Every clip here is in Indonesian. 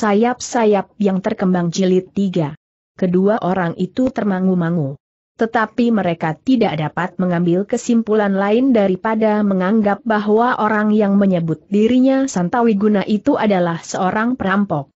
sayap-sayap yang terkembang jilid tiga. Kedua orang itu termangu-mangu. Tetapi mereka tidak dapat mengambil kesimpulan lain daripada menganggap bahwa orang yang menyebut dirinya Santawiguna itu adalah seorang perampok.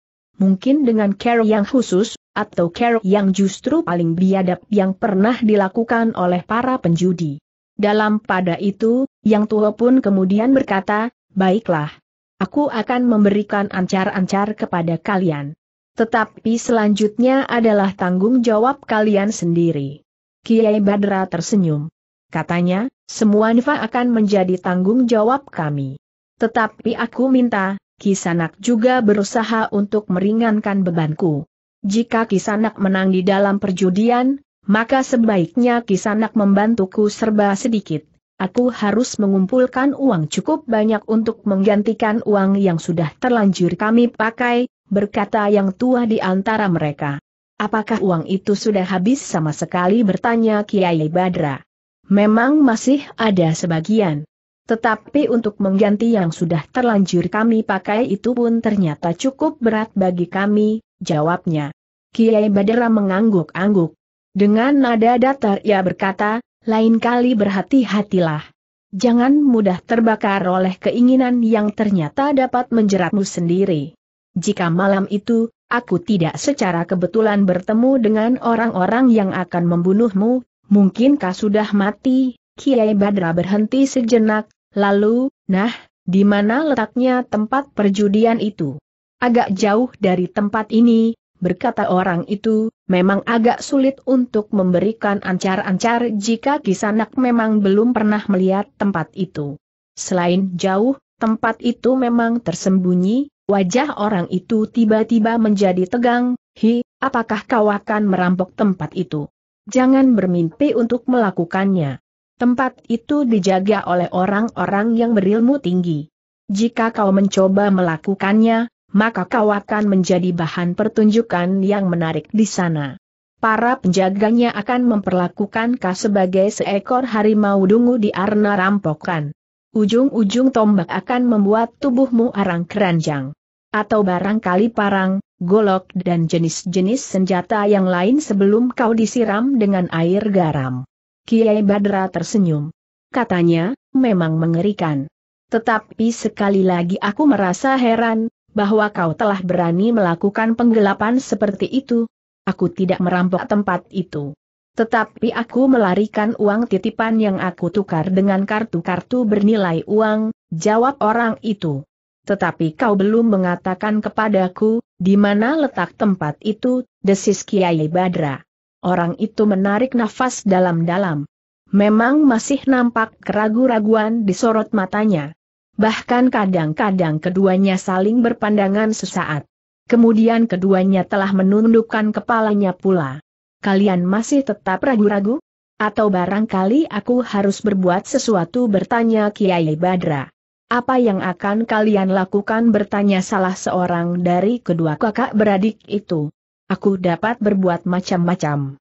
Mungkin dengan care yang khusus, atau care yang justru paling biadab yang pernah dilakukan oleh para penjudi. Dalam pada itu, yang tua pun kemudian berkata, baiklah, aku akan memberikan ancar-ancar kepada kalian. Tetapi selanjutnya adalah tanggung jawab kalian sendiri. Kiai Badra tersenyum. Katanya, semua nifa akan menjadi tanggung jawab kami. Tetapi aku minta, Kisanak juga berusaha untuk meringankan bebanku. Jika Kisanak menang di dalam perjudian, maka sebaiknya Kisanak membantuku serba sedikit aku harus mengumpulkan uang cukup banyak untuk menggantikan uang yang sudah terlanjur kami pakai, berkata yang tua di antara mereka. Apakah uang itu sudah habis sama sekali bertanya Kiai Badra. Memang masih ada sebagian. Tetapi untuk mengganti yang sudah terlanjur kami pakai itu pun ternyata cukup berat bagi kami, jawabnya. Kiai Badra mengangguk-angguk. Dengan nada datar ia berkata, lain kali berhati-hatilah. Jangan mudah terbakar oleh keinginan yang ternyata dapat menjeratmu sendiri. Jika malam itu, aku tidak secara kebetulan bertemu dengan orang-orang yang akan membunuhmu, mungkinkah sudah mati? Kiai Badra berhenti sejenak, lalu, nah, di mana letaknya tempat perjudian itu? Agak jauh dari tempat ini, berkata orang itu, memang agak sulit untuk memberikan ancar-ancar jika Kisanak memang belum pernah melihat tempat itu. Selain jauh, tempat itu memang tersembunyi, wajah orang itu tiba-tiba menjadi tegang, hi, apakah kau akan merampok tempat itu? Jangan bermimpi untuk melakukannya. Tempat itu dijaga oleh orang-orang yang berilmu tinggi. Jika kau mencoba melakukannya, maka kau akan menjadi bahan pertunjukan yang menarik di sana. Para penjaganya akan memperlakukan kau sebagai seekor harimau dungu di arena rampokan. Ujung-ujung tombak akan membuat tubuhmu arang keranjang. Atau barangkali parang, golok dan jenis-jenis senjata yang lain sebelum kau disiram dengan air garam. Kiai Badra tersenyum. Katanya, memang mengerikan. Tetapi sekali lagi aku merasa heran, bahwa kau telah berani melakukan penggelapan seperti itu. Aku tidak merampok tempat itu. Tetapi aku melarikan uang titipan yang aku tukar dengan kartu-kartu bernilai uang, jawab orang itu. Tetapi kau belum mengatakan kepadaku, di mana letak tempat itu, desis Kiai Badra. Orang itu menarik nafas dalam-dalam. Memang masih nampak keraguan raguan di sorot matanya. Bahkan kadang-kadang keduanya saling berpandangan sesaat. Kemudian keduanya telah menundukkan kepalanya pula. Kalian masih tetap ragu-ragu? Atau barangkali aku harus berbuat sesuatu bertanya Kiai Badra. Apa yang akan kalian lakukan bertanya salah seorang dari kedua kakak beradik itu. Aku dapat berbuat macam-macam.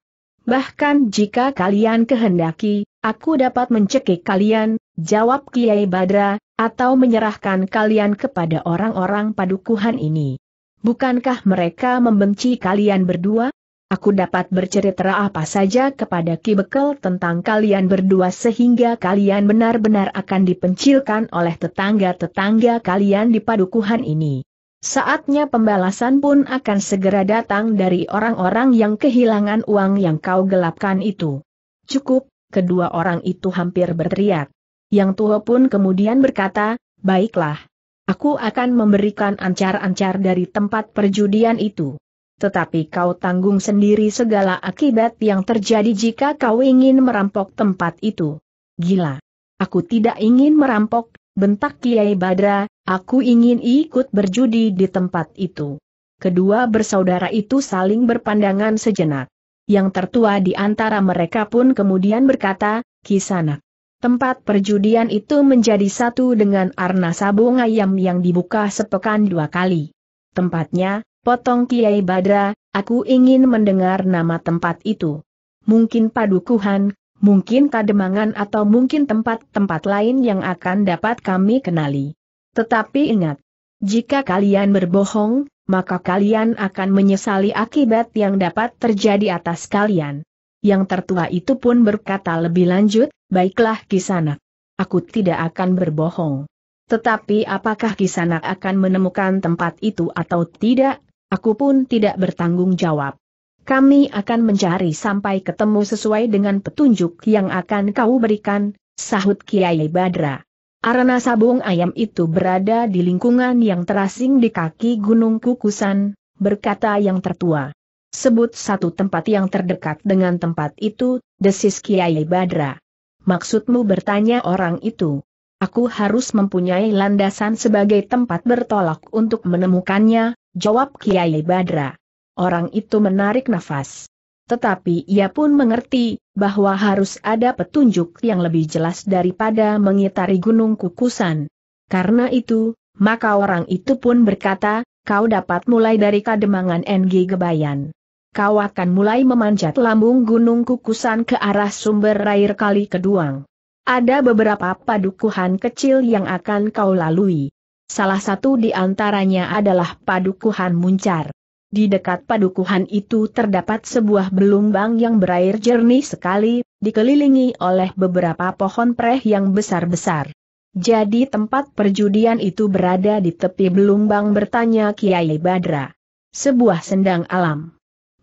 Bahkan jika kalian kehendaki, aku dapat mencekik kalian, Jawab Kiai Badra, atau menyerahkan kalian kepada orang-orang padukuhan ini. Bukankah mereka membenci kalian berdua? Aku dapat bercerita apa saja kepada Ki Bekel tentang kalian berdua sehingga kalian benar-benar akan dipencilkan oleh tetangga-tetangga kalian di padukuhan ini. Saatnya pembalasan pun akan segera datang dari orang-orang yang kehilangan uang yang kau gelapkan itu. Cukup, kedua orang itu hampir berteriak. Yang tua pun kemudian berkata, baiklah. Aku akan memberikan ancar-ancar dari tempat perjudian itu. Tetapi kau tanggung sendiri segala akibat yang terjadi jika kau ingin merampok tempat itu. Gila. Aku tidak ingin merampok, bentak Kiai Badra, aku ingin ikut berjudi di tempat itu. Kedua bersaudara itu saling berpandangan sejenak. Yang tertua di antara mereka pun kemudian berkata, Kisanak. Tempat perjudian itu menjadi satu dengan arna sabung ayam yang dibuka sepekan dua kali. Tempatnya, potong Kiai Badra, aku ingin mendengar nama tempat itu. Mungkin padukuhan, mungkin kademangan atau mungkin tempat-tempat lain yang akan dapat kami kenali. Tetapi ingat, jika kalian berbohong, maka kalian akan menyesali akibat yang dapat terjadi atas kalian. Yang tertua itu pun berkata lebih lanjut, baiklah Kisanak. Aku tidak akan berbohong. Tetapi apakah Kisanak akan menemukan tempat itu atau tidak, aku pun tidak bertanggung jawab. Kami akan mencari sampai ketemu sesuai dengan petunjuk yang akan kau berikan, sahut Kiai Badra. Arena sabung ayam itu berada di lingkungan yang terasing di kaki Gunung Kukusan, berkata yang tertua. Sebut satu tempat yang terdekat dengan tempat itu, desis Kiai Badra. Maksudmu bertanya orang itu? Aku harus mempunyai landasan sebagai tempat bertolak untuk menemukannya, jawab Kiai Badra. Orang itu menarik nafas. Tetapi ia pun mengerti, bahwa harus ada petunjuk yang lebih jelas daripada mengitari gunung kukusan. Karena itu, maka orang itu pun berkata, kau dapat mulai dari kademangan NG Gebayan kau akan mulai memanjat lambung gunung kukusan ke arah sumber air kali kedua. Ada beberapa padukuhan kecil yang akan kau lalui. Salah satu di antaranya adalah padukuhan muncar. Di dekat padukuhan itu terdapat sebuah belumbang yang berair jernih sekali, dikelilingi oleh beberapa pohon preh yang besar-besar. Jadi tempat perjudian itu berada di tepi belumbang bertanya Kiai Badra. Sebuah sendang alam.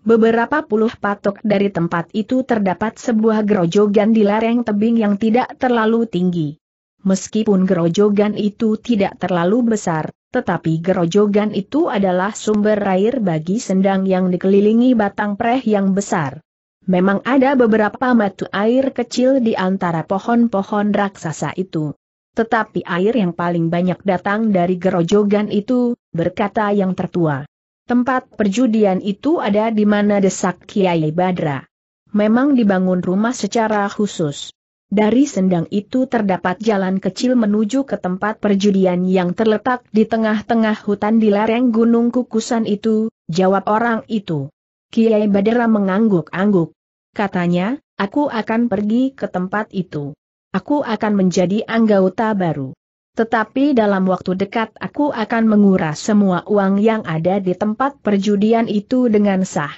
Beberapa puluh patok dari tempat itu terdapat sebuah gerojogan di lereng tebing yang tidak terlalu tinggi. Meskipun gerojogan itu tidak terlalu besar, tetapi gerojogan itu adalah sumber air bagi sendang yang dikelilingi batang preh yang besar. Memang ada beberapa mata air kecil di antara pohon-pohon raksasa itu. Tetapi air yang paling banyak datang dari gerojogan itu, berkata yang tertua. Tempat perjudian itu ada di mana desak Kiai Badra. Memang dibangun rumah secara khusus. Dari sendang itu terdapat jalan kecil menuju ke tempat perjudian yang terletak di tengah-tengah hutan di lereng Gunung Kukusan itu, jawab orang itu. Kiai Badra mengangguk-angguk. Katanya, aku akan pergi ke tempat itu. Aku akan menjadi anggota baru tetapi dalam waktu dekat aku akan menguras semua uang yang ada di tempat perjudian itu dengan sah.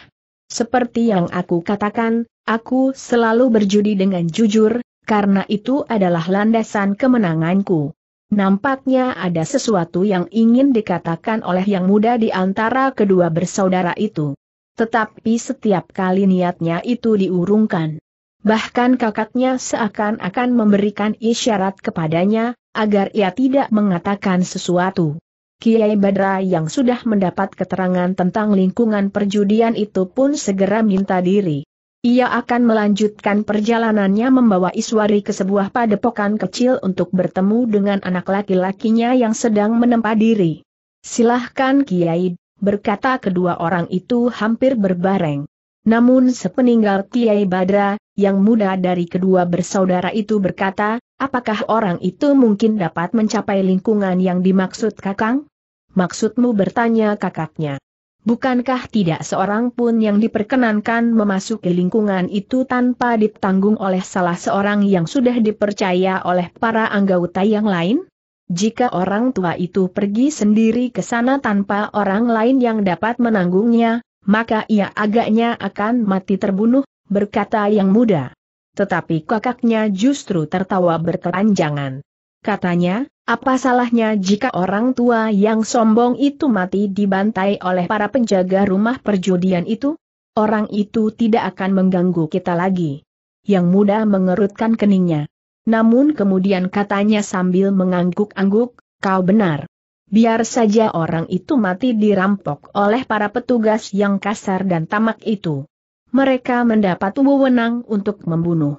Seperti yang aku katakan, aku selalu berjudi dengan jujur, karena itu adalah landasan kemenanganku. Nampaknya ada sesuatu yang ingin dikatakan oleh yang muda di antara kedua bersaudara itu. Tetapi setiap kali niatnya itu diurungkan. Bahkan kakaknya seakan-akan memberikan isyarat kepadanya, agar ia tidak mengatakan sesuatu. Kiai Badra yang sudah mendapat keterangan tentang lingkungan perjudian itu pun segera minta diri. Ia akan melanjutkan perjalanannya membawa Iswari ke sebuah padepokan kecil untuk bertemu dengan anak laki-lakinya yang sedang menempa diri. Silahkan Kiai, berkata kedua orang itu hampir berbareng. Namun sepeninggal Kiai Badra, yang muda dari kedua bersaudara itu berkata, Apakah orang itu mungkin dapat mencapai lingkungan yang dimaksud kakang? Maksudmu bertanya kakaknya. Bukankah tidak seorang pun yang diperkenankan memasuki lingkungan itu tanpa ditanggung oleh salah seorang yang sudah dipercaya oleh para anggota yang lain? Jika orang tua itu pergi sendiri ke sana tanpa orang lain yang dapat menanggungnya, maka ia agaknya akan mati terbunuh, berkata yang muda. Tetapi kakaknya justru tertawa berkepanjangan. Katanya, apa salahnya jika orang tua yang sombong itu mati dibantai oleh para penjaga rumah perjudian itu? Orang itu tidak akan mengganggu kita lagi. Yang muda mengerutkan keningnya. Namun kemudian katanya sambil mengangguk-angguk, kau benar. Biar saja orang itu mati dirampok oleh para petugas yang kasar dan tamak itu mereka mendapat wewenang untuk membunuh.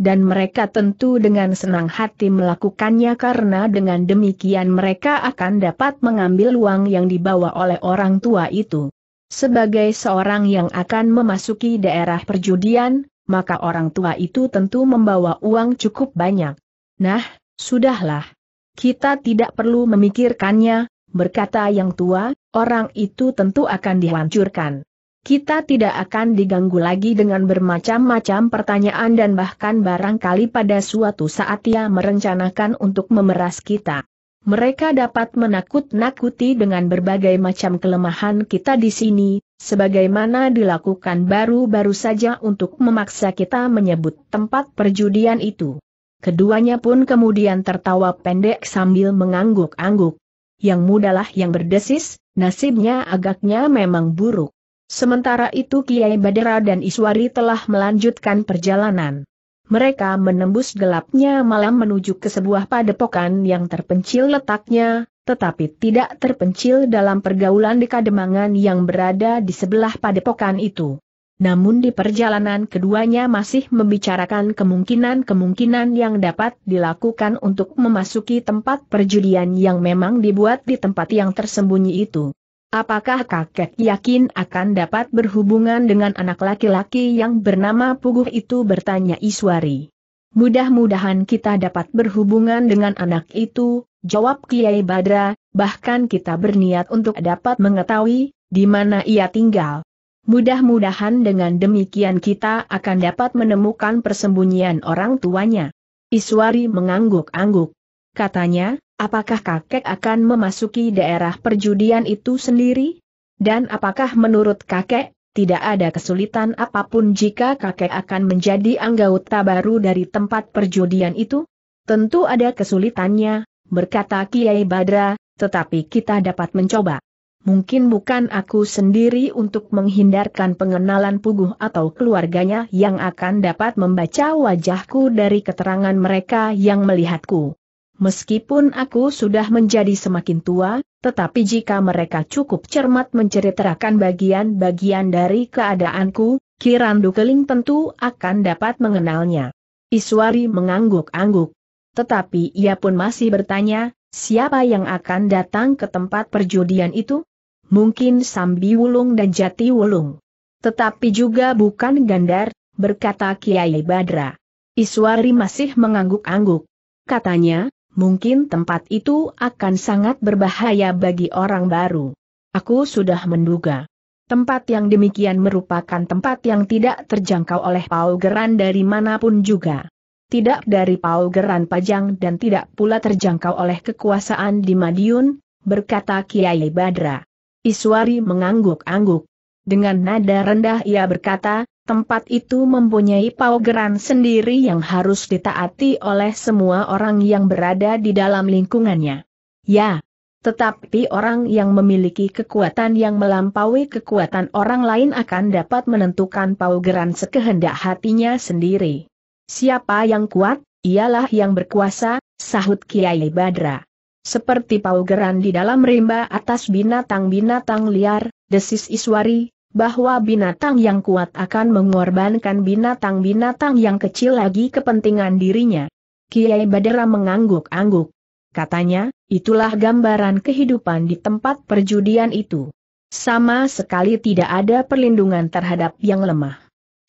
Dan mereka tentu dengan senang hati melakukannya karena dengan demikian mereka akan dapat mengambil uang yang dibawa oleh orang tua itu. Sebagai seorang yang akan memasuki daerah perjudian, maka orang tua itu tentu membawa uang cukup banyak. Nah, sudahlah. Kita tidak perlu memikirkannya, berkata yang tua, orang itu tentu akan dihancurkan. Kita tidak akan diganggu lagi dengan bermacam-macam pertanyaan dan bahkan barangkali pada suatu saat ia merencanakan untuk memeras kita. Mereka dapat menakut-nakuti dengan berbagai macam kelemahan kita di sini, sebagaimana dilakukan baru-baru saja untuk memaksa kita menyebut tempat perjudian itu. Keduanya pun kemudian tertawa pendek sambil mengangguk-angguk. Yang mudalah yang berdesis, nasibnya agaknya memang buruk. Sementara itu Kiai Badera dan Iswari telah melanjutkan perjalanan. Mereka menembus gelapnya malam menuju ke sebuah padepokan yang terpencil letaknya, tetapi tidak terpencil dalam pergaulan di Kademangan yang berada di sebelah padepokan itu. Namun di perjalanan keduanya masih membicarakan kemungkinan-kemungkinan yang dapat dilakukan untuk memasuki tempat perjudian yang memang dibuat di tempat yang tersembunyi itu. Apakah kakek yakin akan dapat berhubungan dengan anak laki-laki yang bernama Puguh itu bertanya Iswari. Mudah-mudahan kita dapat berhubungan dengan anak itu, jawab Kiai Badra, bahkan kita berniat untuk dapat mengetahui, di mana ia tinggal. Mudah-mudahan dengan demikian kita akan dapat menemukan persembunyian orang tuanya. Iswari mengangguk-angguk. Katanya, Apakah kakek akan memasuki daerah perjudian itu sendiri? Dan apakah menurut kakek, tidak ada kesulitan apapun jika kakek akan menjadi anggota baru dari tempat perjudian itu? Tentu ada kesulitannya, berkata Kiai Badra, tetapi kita dapat mencoba. Mungkin bukan aku sendiri untuk menghindarkan pengenalan Puguh atau keluarganya yang akan dapat membaca wajahku dari keterangan mereka yang melihatku. Meskipun aku sudah menjadi semakin tua, tetapi jika mereka cukup cermat menceritakan bagian-bagian dari keadaanku, Kirandu Keling tentu akan dapat mengenalnya. Iswari mengangguk-angguk. Tetapi ia pun masih bertanya, siapa yang akan datang ke tempat perjudian itu? Mungkin Sambi Wulung dan Jati Wulung. Tetapi juga bukan Gandar, berkata Kiai Badra. Iswari masih mengangguk-angguk. Katanya, mungkin tempat itu akan sangat berbahaya bagi orang baru. Aku sudah menduga. Tempat yang demikian merupakan tempat yang tidak terjangkau oleh paugeran dari manapun juga. Tidak dari paugeran Pajang dan tidak pula terjangkau oleh kekuasaan di Madiun, berkata Kiai Badra. Iswari mengangguk-angguk. Dengan nada rendah ia berkata, Tempat itu mempunyai paugeran sendiri yang harus ditaati oleh semua orang yang berada di dalam lingkungannya. Ya, tetapi orang yang memiliki kekuatan yang melampaui kekuatan orang lain akan dapat menentukan paugeran sekehendak hatinya sendiri. Siapa yang kuat, ialah yang berkuasa, sahut Kiai Badra. Seperti paugeran di dalam rimba atas binatang-binatang liar, desis Iswari, bahwa binatang yang kuat akan mengorbankan binatang-binatang yang kecil lagi kepentingan dirinya. Kiai Badera mengangguk-angguk. Katanya, itulah gambaran kehidupan di tempat perjudian itu. Sama sekali tidak ada perlindungan terhadap yang lemah.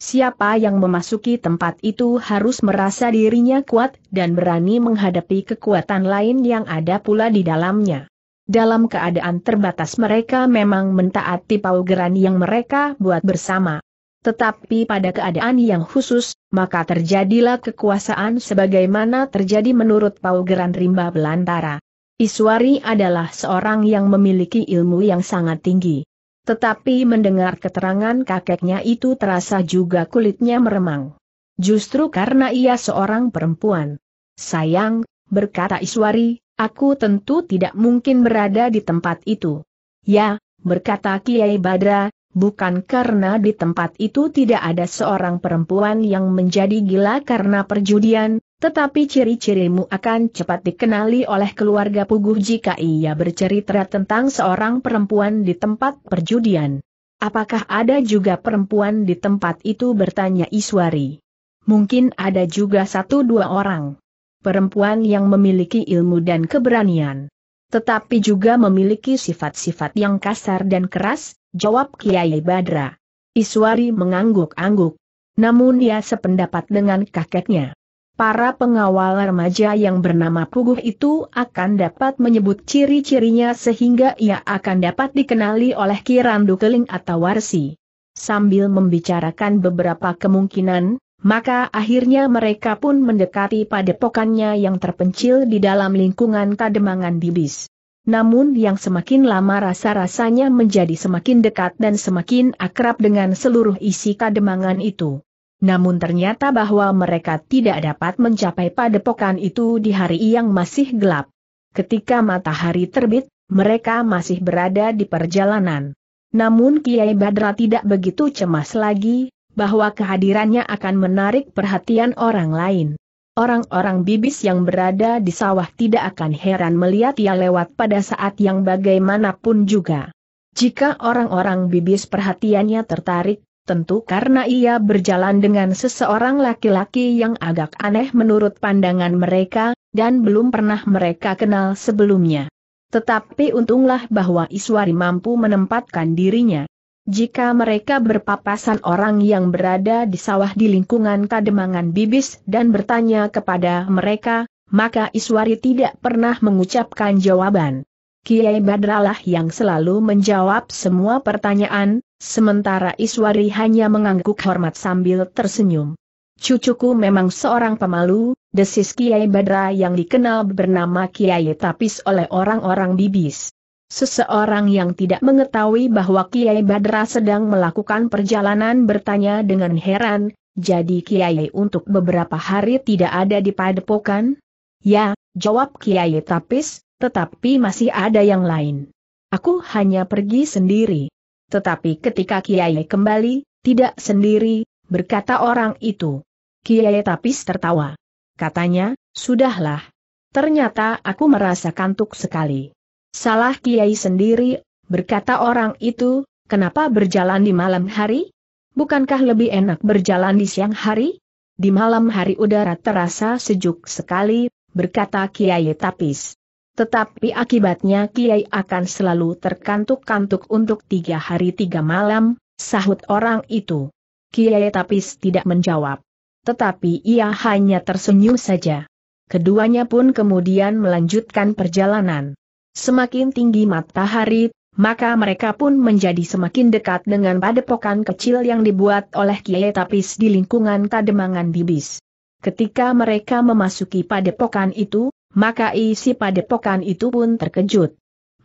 Siapa yang memasuki tempat itu harus merasa dirinya kuat dan berani menghadapi kekuatan lain yang ada pula di dalamnya dalam keadaan terbatas mereka memang mentaati paugeran yang mereka buat bersama. Tetapi pada keadaan yang khusus, maka terjadilah kekuasaan sebagaimana terjadi menurut paugeran rimba belantara. Iswari adalah seorang yang memiliki ilmu yang sangat tinggi. Tetapi mendengar keterangan kakeknya itu terasa juga kulitnya meremang. Justru karena ia seorang perempuan. Sayang, berkata Iswari, Aku tentu tidak mungkin berada di tempat itu. Ya, berkata Kiai Badra, bukan karena di tempat itu tidak ada seorang perempuan yang menjadi gila karena perjudian, tetapi ciri-cirimu akan cepat dikenali oleh keluarga Puguh jika ia bercerita tentang seorang perempuan di tempat perjudian. Apakah ada juga perempuan di tempat itu bertanya Iswari? Mungkin ada juga satu dua orang perempuan yang memiliki ilmu dan keberanian. Tetapi juga memiliki sifat-sifat yang kasar dan keras, jawab Kiai Badra. Iswari mengangguk-angguk. Namun ia sependapat dengan kakeknya. Para pengawal remaja yang bernama Puguh itu akan dapat menyebut ciri-cirinya sehingga ia akan dapat dikenali oleh Kirandu Keling atau Warsi. Sambil membicarakan beberapa kemungkinan, maka akhirnya mereka pun mendekati padepokannya yang terpencil di dalam lingkungan kademangan bibis. Namun yang semakin lama rasa-rasanya menjadi semakin dekat dan semakin akrab dengan seluruh isi kademangan itu. Namun ternyata bahwa mereka tidak dapat mencapai padepokan itu di hari yang masih gelap. Ketika matahari terbit, mereka masih berada di perjalanan. Namun Kiai Badra tidak begitu cemas lagi, bahwa kehadirannya akan menarik perhatian orang lain. Orang-orang bibis yang berada di sawah tidak akan heran melihat ia lewat pada saat yang bagaimanapun juga. Jika orang-orang bibis perhatiannya tertarik, tentu karena ia berjalan dengan seseorang laki-laki yang agak aneh menurut pandangan mereka, dan belum pernah mereka kenal sebelumnya. Tetapi untunglah bahwa Iswari mampu menempatkan dirinya. Jika mereka berpapasan orang yang berada di sawah di lingkungan Kademangan Bibis dan bertanya kepada mereka, maka Iswari tidak pernah mengucapkan jawaban. Kiai Badralah yang selalu menjawab semua pertanyaan, sementara Iswari hanya mengangguk hormat sambil tersenyum. Cucuku memang seorang pemalu, desis Kiai Badra yang dikenal bernama Kiai Tapis oleh orang-orang Bibis. Seseorang yang tidak mengetahui bahwa Kiai Badra sedang melakukan perjalanan bertanya dengan heran, jadi Kiai untuk beberapa hari tidak ada di padepokan? Ya, jawab Kiai Tapis, tetapi masih ada yang lain. Aku hanya pergi sendiri. Tetapi ketika Kiai kembali, tidak sendiri, berkata orang itu. Kiai Tapis tertawa. Katanya, sudahlah. Ternyata aku merasa kantuk sekali. Salah kiai sendiri, berkata orang itu, kenapa berjalan di malam hari? Bukankah lebih enak berjalan di siang hari? Di malam hari udara terasa sejuk sekali, berkata Kiai Tapis. Tetapi akibatnya Kiai akan selalu terkantuk-kantuk untuk tiga hari tiga malam, sahut orang itu. Kiai Tapis tidak menjawab. Tetapi ia hanya tersenyum saja. Keduanya pun kemudian melanjutkan perjalanan. Semakin tinggi matahari, maka mereka pun menjadi semakin dekat dengan padepokan kecil yang dibuat oleh Kiai Tapis di lingkungan Kademangan Bibis. Ketika mereka memasuki padepokan itu, maka isi padepokan itu pun terkejut.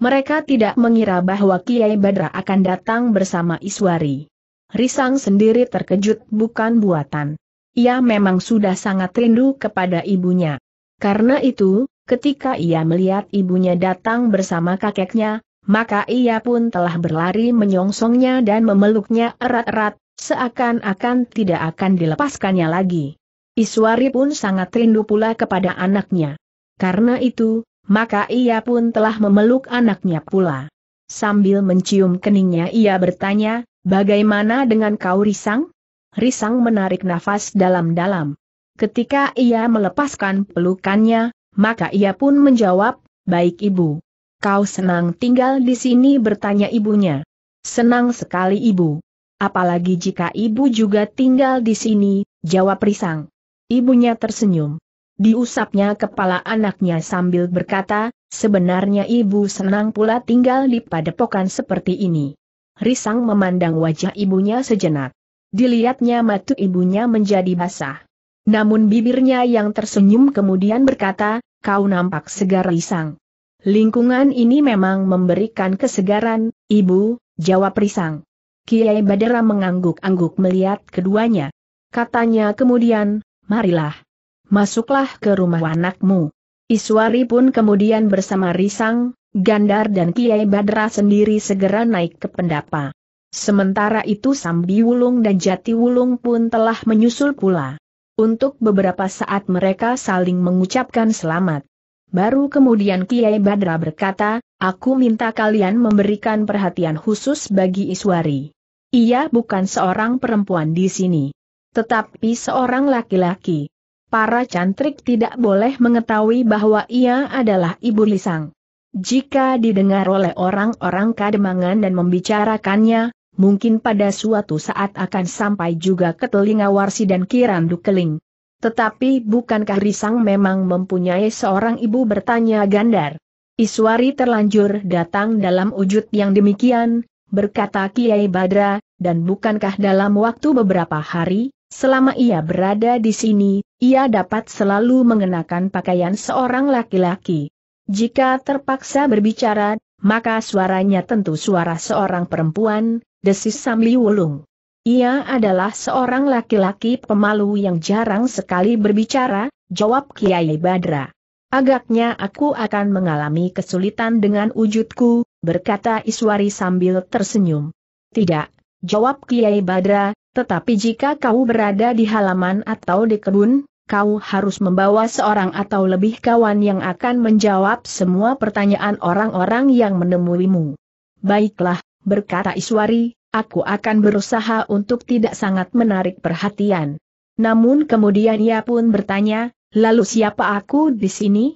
Mereka tidak mengira bahwa Kiai Badra akan datang bersama Iswari. Risang sendiri terkejut bukan buatan. Ia memang sudah sangat rindu kepada ibunya. Karena itu, Ketika ia melihat ibunya datang bersama kakeknya, maka ia pun telah berlari menyongsongnya dan memeluknya erat-erat, seakan-akan tidak akan dilepaskannya lagi. Iswari pun sangat rindu pula kepada anaknya. Karena itu, maka ia pun telah memeluk anaknya pula. Sambil mencium keningnya ia bertanya, bagaimana dengan kau Risang? Risang menarik nafas dalam-dalam. Ketika ia melepaskan pelukannya, maka ia pun menjawab, baik ibu. Kau senang tinggal di sini bertanya ibunya. Senang sekali ibu. Apalagi jika ibu juga tinggal di sini, jawab Risang. Ibunya tersenyum. Diusapnya kepala anaknya sambil berkata, sebenarnya ibu senang pula tinggal di padepokan seperti ini. Risang memandang wajah ibunya sejenak. Dilihatnya mata ibunya menjadi basah. Namun bibirnya yang tersenyum kemudian berkata, kau nampak segar Risang. Lingkungan ini memang memberikan kesegaran, ibu, jawab Risang. Kiai Badara mengangguk-angguk melihat keduanya. Katanya kemudian, marilah. Masuklah ke rumah anakmu. Iswari pun kemudian bersama Risang, Gandar dan Kiai Badra sendiri segera naik ke pendapa. Sementara itu Sambi Wulung dan Jati Wulung pun telah menyusul pula. Untuk beberapa saat mereka saling mengucapkan selamat. Baru kemudian Kiai Badra berkata, aku minta kalian memberikan perhatian khusus bagi Iswari. Ia bukan seorang perempuan di sini. Tetapi seorang laki-laki. Para cantrik tidak boleh mengetahui bahwa ia adalah ibu Lisang. Jika didengar oleh orang-orang kademangan dan membicarakannya, mungkin pada suatu saat akan sampai juga ke telinga Warsi dan Kirandu Keling. Tetapi bukankah Risang memang mempunyai seorang ibu bertanya Gandar? Iswari terlanjur datang dalam wujud yang demikian, berkata Kiai Badra, dan bukankah dalam waktu beberapa hari, selama ia berada di sini, ia dapat selalu mengenakan pakaian seorang laki-laki. Jika terpaksa berbicara, maka suaranya tentu suara seorang perempuan, desis Samli Wulung. Ia adalah seorang laki-laki pemalu yang jarang sekali berbicara, jawab Kiai Badra. Agaknya aku akan mengalami kesulitan dengan wujudku, berkata Iswari sambil tersenyum. Tidak, jawab Kiai Badra, tetapi jika kau berada di halaman atau di kebun, kau harus membawa seorang atau lebih kawan yang akan menjawab semua pertanyaan orang-orang yang menemuimu. Baiklah, berkata Iswari, Aku akan berusaha untuk tidak sangat menarik perhatian. Namun kemudian ia pun bertanya, lalu siapa aku di sini?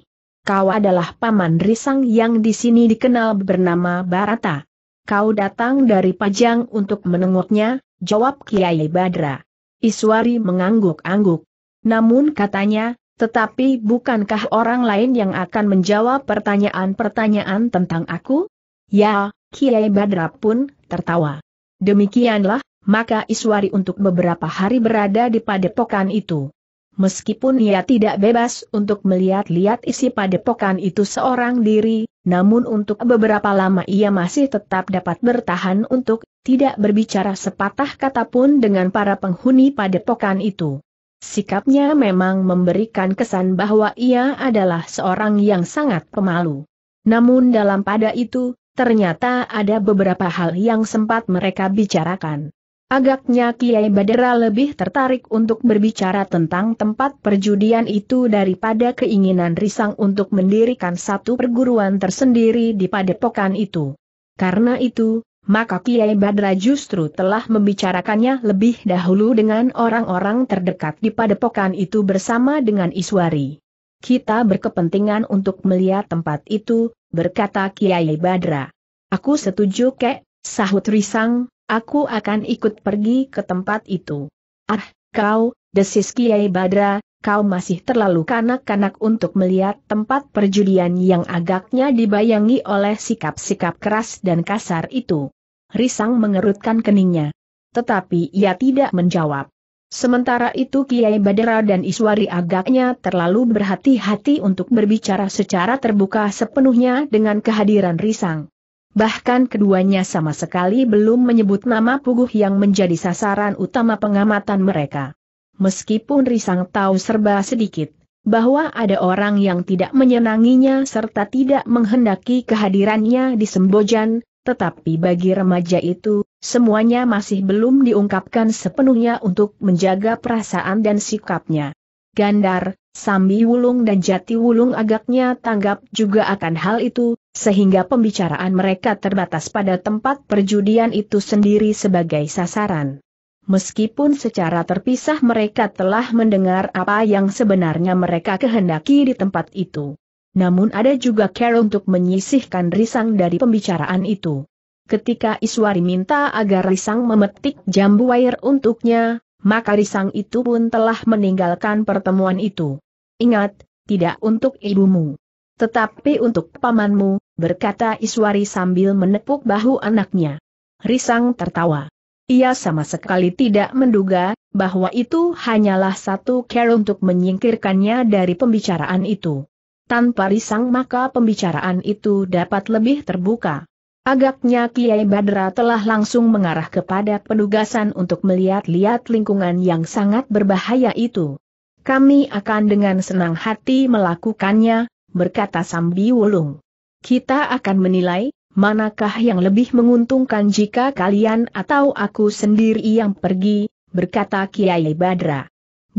Kau adalah Paman Risang yang di sini dikenal bernama Barata. Kau datang dari Pajang untuk menengoknya, jawab Kiai Badra. Iswari mengangguk-angguk. Namun katanya, tetapi bukankah orang lain yang akan menjawab pertanyaan-pertanyaan tentang aku? Ya, Kiai Badra pun tertawa. Demikianlah, maka Iswari untuk beberapa hari berada di padepokan itu. Meskipun ia tidak bebas untuk melihat-lihat isi padepokan itu seorang diri, namun untuk beberapa lama ia masih tetap dapat bertahan untuk tidak berbicara sepatah kata pun dengan para penghuni padepokan itu. Sikapnya memang memberikan kesan bahwa ia adalah seorang yang sangat pemalu. Namun dalam pada itu, ternyata ada beberapa hal yang sempat mereka bicarakan. Agaknya Kiai Badera lebih tertarik untuk berbicara tentang tempat perjudian itu daripada keinginan Risang untuk mendirikan satu perguruan tersendiri di padepokan itu. Karena itu, maka Kiai Badra justru telah membicarakannya lebih dahulu dengan orang-orang terdekat di padepokan itu bersama dengan Iswari. Kita berkepentingan untuk melihat tempat itu, berkata Kiai Badra. Aku setuju kek, sahut Risang, aku akan ikut pergi ke tempat itu. Ah, kau, desis Kiai Badra, kau masih terlalu kanak-kanak untuk melihat tempat perjudian yang agaknya dibayangi oleh sikap-sikap keras dan kasar itu. Risang mengerutkan keningnya. Tetapi ia tidak menjawab. Sementara itu Kiai Badera dan Iswari agaknya terlalu berhati-hati untuk berbicara secara terbuka sepenuhnya dengan kehadiran Risang. Bahkan keduanya sama sekali belum menyebut nama Puguh yang menjadi sasaran utama pengamatan mereka. Meskipun Risang tahu serba sedikit, bahwa ada orang yang tidak menyenanginya serta tidak menghendaki kehadirannya di Sembojan, tetapi bagi remaja itu, semuanya masih belum diungkapkan sepenuhnya untuk menjaga perasaan dan sikapnya. Gandar, Sambi Wulung dan Jati Wulung agaknya tanggap juga akan hal itu, sehingga pembicaraan mereka terbatas pada tempat perjudian itu sendiri sebagai sasaran. Meskipun secara terpisah mereka telah mendengar apa yang sebenarnya mereka kehendaki di tempat itu. Namun ada juga care untuk menyisihkan risang dari pembicaraan itu. Ketika Iswari minta agar risang memetik jambu air untuknya, maka risang itu pun telah meninggalkan pertemuan itu. Ingat, tidak untuk ibumu. Tetapi untuk pamanmu, berkata Iswari sambil menepuk bahu anaknya. Risang tertawa. Ia sama sekali tidak menduga bahwa itu hanyalah satu care untuk menyingkirkannya dari pembicaraan itu. Tanpa risang maka pembicaraan itu dapat lebih terbuka. Agaknya Kiai Badra telah langsung mengarah kepada penugasan untuk melihat-lihat lingkungan yang sangat berbahaya itu. Kami akan dengan senang hati melakukannya, berkata Sambi Wulung. Kita akan menilai, manakah yang lebih menguntungkan jika kalian atau aku sendiri yang pergi, berkata Kiai Badra.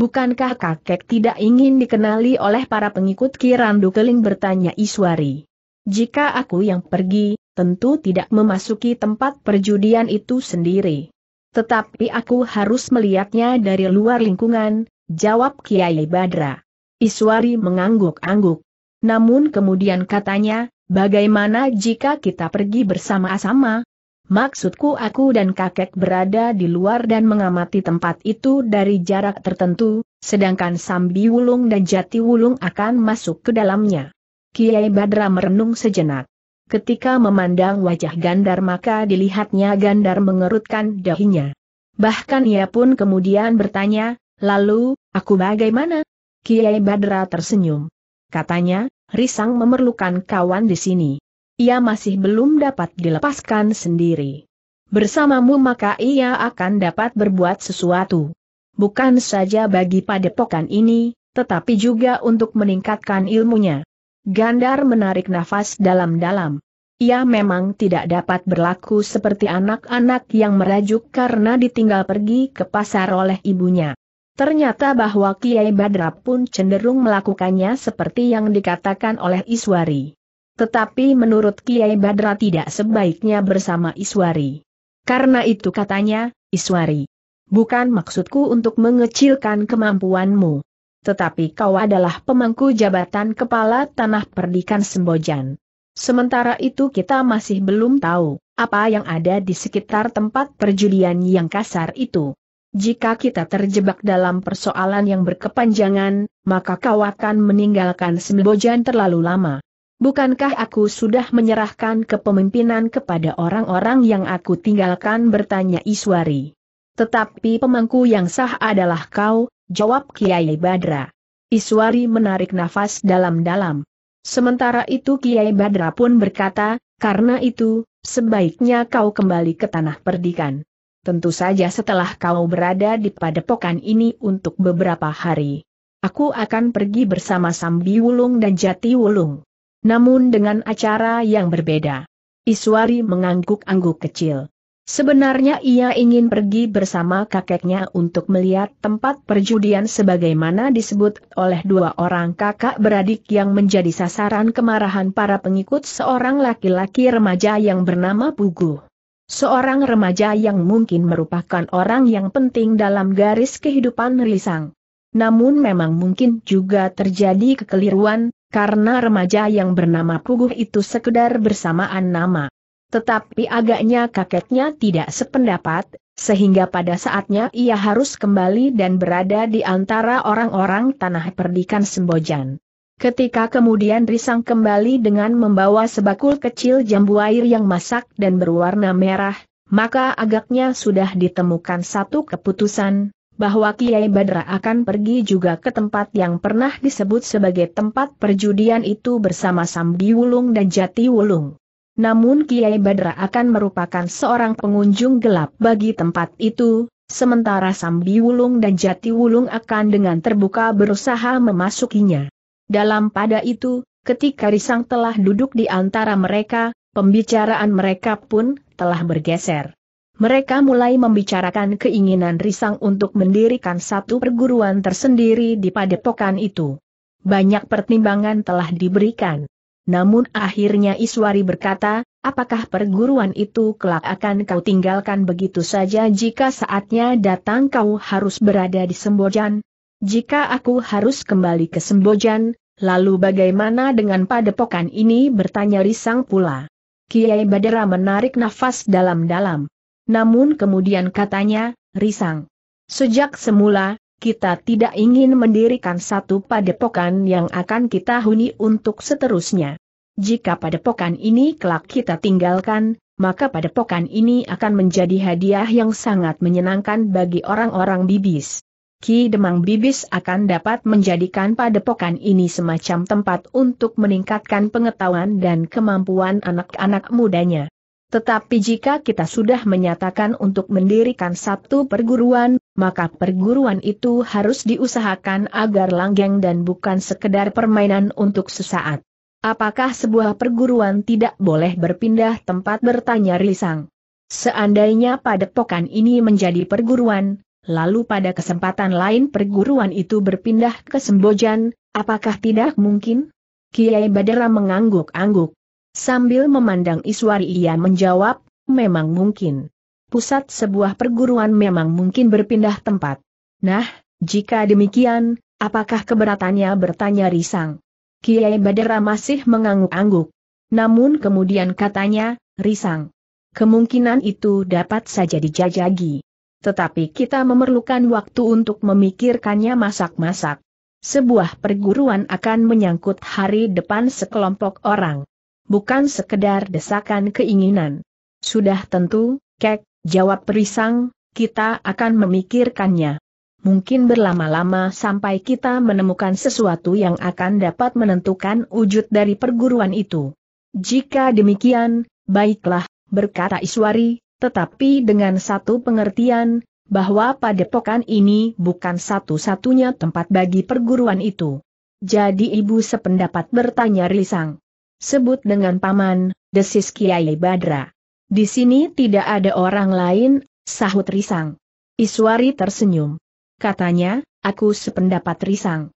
Bukankah kakek tidak ingin dikenali oleh para pengikut Kirandu Keling bertanya Iswari. Jika aku yang pergi, tentu tidak memasuki tempat perjudian itu sendiri. Tetapi aku harus melihatnya dari luar lingkungan, jawab Kiai Badra. Iswari mengangguk-angguk. Namun kemudian katanya, bagaimana jika kita pergi bersama-sama, Maksudku aku dan kakek berada di luar dan mengamati tempat itu dari jarak tertentu, sedangkan Sambi Wulung dan Jati Wulung akan masuk ke dalamnya. Kiai Badra merenung sejenak. Ketika memandang wajah Gandar maka dilihatnya Gandar mengerutkan dahinya. Bahkan ia pun kemudian bertanya, lalu, aku bagaimana? Kiai Badra tersenyum. Katanya, Risang memerlukan kawan di sini. Ia masih belum dapat dilepaskan sendiri. Bersamamu maka ia akan dapat berbuat sesuatu. Bukan saja bagi padepokan ini, tetapi juga untuk meningkatkan ilmunya. Gandar menarik nafas dalam-dalam. Ia memang tidak dapat berlaku seperti anak-anak yang merajuk karena ditinggal pergi ke pasar oleh ibunya. Ternyata bahwa Kiai Badra pun cenderung melakukannya seperti yang dikatakan oleh Iswari. Tetapi menurut Kiai Badra tidak sebaiknya bersama Iswari. Karena itu katanya, Iswari. Bukan maksudku untuk mengecilkan kemampuanmu. Tetapi kau adalah pemangku jabatan kepala tanah perdikan Sembojan. Sementara itu kita masih belum tahu apa yang ada di sekitar tempat perjudian yang kasar itu. Jika kita terjebak dalam persoalan yang berkepanjangan, maka kau akan meninggalkan Sembojan terlalu lama. Bukankah aku sudah menyerahkan kepemimpinan kepada orang-orang yang aku tinggalkan bertanya Iswari. Tetapi pemangku yang sah adalah kau, jawab Kiai Badra. Iswari menarik nafas dalam-dalam. Sementara itu Kiai Badra pun berkata, karena itu, sebaiknya kau kembali ke tanah perdikan. Tentu saja setelah kau berada di padepokan ini untuk beberapa hari. Aku akan pergi bersama Sambi Wulung dan Jati Wulung. Namun dengan acara yang berbeda. Iswari mengangguk-angguk kecil. Sebenarnya ia ingin pergi bersama kakeknya untuk melihat tempat perjudian sebagaimana disebut oleh dua orang kakak beradik yang menjadi sasaran kemarahan para pengikut seorang laki-laki remaja yang bernama Pugu. Seorang remaja yang mungkin merupakan orang yang penting dalam garis kehidupan Risang. Namun memang mungkin juga terjadi kekeliruan, karena remaja yang bernama Puguh itu sekedar bersamaan nama. Tetapi agaknya kakeknya tidak sependapat, sehingga pada saatnya ia harus kembali dan berada di antara orang-orang tanah perdikan Sembojan. Ketika kemudian Risang kembali dengan membawa sebakul kecil jambu air yang masak dan berwarna merah, maka agaknya sudah ditemukan satu keputusan, bahwa Kiai Badra akan pergi juga ke tempat yang pernah disebut sebagai tempat perjudian itu bersama Sambi Wulung dan Jati Wulung. Namun Kiai Badra akan merupakan seorang pengunjung gelap bagi tempat itu, sementara Sambi Wulung dan Jati Wulung akan dengan terbuka berusaha memasukinya. Dalam pada itu, ketika Risang telah duduk di antara mereka, pembicaraan mereka pun telah bergeser mereka mulai membicarakan keinginan Risang untuk mendirikan satu perguruan tersendiri di padepokan itu. Banyak pertimbangan telah diberikan. Namun akhirnya Iswari berkata, apakah perguruan itu kelak akan kau tinggalkan begitu saja jika saatnya datang kau harus berada di Sembojan? Jika aku harus kembali ke Sembojan, lalu bagaimana dengan padepokan ini bertanya Risang pula. Kiai Badara menarik nafas dalam-dalam. Namun kemudian katanya, risang. Sejak semula, kita tidak ingin mendirikan satu padepokan yang akan kita huni untuk seterusnya. Jika padepokan ini kelak kita tinggalkan, maka padepokan ini akan menjadi hadiah yang sangat menyenangkan bagi orang-orang bibis. Ki Demang Bibis akan dapat menjadikan padepokan ini semacam tempat untuk meningkatkan pengetahuan dan kemampuan anak-anak mudanya. Tetapi jika kita sudah menyatakan untuk mendirikan satu perguruan, maka perguruan itu harus diusahakan agar langgeng dan bukan sekedar permainan untuk sesaat. Apakah sebuah perguruan tidak boleh berpindah tempat bertanya Risang? Seandainya padepokan ini menjadi perguruan, lalu pada kesempatan lain perguruan itu berpindah ke Sembojan, apakah tidak mungkin? Kiai Badara mengangguk-angguk. Sambil memandang Iswari ia menjawab, memang mungkin. Pusat sebuah perguruan memang mungkin berpindah tempat. Nah, jika demikian, apakah keberatannya bertanya Risang? Kiai Badera masih mengangguk-angguk. Namun kemudian katanya, Risang. Kemungkinan itu dapat saja dijajagi. Tetapi kita memerlukan waktu untuk memikirkannya masak-masak. Sebuah perguruan akan menyangkut hari depan sekelompok orang bukan sekedar desakan keinginan. Sudah tentu, Kek, jawab Perisang, kita akan memikirkannya. Mungkin berlama-lama sampai kita menemukan sesuatu yang akan dapat menentukan wujud dari perguruan itu. Jika demikian, baiklah, berkata Iswari, tetapi dengan satu pengertian, bahwa padepokan ini bukan satu-satunya tempat bagi perguruan itu. Jadi ibu sependapat bertanya Risang sebut dengan paman, desis Kiai Badra. Di sini tidak ada orang lain, sahut Risang. Iswari tersenyum. Katanya, aku sependapat Risang.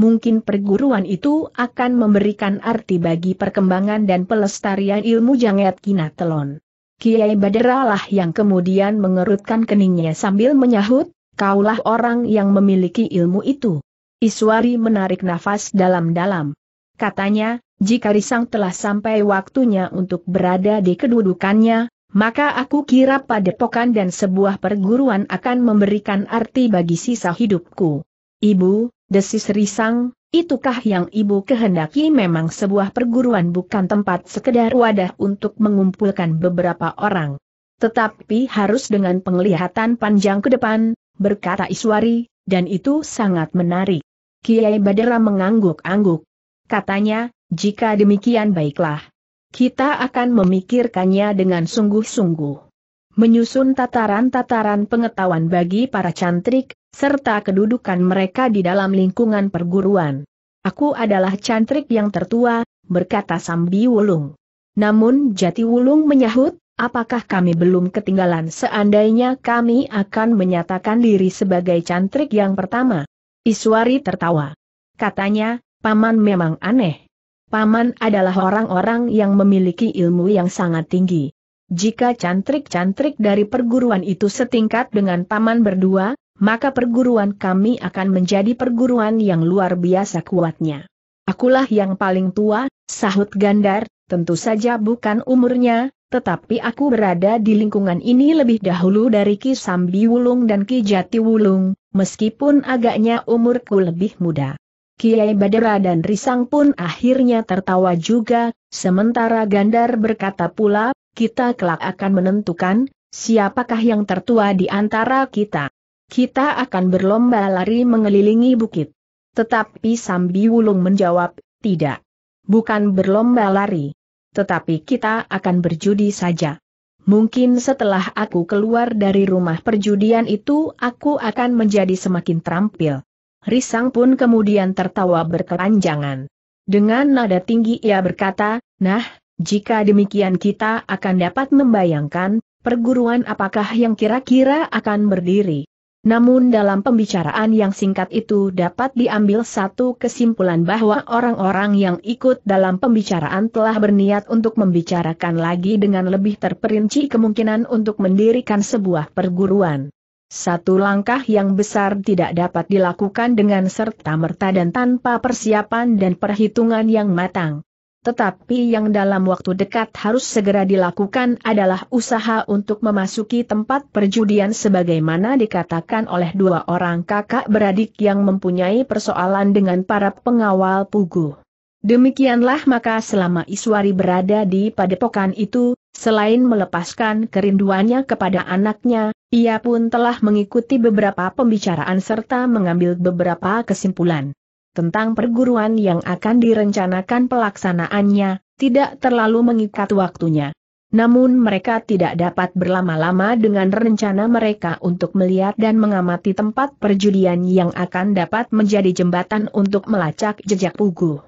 Mungkin perguruan itu akan memberikan arti bagi perkembangan dan pelestarian ilmu jangat kinatelon. Kiai Badra lah yang kemudian mengerutkan keningnya sambil menyahut, kaulah orang yang memiliki ilmu itu. Iswari menarik nafas dalam-dalam. Katanya, jika Risang telah sampai waktunya untuk berada di kedudukannya, maka aku kira padepokan dan sebuah perguruan akan memberikan arti bagi sisa hidupku. Ibu, desis Risang, itukah yang ibu kehendaki memang sebuah perguruan bukan tempat sekedar wadah untuk mengumpulkan beberapa orang. Tetapi harus dengan penglihatan panjang ke depan, berkata Iswari, dan itu sangat menarik. Kiai Badera mengangguk-angguk. Katanya, jika demikian baiklah. Kita akan memikirkannya dengan sungguh-sungguh. Menyusun tataran-tataran pengetahuan bagi para cantrik, serta kedudukan mereka di dalam lingkungan perguruan. Aku adalah cantrik yang tertua, berkata Sambi Wulung. Namun Jati Wulung menyahut, apakah kami belum ketinggalan seandainya kami akan menyatakan diri sebagai cantrik yang pertama? Iswari tertawa. Katanya, paman memang aneh. Paman adalah orang-orang yang memiliki ilmu yang sangat tinggi. Jika cantrik-cantrik dari perguruan itu setingkat dengan paman berdua, maka perguruan kami akan menjadi perguruan yang luar biasa kuatnya. Akulah yang paling tua, sahut Gandar, tentu saja bukan umurnya, tetapi aku berada di lingkungan ini lebih dahulu dari Ki Sambi Wulung dan Ki Jati Wulung, meskipun agaknya umurku lebih muda. Kiai Badera dan Risang pun akhirnya tertawa juga, sementara Gandar berkata pula, kita kelak akan menentukan, siapakah yang tertua di antara kita. Kita akan berlomba lari mengelilingi bukit. Tetapi Sambi Wulung menjawab, tidak. Bukan berlomba lari. Tetapi kita akan berjudi saja. Mungkin setelah aku keluar dari rumah perjudian itu aku akan menjadi semakin terampil. Risang pun kemudian tertawa berkepanjangan. Dengan nada tinggi ia berkata, nah, jika demikian kita akan dapat membayangkan, perguruan apakah yang kira-kira akan berdiri. Namun dalam pembicaraan yang singkat itu dapat diambil satu kesimpulan bahwa orang-orang yang ikut dalam pembicaraan telah berniat untuk membicarakan lagi dengan lebih terperinci kemungkinan untuk mendirikan sebuah perguruan. Satu langkah yang besar tidak dapat dilakukan dengan serta-merta dan tanpa persiapan dan perhitungan yang matang. Tetapi yang dalam waktu dekat harus segera dilakukan adalah usaha untuk memasuki tempat perjudian sebagaimana dikatakan oleh dua orang kakak beradik yang mempunyai persoalan dengan para pengawal pugu. Demikianlah maka selama Iswari berada di padepokan itu, Selain melepaskan kerinduannya kepada anaknya, ia pun telah mengikuti beberapa pembicaraan serta mengambil beberapa kesimpulan tentang perguruan yang akan direncanakan pelaksanaannya, tidak terlalu mengikat waktunya. Namun mereka tidak dapat berlama-lama dengan rencana mereka untuk melihat dan mengamati tempat perjudian yang akan dapat menjadi jembatan untuk melacak jejak Pugu.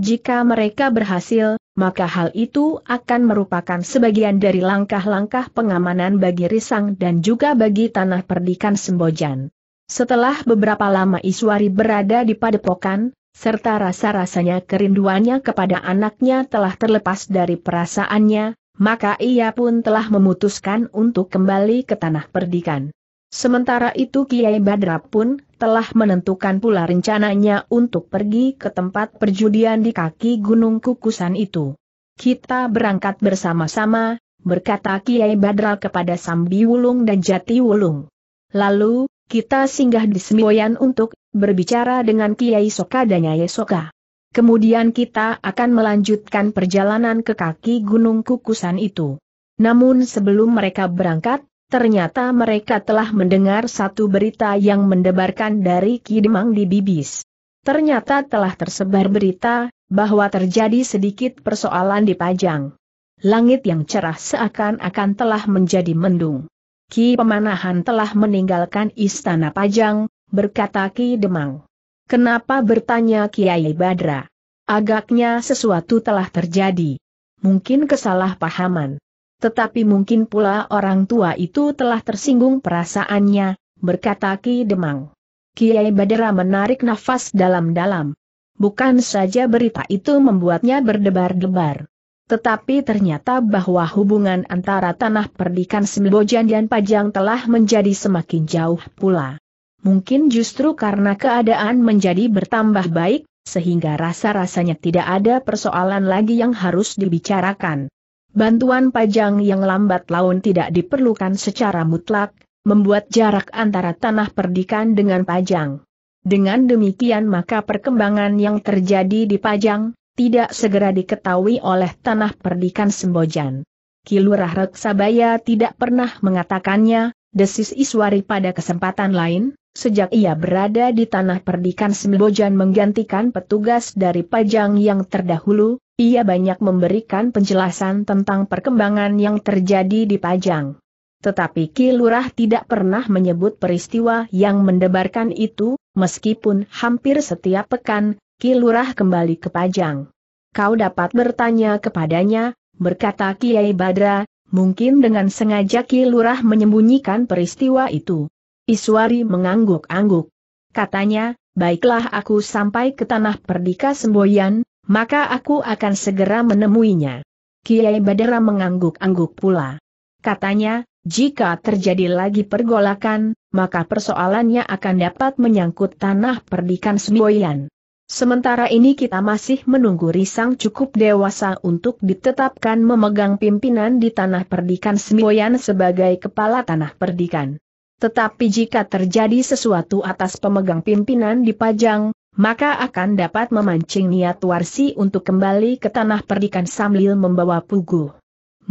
Jika mereka berhasil, maka hal itu akan merupakan sebagian dari langkah-langkah pengamanan bagi Risang dan juga bagi tanah perdikan Sembojan. Setelah beberapa lama Iswari berada di padepokan, serta rasa-rasanya kerinduannya kepada anaknya telah terlepas dari perasaannya, maka ia pun telah memutuskan untuk kembali ke tanah perdikan. Sementara itu Kiai Badra pun telah menentukan pula rencananya untuk pergi ke tempat perjudian di kaki Gunung Kukusan itu. Kita berangkat bersama-sama, berkata Kiai Badra kepada Sambi Wulung dan Jati Wulung. Lalu, kita singgah di Semboyan untuk berbicara dengan Kiai Soka dan Nyai Soka. Kemudian kita akan melanjutkan perjalanan ke kaki Gunung Kukusan itu. Namun sebelum mereka berangkat, ternyata mereka telah mendengar satu berita yang mendebarkan dari Kidemang di Bibis. Ternyata telah tersebar berita, bahwa terjadi sedikit persoalan di Pajang. Langit yang cerah seakan-akan telah menjadi mendung. Ki Pemanahan telah meninggalkan istana Pajang, berkata Ki Demang. Kenapa bertanya Kiai Badra? Agaknya sesuatu telah terjadi. Mungkin kesalahpahaman. Tetapi mungkin pula orang tua itu telah tersinggung perasaannya, berkata Ki Demang. Kiai Badara menarik nafas dalam-dalam. Bukan saja berita itu membuatnya berdebar-debar. Tetapi ternyata bahwa hubungan antara tanah perdikan Sembojan dan Pajang telah menjadi semakin jauh pula. Mungkin justru karena keadaan menjadi bertambah baik, sehingga rasa-rasanya tidak ada persoalan lagi yang harus dibicarakan. Bantuan pajang yang lambat laun tidak diperlukan secara mutlak, membuat jarak antara tanah perdikan dengan pajang. Dengan demikian maka perkembangan yang terjadi di pajang, tidak segera diketahui oleh tanah perdikan Sembojan. Kilurah Reksabaya tidak pernah mengatakannya, desis Iswari pada kesempatan lain, Sejak ia berada di tanah perdikan Sembojan menggantikan petugas dari Pajang yang terdahulu, ia banyak memberikan penjelasan tentang perkembangan yang terjadi di Pajang. Tetapi Kilurah tidak pernah menyebut peristiwa yang mendebarkan itu, meskipun hampir setiap pekan, Kilurah kembali ke Pajang. Kau dapat bertanya kepadanya, berkata Kiai Badra, mungkin dengan sengaja Kilurah menyembunyikan peristiwa itu. Iswari mengangguk-angguk. Katanya, baiklah aku sampai ke tanah Perdika Semboyan, maka aku akan segera menemuinya. Kiai Badara mengangguk-angguk pula. Katanya, jika terjadi lagi pergolakan, maka persoalannya akan dapat menyangkut tanah perdikan Semboyan. Sementara ini kita masih menunggu Risang cukup dewasa untuk ditetapkan memegang pimpinan di tanah perdikan Semboyan sebagai kepala tanah perdikan. Tetapi jika terjadi sesuatu atas pemegang pimpinan di Pajang, maka akan dapat memancing niat Warsi untuk kembali ke tanah perdikan sambil membawa pugu.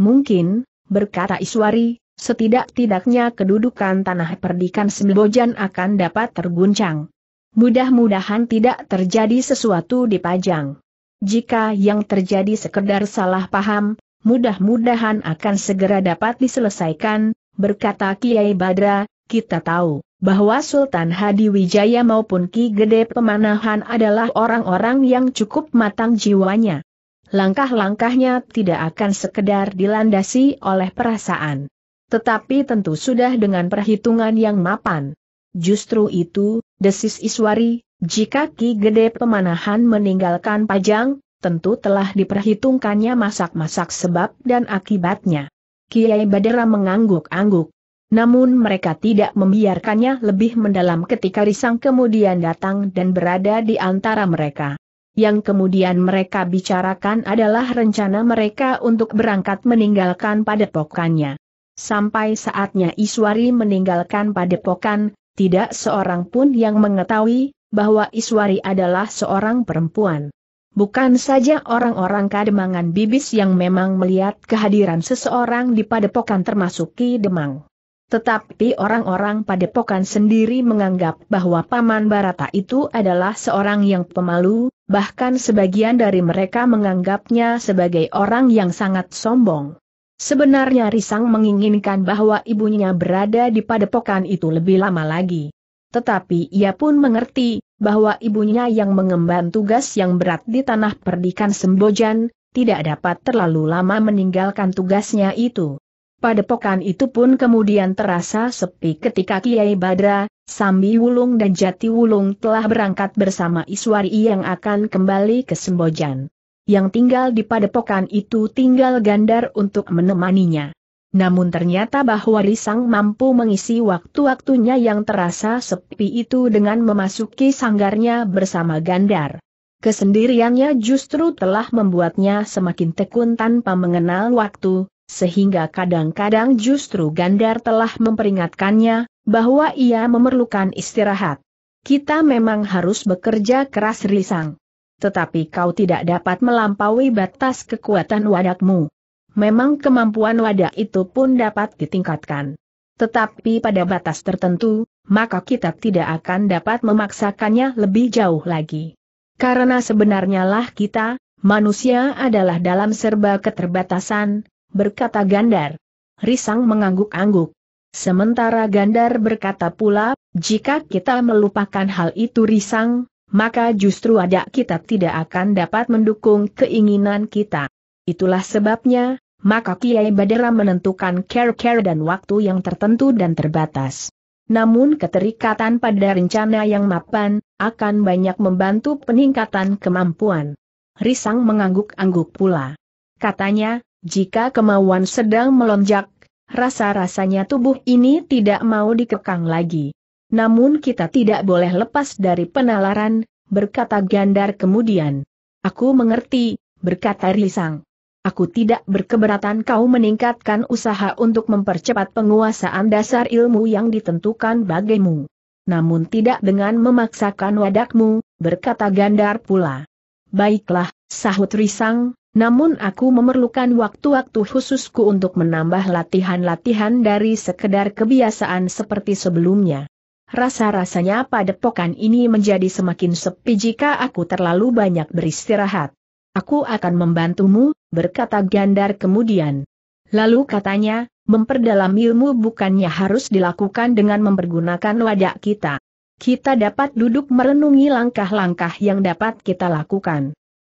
Mungkin, berkata Iswari, setidak-tidaknya kedudukan tanah perdikan Sembojan akan dapat terguncang. Mudah-mudahan tidak terjadi sesuatu di Pajang. Jika yang terjadi sekedar salah paham, mudah-mudahan akan segera dapat diselesaikan, berkata Kiai Badra, kita tahu bahwa Sultan Hadi Wijaya maupun Ki Gede Pemanahan adalah orang-orang yang cukup matang jiwanya. Langkah-langkahnya tidak akan sekedar dilandasi oleh perasaan. Tetapi tentu sudah dengan perhitungan yang mapan. Justru itu, desis Iswari, jika Ki Gede Pemanahan meninggalkan Pajang, tentu telah diperhitungkannya masak-masak sebab dan akibatnya. Kiai Badara mengangguk-angguk. Namun mereka tidak membiarkannya lebih mendalam ketika Risang kemudian datang dan berada di antara mereka. Yang kemudian mereka bicarakan adalah rencana mereka untuk berangkat meninggalkan padepokannya. Sampai saatnya Iswari meninggalkan padepokan, tidak seorang pun yang mengetahui bahwa Iswari adalah seorang perempuan. Bukan saja orang-orang kademangan bibis yang memang melihat kehadiran seseorang di padepokan termasuk Ki Demang. Tetapi orang-orang padepokan sendiri menganggap bahwa Paman Barata itu adalah seorang yang pemalu, bahkan sebagian dari mereka menganggapnya sebagai orang yang sangat sombong. Sebenarnya Risang menginginkan bahwa ibunya berada di padepokan itu lebih lama lagi. Tetapi ia pun mengerti, bahwa ibunya yang mengemban tugas yang berat di tanah perdikan Sembojan, tidak dapat terlalu lama meninggalkan tugasnya itu. Padepokan itu pun kemudian terasa sepi ketika Kiai Badra, Sambi Wulung dan Jati Wulung telah berangkat bersama Iswari yang akan kembali ke Sembojan. Yang tinggal di padepokan itu tinggal Gandar untuk menemaninya. Namun ternyata bahwa Risang mampu mengisi waktu-waktunya yang terasa sepi itu dengan memasuki sanggarnya bersama Gandar. Kesendiriannya justru telah membuatnya semakin tekun tanpa mengenal waktu, sehingga kadang-kadang justru Gandar telah memperingatkannya, bahwa ia memerlukan istirahat. Kita memang harus bekerja keras risang. Tetapi kau tidak dapat melampaui batas kekuatan wadakmu. Memang kemampuan wadak itu pun dapat ditingkatkan. Tetapi pada batas tertentu, maka kita tidak akan dapat memaksakannya lebih jauh lagi. Karena sebenarnya lah kita, manusia adalah dalam serba keterbatasan, berkata Gandar. Risang mengangguk-angguk. Sementara Gandar berkata pula, jika kita melupakan hal itu Risang, maka justru ada kita tidak akan dapat mendukung keinginan kita. Itulah sebabnya, maka Kiai Badera menentukan care-care dan waktu yang tertentu dan terbatas. Namun keterikatan pada rencana yang mapan, akan banyak membantu peningkatan kemampuan. Risang mengangguk-angguk pula. Katanya, jika kemauan sedang melonjak, rasa-rasanya tubuh ini tidak mau dikekang lagi. Namun kita tidak boleh lepas dari penalaran, berkata Gandar kemudian. Aku mengerti, berkata Risang. Aku tidak berkeberatan kau meningkatkan usaha untuk mempercepat penguasaan dasar ilmu yang ditentukan bagimu. Namun tidak dengan memaksakan wadakmu, berkata Gandar pula. Baiklah, sahut Risang, namun aku memerlukan waktu-waktu khususku untuk menambah latihan-latihan dari sekedar kebiasaan seperti sebelumnya. Rasa-rasanya pada padepokan ini menjadi semakin sepi jika aku terlalu banyak beristirahat. Aku akan membantumu, berkata Gandar kemudian. Lalu katanya, memperdalam ilmu bukannya harus dilakukan dengan mempergunakan wadah kita. Kita dapat duduk merenungi langkah-langkah yang dapat kita lakukan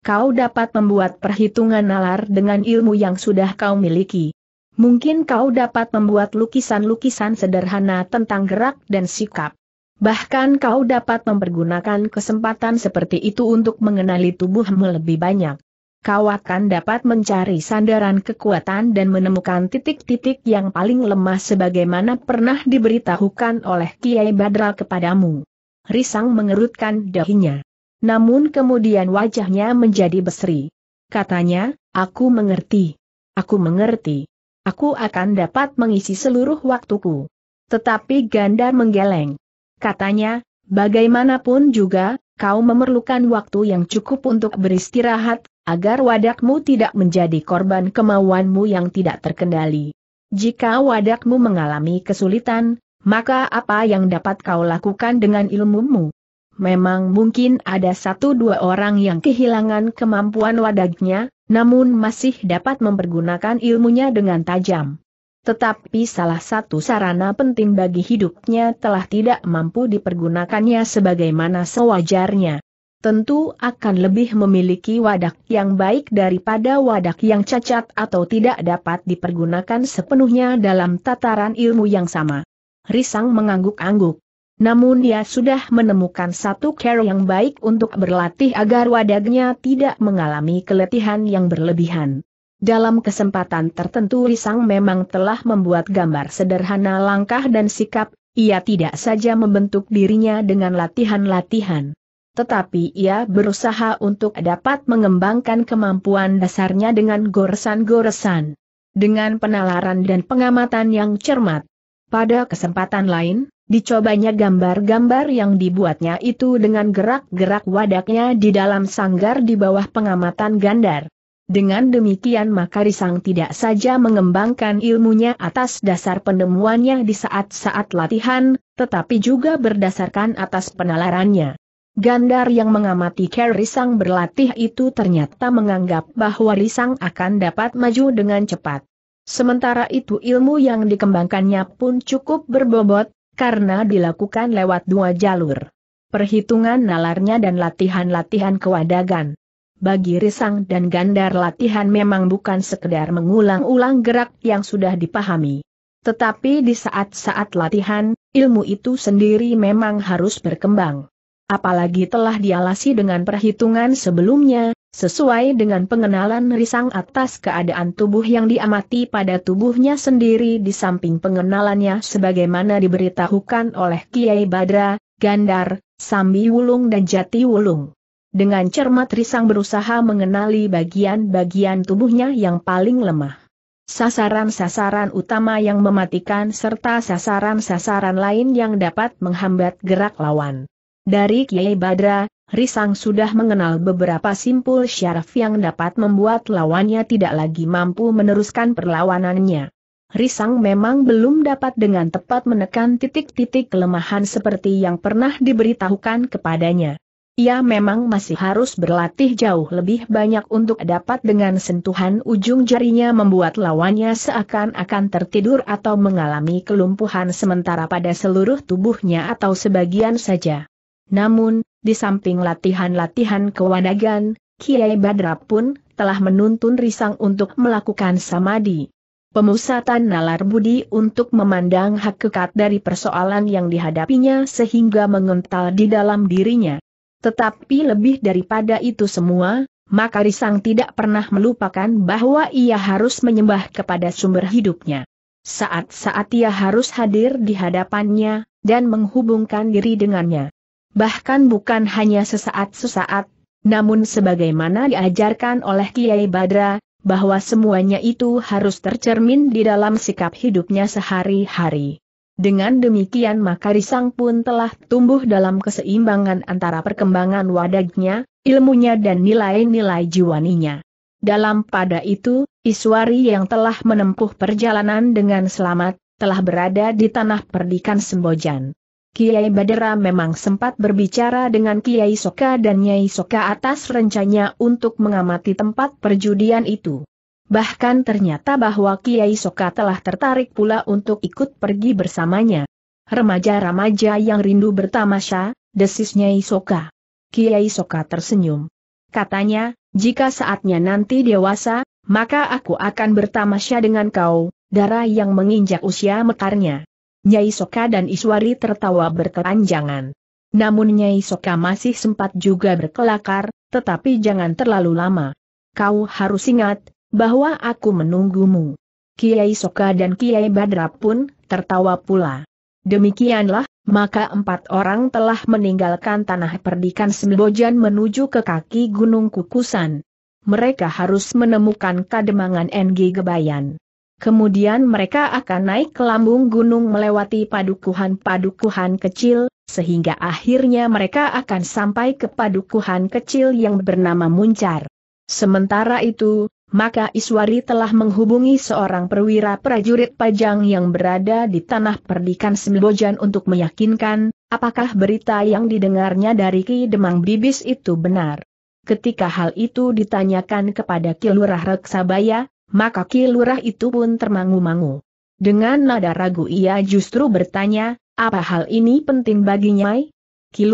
kau dapat membuat perhitungan nalar dengan ilmu yang sudah kau miliki. Mungkin kau dapat membuat lukisan-lukisan sederhana tentang gerak dan sikap. Bahkan kau dapat mempergunakan kesempatan seperti itu untuk mengenali tubuhmu lebih banyak. Kau akan dapat mencari sandaran kekuatan dan menemukan titik-titik yang paling lemah sebagaimana pernah diberitahukan oleh Kiai Badral kepadamu. Risang mengerutkan dahinya. Namun kemudian wajahnya menjadi besri. Katanya, aku mengerti. Aku mengerti. Aku akan dapat mengisi seluruh waktuku. Tetapi Gandar menggeleng. Katanya, bagaimanapun juga, kau memerlukan waktu yang cukup untuk beristirahat, agar wadakmu tidak menjadi korban kemauanmu yang tidak terkendali. Jika wadakmu mengalami kesulitan, maka apa yang dapat kau lakukan dengan ilmumu? Memang mungkin ada satu dua orang yang kehilangan kemampuan wadagnya, namun masih dapat mempergunakan ilmunya dengan tajam. Tetapi salah satu sarana penting bagi hidupnya telah tidak mampu dipergunakannya sebagaimana sewajarnya. Tentu akan lebih memiliki wadak yang baik daripada wadak yang cacat atau tidak dapat dipergunakan sepenuhnya dalam tataran ilmu yang sama. Risang mengangguk-angguk. Namun dia sudah menemukan satu cara yang baik untuk berlatih agar wadagnya tidak mengalami keletihan yang berlebihan. Dalam kesempatan tertentu Risang memang telah membuat gambar sederhana langkah dan sikap, ia tidak saja membentuk dirinya dengan latihan-latihan. Tetapi ia berusaha untuk dapat mengembangkan kemampuan dasarnya dengan goresan-goresan. Dengan penalaran dan pengamatan yang cermat. Pada kesempatan lain, Dicobanya gambar-gambar yang dibuatnya itu dengan gerak-gerak wadaknya di dalam sanggar di bawah pengamatan Gandar. Dengan demikian maka Risang tidak saja mengembangkan ilmunya atas dasar penemuannya di saat-saat latihan, tetapi juga berdasarkan atas penalarannya. Gandar yang mengamati Ker Risang berlatih itu ternyata menganggap bahwa Risang akan dapat maju dengan cepat. Sementara itu ilmu yang dikembangkannya pun cukup berbobot, karena dilakukan lewat dua jalur. Perhitungan nalarnya dan latihan-latihan kewadagan. Bagi Risang dan Gandar latihan memang bukan sekedar mengulang-ulang gerak yang sudah dipahami. Tetapi di saat-saat latihan, ilmu itu sendiri memang harus berkembang. Apalagi telah dialasi dengan perhitungan sebelumnya, Sesuai dengan pengenalan Risang atas keadaan tubuh yang diamati pada tubuhnya sendiri di samping pengenalannya sebagaimana diberitahukan oleh Kiai Badra, Gandar, Sambi Wulung dan Jati Wulung. Dengan cermat Risang berusaha mengenali bagian-bagian tubuhnya yang paling lemah sasaran-sasaran utama yang mematikan serta sasaran-sasaran lain yang dapat menghambat gerak lawan. Dari Kiai Badra, Risang sudah mengenal beberapa simpul syaraf yang dapat membuat lawannya tidak lagi mampu meneruskan perlawanannya. Risang memang belum dapat dengan tepat menekan titik-titik kelemahan seperti yang pernah diberitahukan kepadanya. Ia memang masih harus berlatih jauh lebih banyak untuk dapat dengan sentuhan ujung jarinya membuat lawannya seakan-akan tertidur atau mengalami kelumpuhan sementara pada seluruh tubuhnya atau sebagian saja. Namun, di samping latihan-latihan kewanagan, Kiai Badra pun telah menuntun Risang untuk melakukan samadi. Pemusatan nalar budi untuk memandang hakikat dari persoalan yang dihadapinya sehingga mengental di dalam dirinya. Tetapi lebih daripada itu semua, maka Risang tidak pernah melupakan bahwa ia harus menyembah kepada sumber hidupnya. Saat-saat ia harus hadir di hadapannya, dan menghubungkan diri dengannya bahkan bukan hanya sesaat-sesaat, namun sebagaimana diajarkan oleh Kiai Badra, bahwa semuanya itu harus tercermin di dalam sikap hidupnya sehari-hari. Dengan demikian maka Risang pun telah tumbuh dalam keseimbangan antara perkembangan wadagnya, ilmunya dan nilai-nilai jiwaninya. Dalam pada itu, Iswari yang telah menempuh perjalanan dengan selamat, telah berada di tanah perdikan Sembojan. Kiai Badera memang sempat berbicara dengan Kiai Soka dan Nyai Soka atas rencananya untuk mengamati tempat perjudian itu. Bahkan ternyata bahwa Kiai Soka telah tertarik pula untuk ikut pergi bersamanya. Remaja-remaja yang rindu bertamasya, desis Nyai Soka. Kiai Soka tersenyum. Katanya, jika saatnya nanti dewasa, maka aku akan bertamasya dengan kau, darah yang menginjak usia mekarnya. Nyai Soka dan Iswari tertawa berkepanjangan. Namun Nyai Soka masih sempat juga berkelakar, tetapi jangan terlalu lama. Kau harus ingat, bahwa aku menunggumu. Kiai Soka dan Kiai Badra pun tertawa pula. Demikianlah, maka empat orang telah meninggalkan tanah perdikan Sembojan menuju ke kaki Gunung Kukusan. Mereka harus menemukan kademangan NG Gebayan. Kemudian mereka akan naik ke lambung gunung melewati padukuhan-padukuhan kecil, sehingga akhirnya mereka akan sampai ke padukuhan kecil yang bernama Muncar. Sementara itu, maka Iswari telah menghubungi seorang perwira prajurit pajang yang berada di tanah perdikan Sembojan untuk meyakinkan, apakah berita yang didengarnya dari Ki Demang Bibis itu benar. Ketika hal itu ditanyakan kepada Kilurah Reksabaya, maka kilurah itu pun termangu-mangu. Dengan nada ragu ia justru bertanya, apa hal ini penting baginya? Nyai? Ki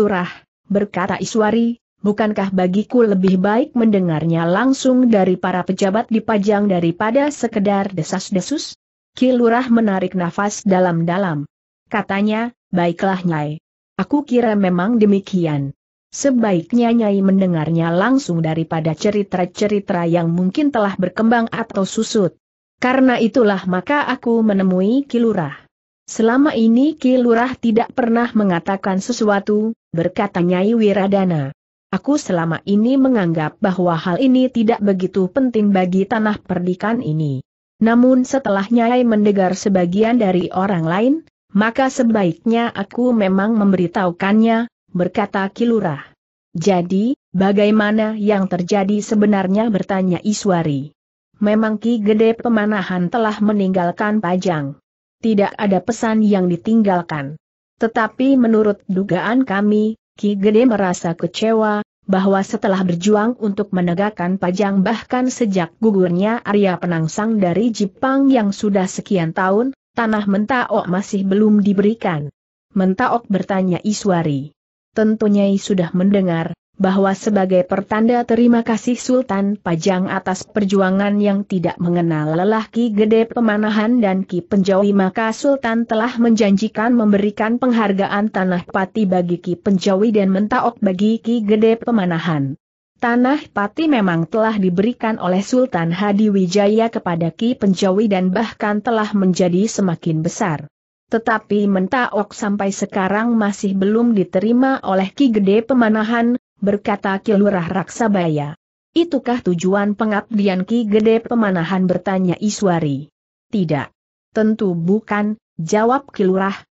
berkata Iswari, bukankah bagiku lebih baik mendengarnya langsung dari para pejabat dipajang daripada sekedar desas-desus? Kilurah menarik nafas dalam-dalam. Katanya, baiklah Nyai. Aku kira memang demikian. Sebaiknya Nyai mendengarnya langsung daripada cerita-cerita yang mungkin telah berkembang atau susut. Karena itulah maka aku menemui Kilurah. Selama ini Kilurah tidak pernah mengatakan sesuatu, berkata Nyai Wiradana. Aku selama ini menganggap bahwa hal ini tidak begitu penting bagi tanah perdikan ini. Namun setelah Nyai mendengar sebagian dari orang lain, maka sebaiknya aku memang memberitahukannya, berkata Kilurah. Jadi, bagaimana yang terjadi sebenarnya bertanya Iswari. Memang Ki Gede Pemanahan telah meninggalkan Pajang. Tidak ada pesan yang ditinggalkan. Tetapi menurut dugaan kami, Ki Gede merasa kecewa, bahwa setelah berjuang untuk menegakkan Pajang bahkan sejak gugurnya Arya Penangsang dari Jepang yang sudah sekian tahun, tanah Mentaok masih belum diberikan. Mentaok bertanya Iswari. Tentunya Nyai sudah mendengar, bahwa sebagai pertanda terima kasih Sultan Pajang atas perjuangan yang tidak mengenal lelah Ki Gede Pemanahan dan Ki Penjawi maka Sultan telah menjanjikan memberikan penghargaan tanah pati bagi Ki Penjawi dan mentaok bagi Ki Gede Pemanahan. Tanah pati memang telah diberikan oleh Sultan Hadi Wijaya kepada Ki Penjawi dan bahkan telah menjadi semakin besar. Tetapi mentaok sampai sekarang masih belum diterima oleh Ki Gede Pemanahan, berkata Ki Raksabaya. Itukah tujuan pengabdian Ki Gede Pemanahan bertanya Iswari? Tidak. Tentu bukan, jawab Ki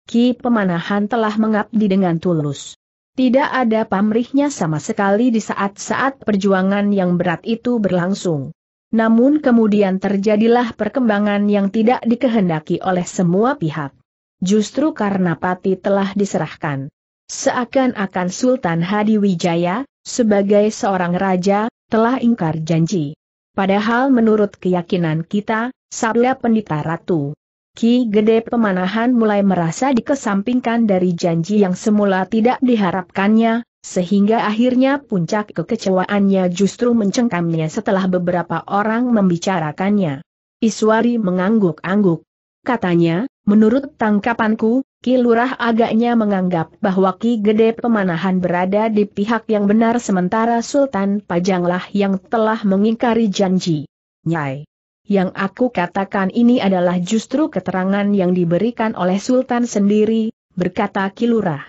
Ki Pemanahan telah mengabdi dengan tulus. Tidak ada pamrihnya sama sekali di saat-saat perjuangan yang berat itu berlangsung. Namun kemudian terjadilah perkembangan yang tidak dikehendaki oleh semua pihak justru karena pati telah diserahkan. Seakan-akan Sultan Hadi Wijaya, sebagai seorang raja, telah ingkar janji. Padahal menurut keyakinan kita, sabda pendita ratu. Ki Gede Pemanahan mulai merasa dikesampingkan dari janji yang semula tidak diharapkannya, sehingga akhirnya puncak kekecewaannya justru mencengkamnya setelah beberapa orang membicarakannya. Iswari mengangguk-angguk katanya, menurut tangkapanku, Ki Lurah agaknya menganggap bahwa Ki Gede Pemanahan berada di pihak yang benar sementara Sultan Pajanglah yang telah mengingkari janji. Nyai. Yang aku katakan ini adalah justru keterangan yang diberikan oleh Sultan sendiri, berkata Ki Lurah.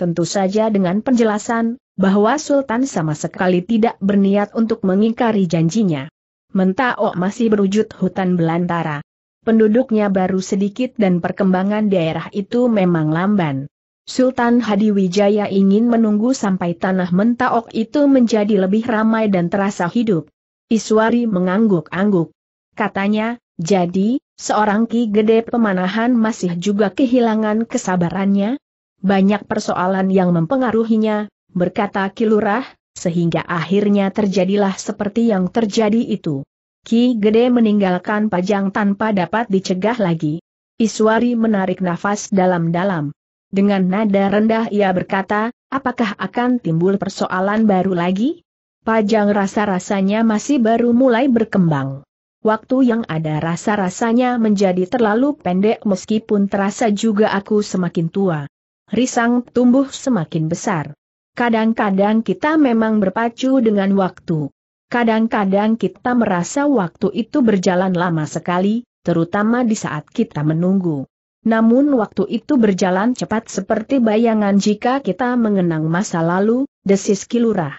Tentu saja dengan penjelasan, bahwa Sultan sama sekali tidak berniat untuk mengingkari janjinya. Mentaok masih berwujud hutan belantara penduduknya baru sedikit dan perkembangan daerah itu memang lamban. Sultan Hadiwijaya ingin menunggu sampai tanah mentaok itu menjadi lebih ramai dan terasa hidup. Iswari mengangguk-angguk. Katanya, jadi, seorang Ki Gede Pemanahan masih juga kehilangan kesabarannya? Banyak persoalan yang mempengaruhinya, berkata Kilurah, sehingga akhirnya terjadilah seperti yang terjadi itu. Ki Gede meninggalkan Pajang tanpa dapat dicegah lagi. Iswari menarik nafas dalam-dalam. Dengan nada rendah ia berkata, apakah akan timbul persoalan baru lagi? Pajang rasa-rasanya masih baru mulai berkembang. Waktu yang ada rasa-rasanya menjadi terlalu pendek meskipun terasa juga aku semakin tua. Risang tumbuh semakin besar. Kadang-kadang kita memang berpacu dengan waktu. Kadang-kadang kita merasa waktu itu berjalan lama sekali, terutama di saat kita menunggu. Namun waktu itu berjalan cepat seperti bayangan jika kita mengenang masa lalu, desis Kilurah.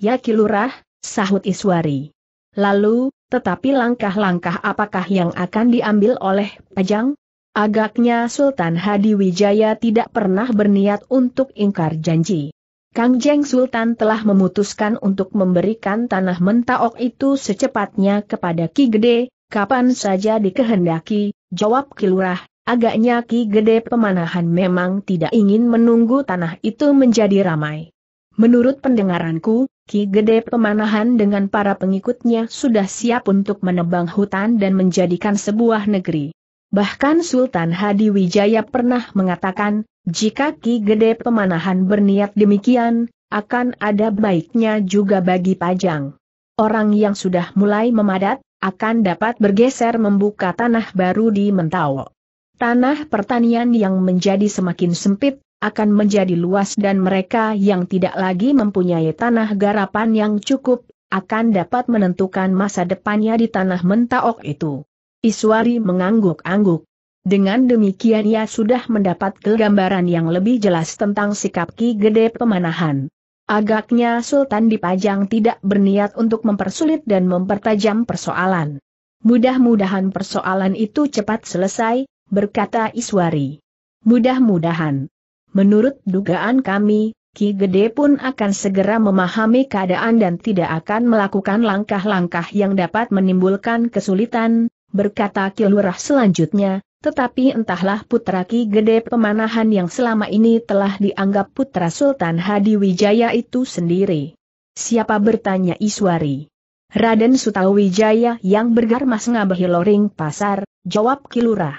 Ya Kilurah, sahut Iswari. Lalu, tetapi langkah-langkah apakah yang akan diambil oleh Pajang? Agaknya Sultan Hadi Wijaya tidak pernah berniat untuk ingkar janji. Kang Jeng Sultan telah memutuskan untuk memberikan tanah mentaok itu secepatnya kepada Ki Gede, kapan saja dikehendaki, jawab Kilurah, agaknya Ki Gede pemanahan memang tidak ingin menunggu tanah itu menjadi ramai. Menurut pendengaranku, Ki Gede pemanahan dengan para pengikutnya sudah siap untuk menebang hutan dan menjadikan sebuah negeri. Bahkan Sultan Hadi Wijaya pernah mengatakan, jika Ki Gede Pemanahan berniat demikian, akan ada baiknya juga bagi Pajang. Orang yang sudah mulai memadat, akan dapat bergeser membuka tanah baru di Mentawo. Tanah pertanian yang menjadi semakin sempit, akan menjadi luas dan mereka yang tidak lagi mempunyai tanah garapan yang cukup, akan dapat menentukan masa depannya di tanah mentaok itu. Iswari mengangguk-angguk. Dengan demikian ia sudah mendapat gambaran yang lebih jelas tentang sikap Ki Gede Pemanahan. Agaknya Sultan dipajang tidak berniat untuk mempersulit dan mempertajam persoalan. Mudah-mudahan persoalan itu cepat selesai, berkata Iswari. Mudah-mudahan. Menurut dugaan kami, Ki Gede pun akan segera memahami keadaan dan tidak akan melakukan langkah-langkah yang dapat menimbulkan kesulitan, berkata Kilurah selanjutnya, tetapi entahlah putra Ki Gede Pemanahan yang selama ini telah dianggap putra Sultan Hadi Wijaya itu sendiri. Siapa bertanya Iswari? Raden Sutawijaya yang bergarmas ngabahi loring pasar, jawab Kilurah.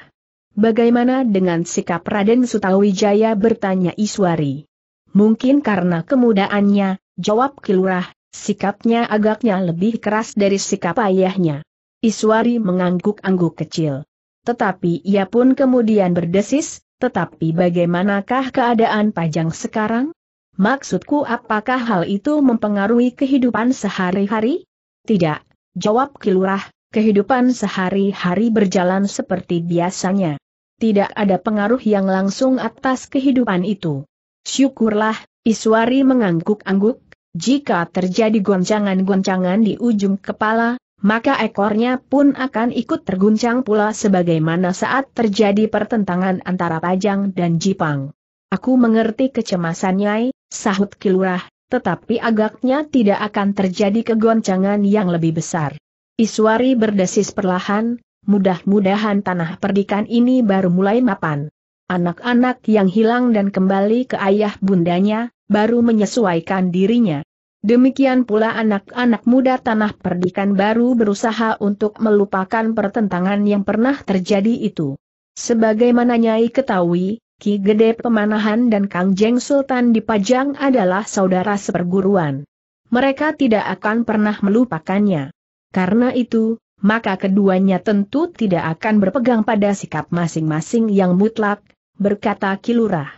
Bagaimana dengan sikap Raden Sutawijaya bertanya Iswari? Mungkin karena kemudaannya, jawab Kilurah, sikapnya agaknya lebih keras dari sikap ayahnya. Iswari mengangguk-angguk kecil. Tetapi ia pun kemudian berdesis, tetapi bagaimanakah keadaan Pajang sekarang? Maksudku apakah hal itu mempengaruhi kehidupan sehari-hari? Tidak, jawab Kilurah, kehidupan sehari-hari berjalan seperti biasanya. Tidak ada pengaruh yang langsung atas kehidupan itu. Syukurlah, Iswari mengangguk-angguk, jika terjadi goncangan-goncangan di ujung kepala, maka ekornya pun akan ikut terguncang pula sebagaimana saat terjadi pertentangan antara Pajang dan Jipang. Aku mengerti kecemasannya, sahut Kilurah, tetapi agaknya tidak akan terjadi kegoncangan yang lebih besar. Iswari berdesis perlahan, mudah-mudahan tanah perdikan ini baru mulai mapan. Anak-anak yang hilang dan kembali ke ayah bundanya, baru menyesuaikan dirinya. Demikian pula anak-anak muda tanah perdikan baru berusaha untuk melupakan pertentangan yang pernah terjadi itu. Sebagaimana Nyai ketahui, Ki Gede Pemanahan dan Kang Jeng Sultan di Pajang adalah saudara seperguruan. Mereka tidak akan pernah melupakannya. Karena itu, maka keduanya tentu tidak akan berpegang pada sikap masing-masing yang mutlak, berkata Kilurah.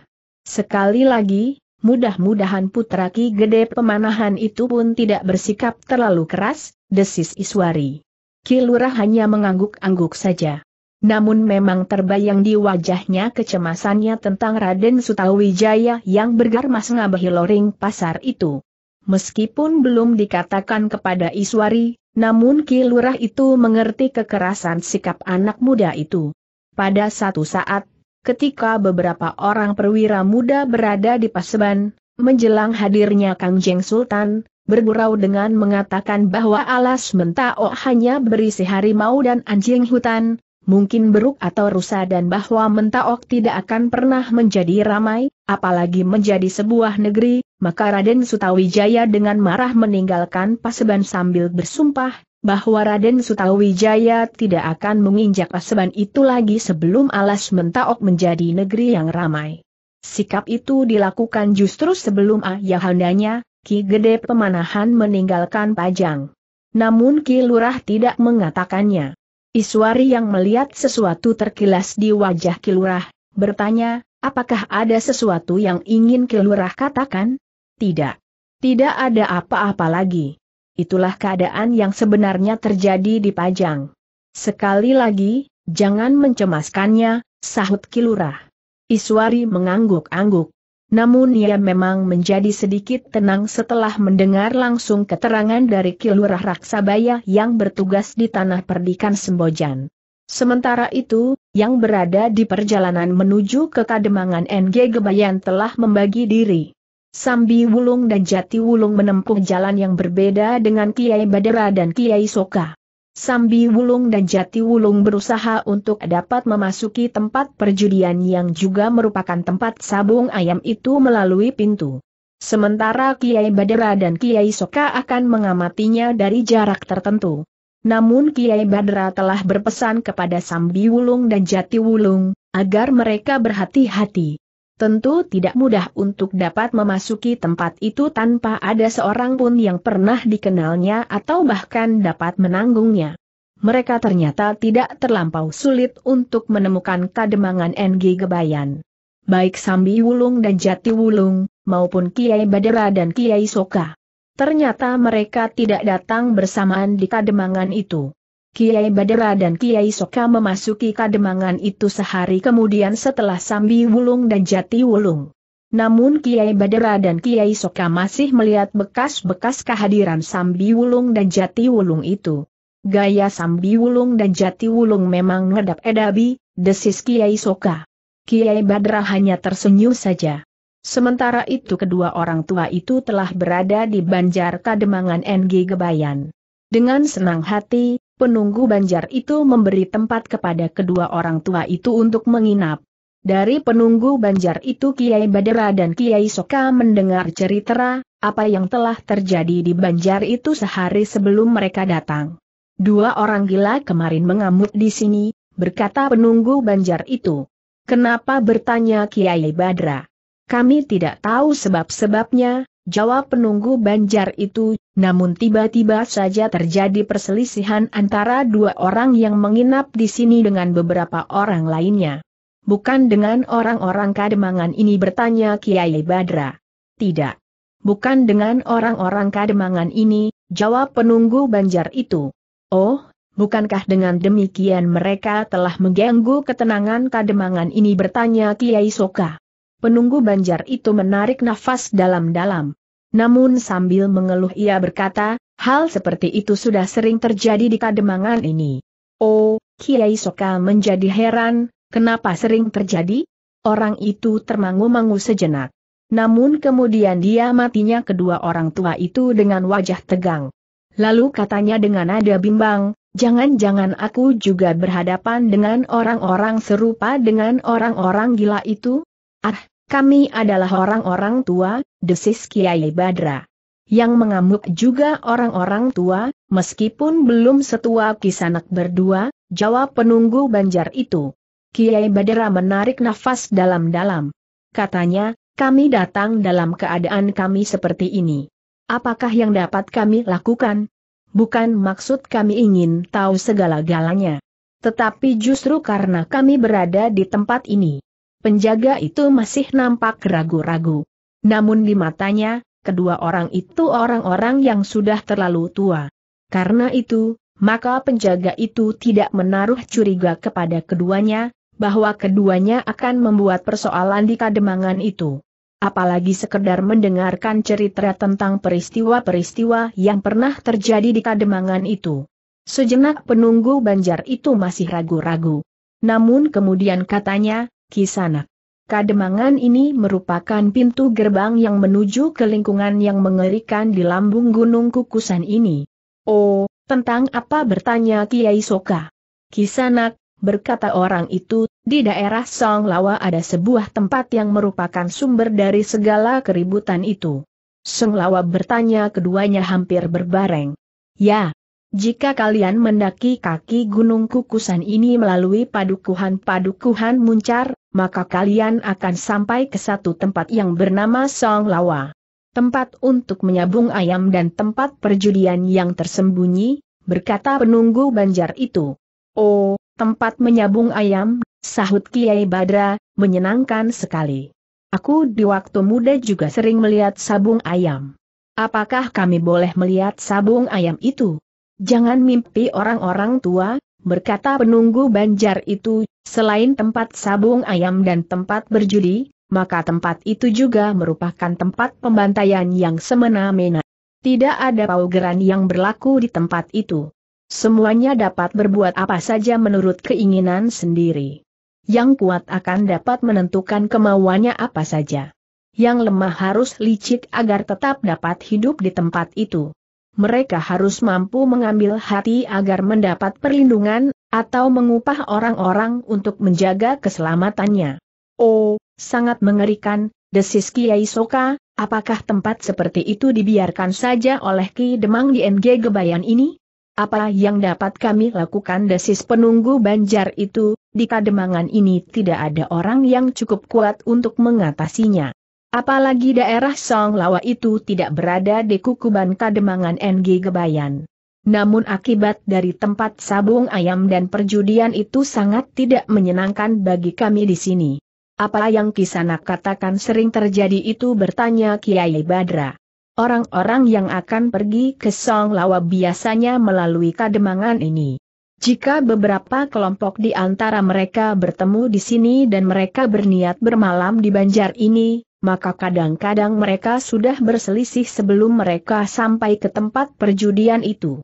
Sekali lagi, Mudah-mudahan putra Ki Gede pemanahan itu pun tidak bersikap terlalu keras, desis Iswari. Ki Lurah hanya mengangguk-angguk saja. Namun memang terbayang di wajahnya kecemasannya tentang Raden Sutawijaya yang bergarmas ngabahi loring pasar itu. Meskipun belum dikatakan kepada Iswari, namun Ki Lurah itu mengerti kekerasan sikap anak muda itu. Pada satu saat, Ketika beberapa orang perwira muda berada di Paseban, menjelang hadirnya Kang Jeng Sultan, bergurau dengan mengatakan bahwa alas mentao oh hanya berisi harimau dan anjing hutan, mungkin beruk atau rusa dan bahwa mentaok tidak akan pernah menjadi ramai, apalagi menjadi sebuah negeri, maka Raden Sutawijaya dengan marah meninggalkan paseban sambil bersumpah, bahwa Raden Sutawijaya tidak akan menginjak paseban itu lagi sebelum alas mentaok menjadi negeri yang ramai. Sikap itu dilakukan justru sebelum ayahandanya, ah Ki Gede Pemanahan meninggalkan Pajang. Namun Ki Lurah tidak mengatakannya. Iswari yang melihat sesuatu terkilas di wajah Ki Lurah, bertanya, apakah ada sesuatu yang ingin Ki Lurah katakan? Tidak. Tidak ada apa-apa lagi itulah keadaan yang sebenarnya terjadi di Pajang. Sekali lagi, jangan mencemaskannya, sahut Kilurah. Iswari mengangguk-angguk. Namun ia memang menjadi sedikit tenang setelah mendengar langsung keterangan dari Kilurah Raksabaya yang bertugas di tanah perdikan Sembojan. Sementara itu, yang berada di perjalanan menuju ke Kademangan NG Gebayan telah membagi diri. Sambi Wulung dan Jati Wulung menempuh jalan yang berbeda dengan Kiai Badera dan Kiai Soka. Sambi Wulung dan Jati Wulung berusaha untuk dapat memasuki tempat perjudian yang juga merupakan tempat sabung ayam itu melalui pintu. Sementara Kiai Badera dan Kiai Soka akan mengamatinya dari jarak tertentu. Namun Kiai Badra telah berpesan kepada Sambi Wulung dan Jati Wulung, agar mereka berhati-hati. Tentu tidak mudah untuk dapat memasuki tempat itu tanpa ada seorang pun yang pernah dikenalnya atau bahkan dapat menanggungnya. Mereka ternyata tidak terlampau sulit untuk menemukan kademangan NG Gebayan. Baik Sambi Wulung dan Jati Wulung, maupun Kiai Badera dan Kiai Soka. Ternyata mereka tidak datang bersamaan di kademangan itu. Kiai Badera dan Kiai Soka memasuki kademangan itu sehari kemudian setelah Sambi Wulung dan Jati Wulung. Namun Kiai Badera dan Kiai Soka masih melihat bekas-bekas kehadiran Sambi Wulung dan Jati Wulung itu. Gaya Sambi Wulung dan Jati Wulung memang ngedap edabi, desis Kiai Soka. Kiai Badra hanya tersenyum saja. Sementara itu kedua orang tua itu telah berada di Banjar Kademangan NG Gebayan. Dengan senang hati, penunggu banjar itu memberi tempat kepada kedua orang tua itu untuk menginap. Dari penunggu banjar itu Kiai Badera dan Kiai Soka mendengar cerita apa yang telah terjadi di banjar itu sehari sebelum mereka datang. Dua orang gila kemarin mengamuk di sini, berkata penunggu banjar itu. Kenapa bertanya Kiai Badra? Kami tidak tahu sebab-sebabnya, Jawab penunggu banjar itu, namun tiba-tiba saja terjadi perselisihan antara dua orang yang menginap di sini dengan beberapa orang lainnya. Bukan dengan orang-orang kademangan ini bertanya Kiai Badra. Tidak. Bukan dengan orang-orang kademangan ini, jawab penunggu banjar itu. Oh, bukankah dengan demikian mereka telah mengganggu ketenangan kademangan ini bertanya Kiai Soka. Penunggu banjar itu menarik nafas dalam-dalam. Namun sambil mengeluh ia berkata, hal seperti itu sudah sering terjadi di kademangan ini. Oh, Kiai Soka menjadi heran, kenapa sering terjadi? Orang itu termangu-mangu sejenak. Namun kemudian dia matinya kedua orang tua itu dengan wajah tegang. Lalu katanya dengan nada bimbang, jangan-jangan aku juga berhadapan dengan orang-orang serupa dengan orang-orang gila itu? Ah, kami adalah orang-orang tua, desis Kiai Badra. Yang mengamuk juga orang-orang tua, meskipun belum setua kisanak berdua, jawab penunggu banjar itu. Kiai Badra menarik nafas dalam-dalam. Katanya, kami datang dalam keadaan kami seperti ini. Apakah yang dapat kami lakukan? Bukan maksud kami ingin tahu segala-galanya. Tetapi justru karena kami berada di tempat ini penjaga itu masih nampak ragu-ragu. Namun di matanya, kedua orang itu orang-orang yang sudah terlalu tua. Karena itu, maka penjaga itu tidak menaruh curiga kepada keduanya, bahwa keduanya akan membuat persoalan di kademangan itu. Apalagi sekedar mendengarkan cerita tentang peristiwa-peristiwa yang pernah terjadi di kademangan itu. Sejenak penunggu banjar itu masih ragu-ragu. Namun kemudian katanya, Kisanak. Kademangan ini merupakan pintu gerbang yang menuju ke lingkungan yang mengerikan di lambung gunung kukusan ini. Oh, tentang apa bertanya Kiai Soka? Kisanak, berkata orang itu, di daerah Songlawa ada sebuah tempat yang merupakan sumber dari segala keributan itu. Songlawa bertanya keduanya hampir berbareng. Ya, jika kalian mendaki kaki gunung kukusan ini melalui padukuhan-padukuhan muncar, maka kalian akan sampai ke satu tempat yang bernama Song Lawa. Tempat untuk menyabung ayam dan tempat perjudian yang tersembunyi, berkata penunggu banjar itu. Oh, tempat menyabung ayam, sahut Kiai Badra, menyenangkan sekali. Aku di waktu muda juga sering melihat sabung ayam. Apakah kami boleh melihat sabung ayam itu? Jangan mimpi orang-orang tua, berkata penunggu banjar itu, Selain tempat sabung ayam dan tempat berjudi, maka tempat itu juga merupakan tempat pembantaian yang semena-mena. Tidak ada paugeran yang berlaku di tempat itu. Semuanya dapat berbuat apa saja menurut keinginan sendiri. Yang kuat akan dapat menentukan kemauannya apa saja. Yang lemah harus licik agar tetap dapat hidup di tempat itu. Mereka harus mampu mengambil hati agar mendapat perlindungan, atau mengupah orang-orang untuk menjaga keselamatannya. Oh, sangat mengerikan, desis Kiai Soka, apakah tempat seperti itu dibiarkan saja oleh Ki Demang di NG Gebayan ini? Apa yang dapat kami lakukan desis penunggu banjar itu, di kademangan ini tidak ada orang yang cukup kuat untuk mengatasinya. Apalagi daerah Song Lawa itu tidak berada di kukuban kademangan NG Gebayan. Namun akibat dari tempat sabung ayam dan perjudian itu sangat tidak menyenangkan bagi kami di sini. Apa yang Kisana katakan sering terjadi itu bertanya Kiai Badra. Orang-orang yang akan pergi ke Song Lawa biasanya melalui kademangan ini. Jika beberapa kelompok di antara mereka bertemu di sini dan mereka berniat bermalam di banjar ini, maka kadang-kadang mereka sudah berselisih sebelum mereka sampai ke tempat perjudian itu.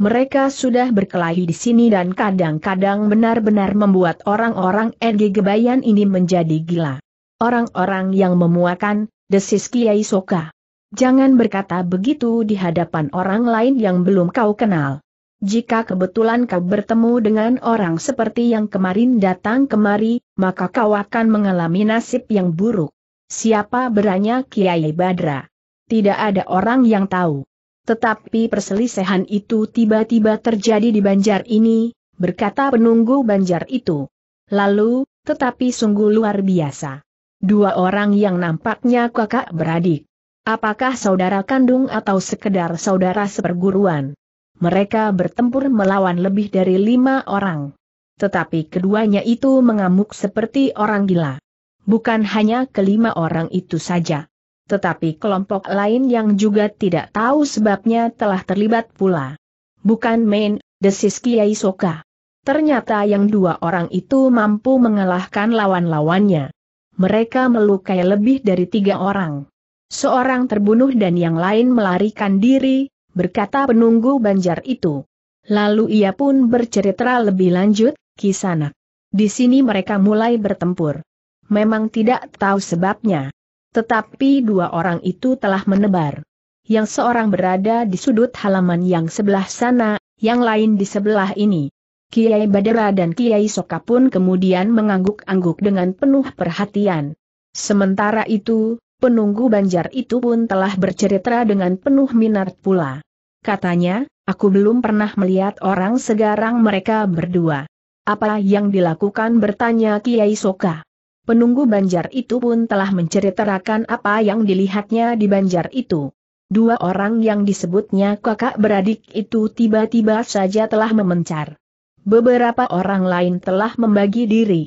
Mereka sudah berkelahi di sini dan kadang-kadang benar-benar membuat orang-orang NG Gebayan ini menjadi gila. Orang-orang yang memuakan, desis Kiai Soka. Jangan berkata begitu di hadapan orang lain yang belum kau kenal. Jika kebetulan kau bertemu dengan orang seperti yang kemarin datang kemari, maka kau akan mengalami nasib yang buruk. Siapa beranya Kiai Badra? Tidak ada orang yang tahu. Tetapi perselisihan itu tiba-tiba terjadi di banjar ini, berkata penunggu banjar itu. Lalu, tetapi sungguh luar biasa. Dua orang yang nampaknya kakak beradik. Apakah saudara kandung atau sekedar saudara seperguruan? Mereka bertempur melawan lebih dari lima orang. Tetapi keduanya itu mengamuk seperti orang gila. Bukan hanya kelima orang itu saja tetapi kelompok lain yang juga tidak tahu sebabnya telah terlibat pula. Bukan main, desis Kiai Soka. Ternyata yang dua orang itu mampu mengalahkan lawan-lawannya. Mereka melukai lebih dari tiga orang. Seorang terbunuh dan yang lain melarikan diri, berkata penunggu banjar itu. Lalu ia pun bercerita lebih lanjut, kisanak. Di sini mereka mulai bertempur. Memang tidak tahu sebabnya. Tetapi dua orang itu telah menebar. Yang seorang berada di sudut halaman yang sebelah sana, yang lain di sebelah ini. Kiai Badera dan Kiai Soka pun kemudian mengangguk-angguk dengan penuh perhatian. Sementara itu, penunggu banjar itu pun telah bercerita dengan penuh minat pula. Katanya, aku belum pernah melihat orang segarang mereka berdua. Apa yang dilakukan bertanya Kiai Soka. Penunggu banjar itu pun telah menceritakan apa yang dilihatnya di banjar itu. Dua orang yang disebutnya kakak beradik itu tiba-tiba saja telah memencar. Beberapa orang lain telah membagi diri.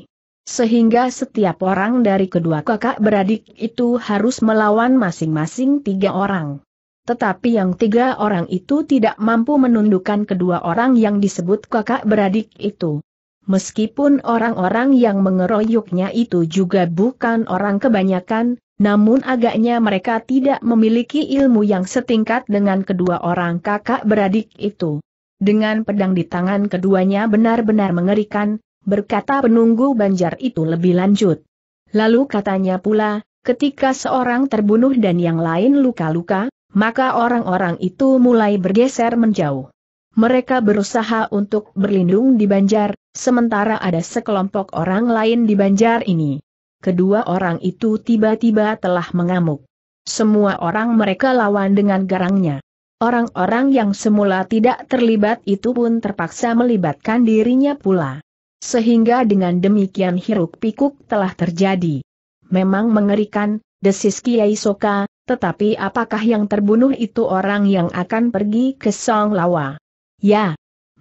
Sehingga setiap orang dari kedua kakak beradik itu harus melawan masing-masing tiga orang. Tetapi yang tiga orang itu tidak mampu menundukkan kedua orang yang disebut kakak beradik itu. Meskipun orang-orang yang mengeroyoknya itu juga bukan orang kebanyakan, namun agaknya mereka tidak memiliki ilmu yang setingkat dengan kedua orang kakak beradik itu. Dengan pedang di tangan keduanya benar-benar mengerikan, berkata penunggu banjar itu lebih lanjut. Lalu katanya pula, ketika seorang terbunuh dan yang lain luka-luka, maka orang-orang itu mulai bergeser menjauh. Mereka berusaha untuk berlindung di banjar, sementara ada sekelompok orang lain di banjar ini. Kedua orang itu tiba-tiba telah mengamuk. Semua orang mereka lawan dengan garangnya. Orang-orang yang semula tidak terlibat itu pun terpaksa melibatkan dirinya pula. Sehingga dengan demikian hiruk pikuk telah terjadi. Memang mengerikan, desis Kiai Soka, tetapi apakah yang terbunuh itu orang yang akan pergi ke Song Lawa? Ya,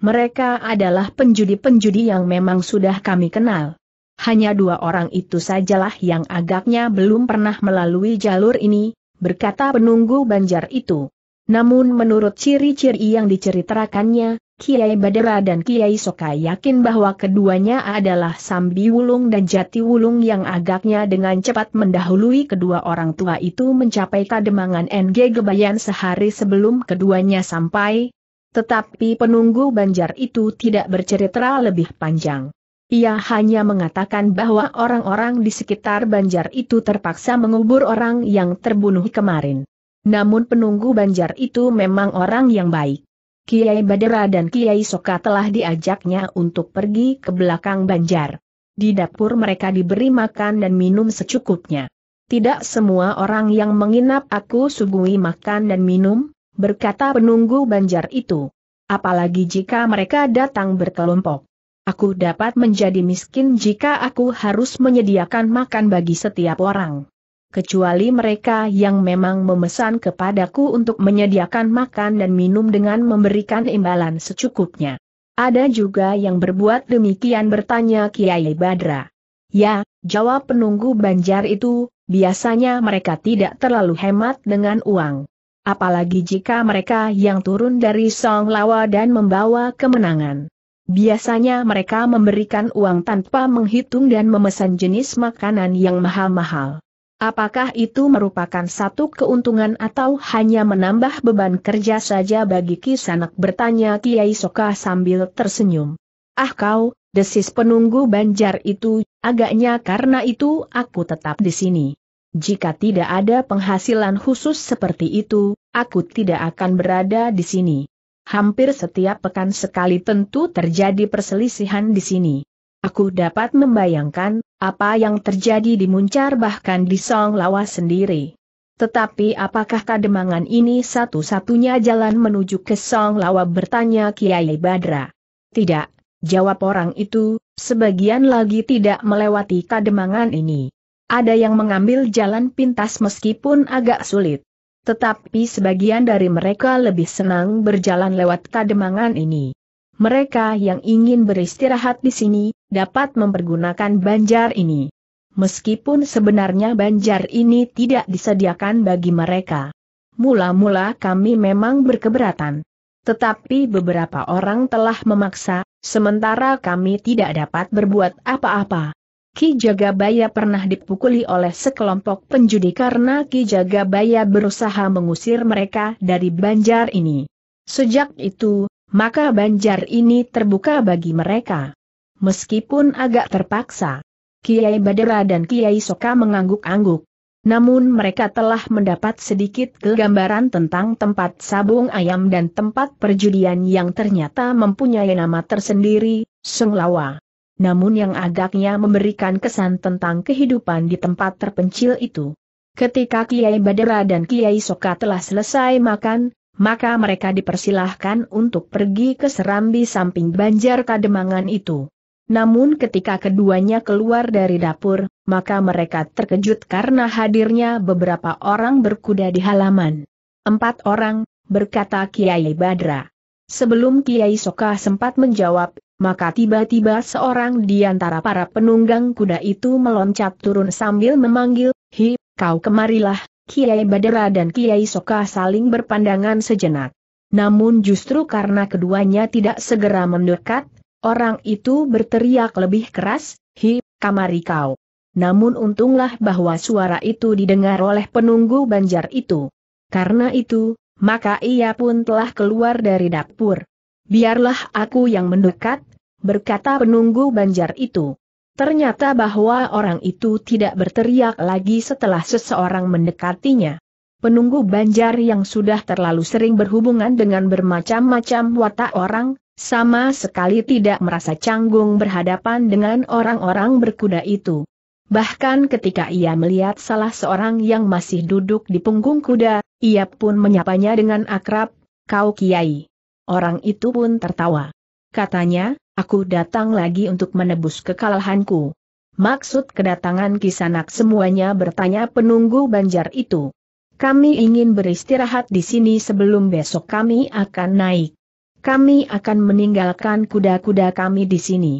mereka adalah penjudi-penjudi yang memang sudah kami kenal. Hanya dua orang itu sajalah yang agaknya belum pernah melalui jalur ini, berkata penunggu banjar itu. Namun menurut ciri-ciri yang diceritakannya, Kiai Badera dan Kiai Soka yakin bahwa keduanya adalah Sambi Wulung dan Jati Wulung yang agaknya dengan cepat mendahului kedua orang tua itu mencapai kademangan NG Gebayan sehari sebelum keduanya sampai, tetapi penunggu banjar itu tidak bercerita lebih panjang. Ia hanya mengatakan bahwa orang-orang di sekitar banjar itu terpaksa mengubur orang yang terbunuh kemarin. Namun penunggu banjar itu memang orang yang baik. Kiai Badera dan Kiai Soka telah diajaknya untuk pergi ke belakang banjar. Di dapur mereka diberi makan dan minum secukupnya. Tidak semua orang yang menginap aku sugui makan dan minum, berkata penunggu banjar itu. Apalagi jika mereka datang berkelompok. Aku dapat menjadi miskin jika aku harus menyediakan makan bagi setiap orang. Kecuali mereka yang memang memesan kepadaku untuk menyediakan makan dan minum dengan memberikan imbalan secukupnya. Ada juga yang berbuat demikian bertanya Kiai Badra. Ya, jawab penunggu banjar itu, biasanya mereka tidak terlalu hemat dengan uang apalagi jika mereka yang turun dari Song Lawa dan membawa kemenangan. Biasanya mereka memberikan uang tanpa menghitung dan memesan jenis makanan yang mahal-mahal. Apakah itu merupakan satu keuntungan atau hanya menambah beban kerja saja bagi Kisanak bertanya Kiai Soka sambil tersenyum. Ah kau, desis penunggu banjar itu, agaknya karena itu aku tetap di sini. Jika tidak ada penghasilan khusus seperti itu, aku tidak akan berada di sini. Hampir setiap pekan sekali tentu terjadi perselisihan di sini. Aku dapat membayangkan apa yang terjadi di Muncar bahkan di Song Lawa sendiri. Tetapi apakah kademangan ini satu-satunya jalan menuju ke Song Lawa bertanya Kiai Badra? Tidak, jawab orang itu, sebagian lagi tidak melewati kademangan ini. Ada yang mengambil jalan pintas meskipun agak sulit. Tetapi sebagian dari mereka lebih senang berjalan lewat kademangan ini. Mereka yang ingin beristirahat di sini, dapat mempergunakan banjar ini. Meskipun sebenarnya banjar ini tidak disediakan bagi mereka. Mula-mula kami memang berkeberatan. Tetapi beberapa orang telah memaksa, sementara kami tidak dapat berbuat apa-apa. Ki Jagabaya pernah dipukuli oleh sekelompok penjudi karena Ki Jagabaya berusaha mengusir mereka dari banjar ini. Sejak itu, maka banjar ini terbuka bagi mereka. Meskipun agak terpaksa, Kiai Badera dan Kiai Soka mengangguk-angguk. Namun mereka telah mendapat sedikit kegambaran tentang tempat sabung ayam dan tempat perjudian yang ternyata mempunyai nama tersendiri, Sunglawa namun yang agaknya memberikan kesan tentang kehidupan di tempat terpencil itu. Ketika Kiai Badera dan Kiai Soka telah selesai makan, maka mereka dipersilahkan untuk pergi ke serambi samping banjar kademangan itu. Namun ketika keduanya keluar dari dapur, maka mereka terkejut karena hadirnya beberapa orang berkuda di halaman. Empat orang, berkata Kiai Badra. Sebelum Kiai Soka sempat menjawab, maka tiba-tiba seorang di antara para penunggang kuda itu meloncat turun sambil memanggil, Hi, kau kemarilah, Kiai Badera dan Kiai Soka saling berpandangan sejenak. Namun justru karena keduanya tidak segera mendekat, orang itu berteriak lebih keras, Hi, kamari kau. Namun untunglah bahwa suara itu didengar oleh penunggu banjar itu. Karena itu, maka ia pun telah keluar dari dapur. Biarlah aku yang mendekat, berkata penunggu banjar itu. Ternyata bahwa orang itu tidak berteriak lagi setelah seseorang mendekatinya. Penunggu banjar yang sudah terlalu sering berhubungan dengan bermacam-macam watak orang, sama sekali tidak merasa canggung berhadapan dengan orang-orang berkuda itu. Bahkan ketika ia melihat salah seorang yang masih duduk di punggung kuda, ia pun menyapanya dengan akrab, kau kiai. Orang itu pun tertawa. Katanya, Aku datang lagi untuk menebus kekalahanku. Maksud kedatangan kisanak semuanya bertanya penunggu banjar itu. Kami ingin beristirahat di sini sebelum besok kami akan naik. Kami akan meninggalkan kuda-kuda kami di sini.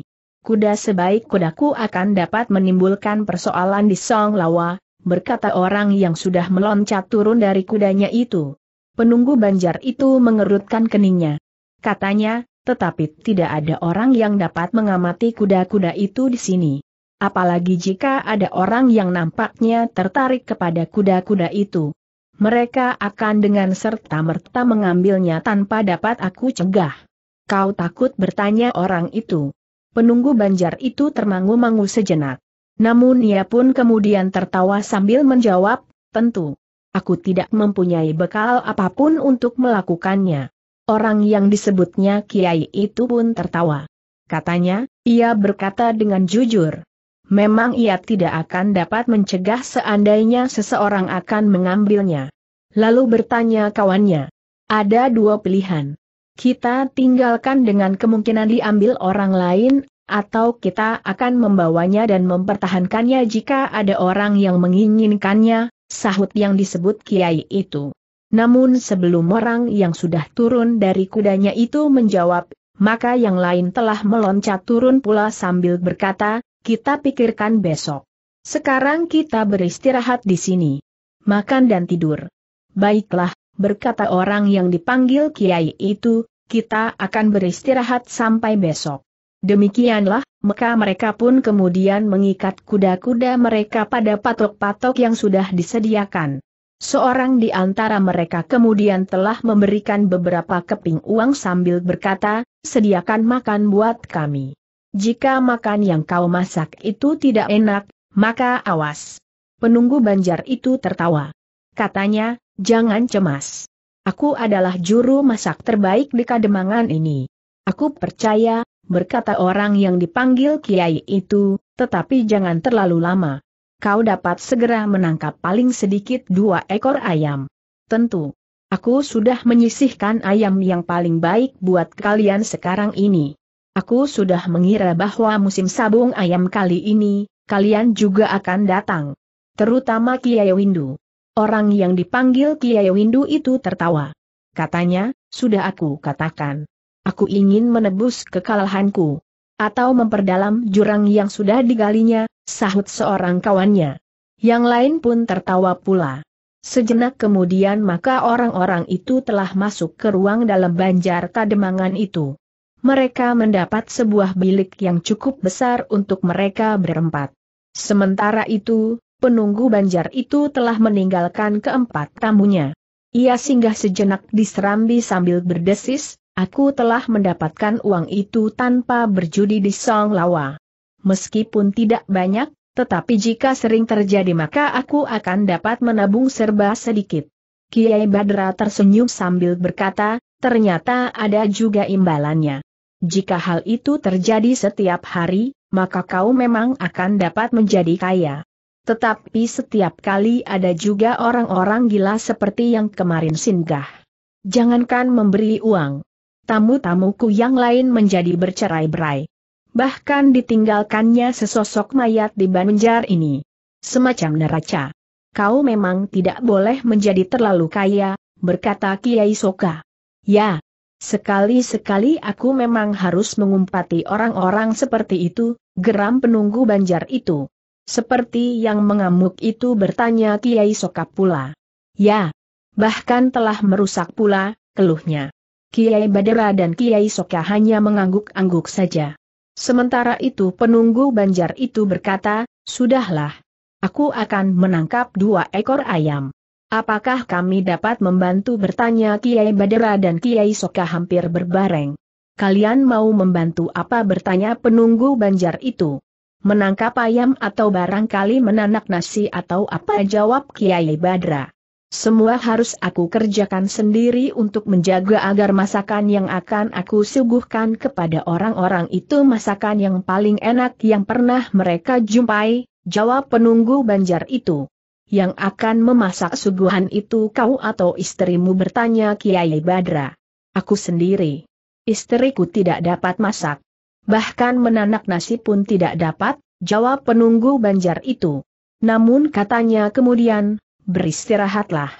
Kuda sebaik kudaku akan dapat menimbulkan persoalan di Song Lawa, berkata orang yang sudah meloncat turun dari kudanya itu. Penunggu banjar itu mengerutkan keningnya. Katanya, tetapi tidak ada orang yang dapat mengamati kuda-kuda itu di sini. Apalagi jika ada orang yang nampaknya tertarik kepada kuda-kuda itu. Mereka akan dengan serta-merta mengambilnya tanpa dapat aku cegah. Kau takut bertanya orang itu. Penunggu banjar itu termangu-mangu sejenak. Namun ia pun kemudian tertawa sambil menjawab, tentu. Aku tidak mempunyai bekal apapun untuk melakukannya. Orang yang disebutnya Kiai itu pun tertawa. Katanya, ia berkata dengan jujur. Memang ia tidak akan dapat mencegah seandainya seseorang akan mengambilnya. Lalu bertanya kawannya. Ada dua pilihan. Kita tinggalkan dengan kemungkinan diambil orang lain, atau kita akan membawanya dan mempertahankannya jika ada orang yang menginginkannya, sahut yang disebut Kiai itu. Namun sebelum orang yang sudah turun dari kudanya itu menjawab, maka yang lain telah meloncat turun pula sambil berkata, kita pikirkan besok. Sekarang kita beristirahat di sini. Makan dan tidur. Baiklah, berkata orang yang dipanggil Kiai itu, kita akan beristirahat sampai besok. Demikianlah, maka mereka pun kemudian mengikat kuda-kuda mereka pada patok-patok yang sudah disediakan. Seorang di antara mereka kemudian telah memberikan beberapa keping uang sambil berkata, sediakan makan buat kami. Jika makan yang kau masak itu tidak enak, maka awas. Penunggu banjar itu tertawa. Katanya, jangan cemas. Aku adalah juru masak terbaik di kademangan ini. Aku percaya, berkata orang yang dipanggil kiai itu, tetapi jangan terlalu lama kau dapat segera menangkap paling sedikit dua ekor ayam. Tentu. Aku sudah menyisihkan ayam yang paling baik buat kalian sekarang ini. Aku sudah mengira bahwa musim sabung ayam kali ini, kalian juga akan datang. Terutama Kiai Windu. Orang yang dipanggil Kiai Windu itu tertawa. Katanya, sudah aku katakan. Aku ingin menebus kekalahanku. Atau memperdalam jurang yang sudah digalinya, sahut seorang kawannya. Yang lain pun tertawa pula. Sejenak kemudian maka orang-orang itu telah masuk ke ruang dalam banjar kademangan itu. Mereka mendapat sebuah bilik yang cukup besar untuk mereka berempat. Sementara itu, penunggu banjar itu telah meninggalkan keempat tamunya. Ia singgah sejenak di Serambi sambil berdesis, aku telah mendapatkan uang itu tanpa berjudi di Song Lawa meskipun tidak banyak, tetapi jika sering terjadi maka aku akan dapat menabung serba sedikit. Kiai Badra tersenyum sambil berkata, ternyata ada juga imbalannya. Jika hal itu terjadi setiap hari, maka kau memang akan dapat menjadi kaya. Tetapi setiap kali ada juga orang-orang gila seperti yang kemarin singgah. Jangankan memberi uang. Tamu-tamuku yang lain menjadi bercerai-berai bahkan ditinggalkannya sesosok mayat di banjar ini. Semacam neraca. Kau memang tidak boleh menjadi terlalu kaya, berkata Kiai Soka. Ya, sekali-sekali aku memang harus mengumpati orang-orang seperti itu, geram penunggu banjar itu. Seperti yang mengamuk itu bertanya Kiai Soka pula. Ya, bahkan telah merusak pula, keluhnya. Kiai Badera dan Kiai Soka hanya mengangguk-angguk saja. Sementara itu penunggu banjar itu berkata, Sudahlah. Aku akan menangkap dua ekor ayam. Apakah kami dapat membantu bertanya Kiai Badera dan Kiai Soka hampir berbareng. Kalian mau membantu apa bertanya penunggu banjar itu? Menangkap ayam atau barangkali menanak nasi atau apa jawab Kiai Badra. Semua harus aku kerjakan sendiri untuk menjaga agar masakan yang akan aku suguhkan kepada orang-orang itu masakan yang paling enak yang pernah mereka jumpai, jawab penunggu banjar itu. Yang akan memasak suguhan itu kau atau istrimu bertanya Kiai Badra. Aku sendiri. Istriku tidak dapat masak. Bahkan menanak nasi pun tidak dapat, jawab penunggu banjar itu. Namun katanya kemudian, beristirahatlah.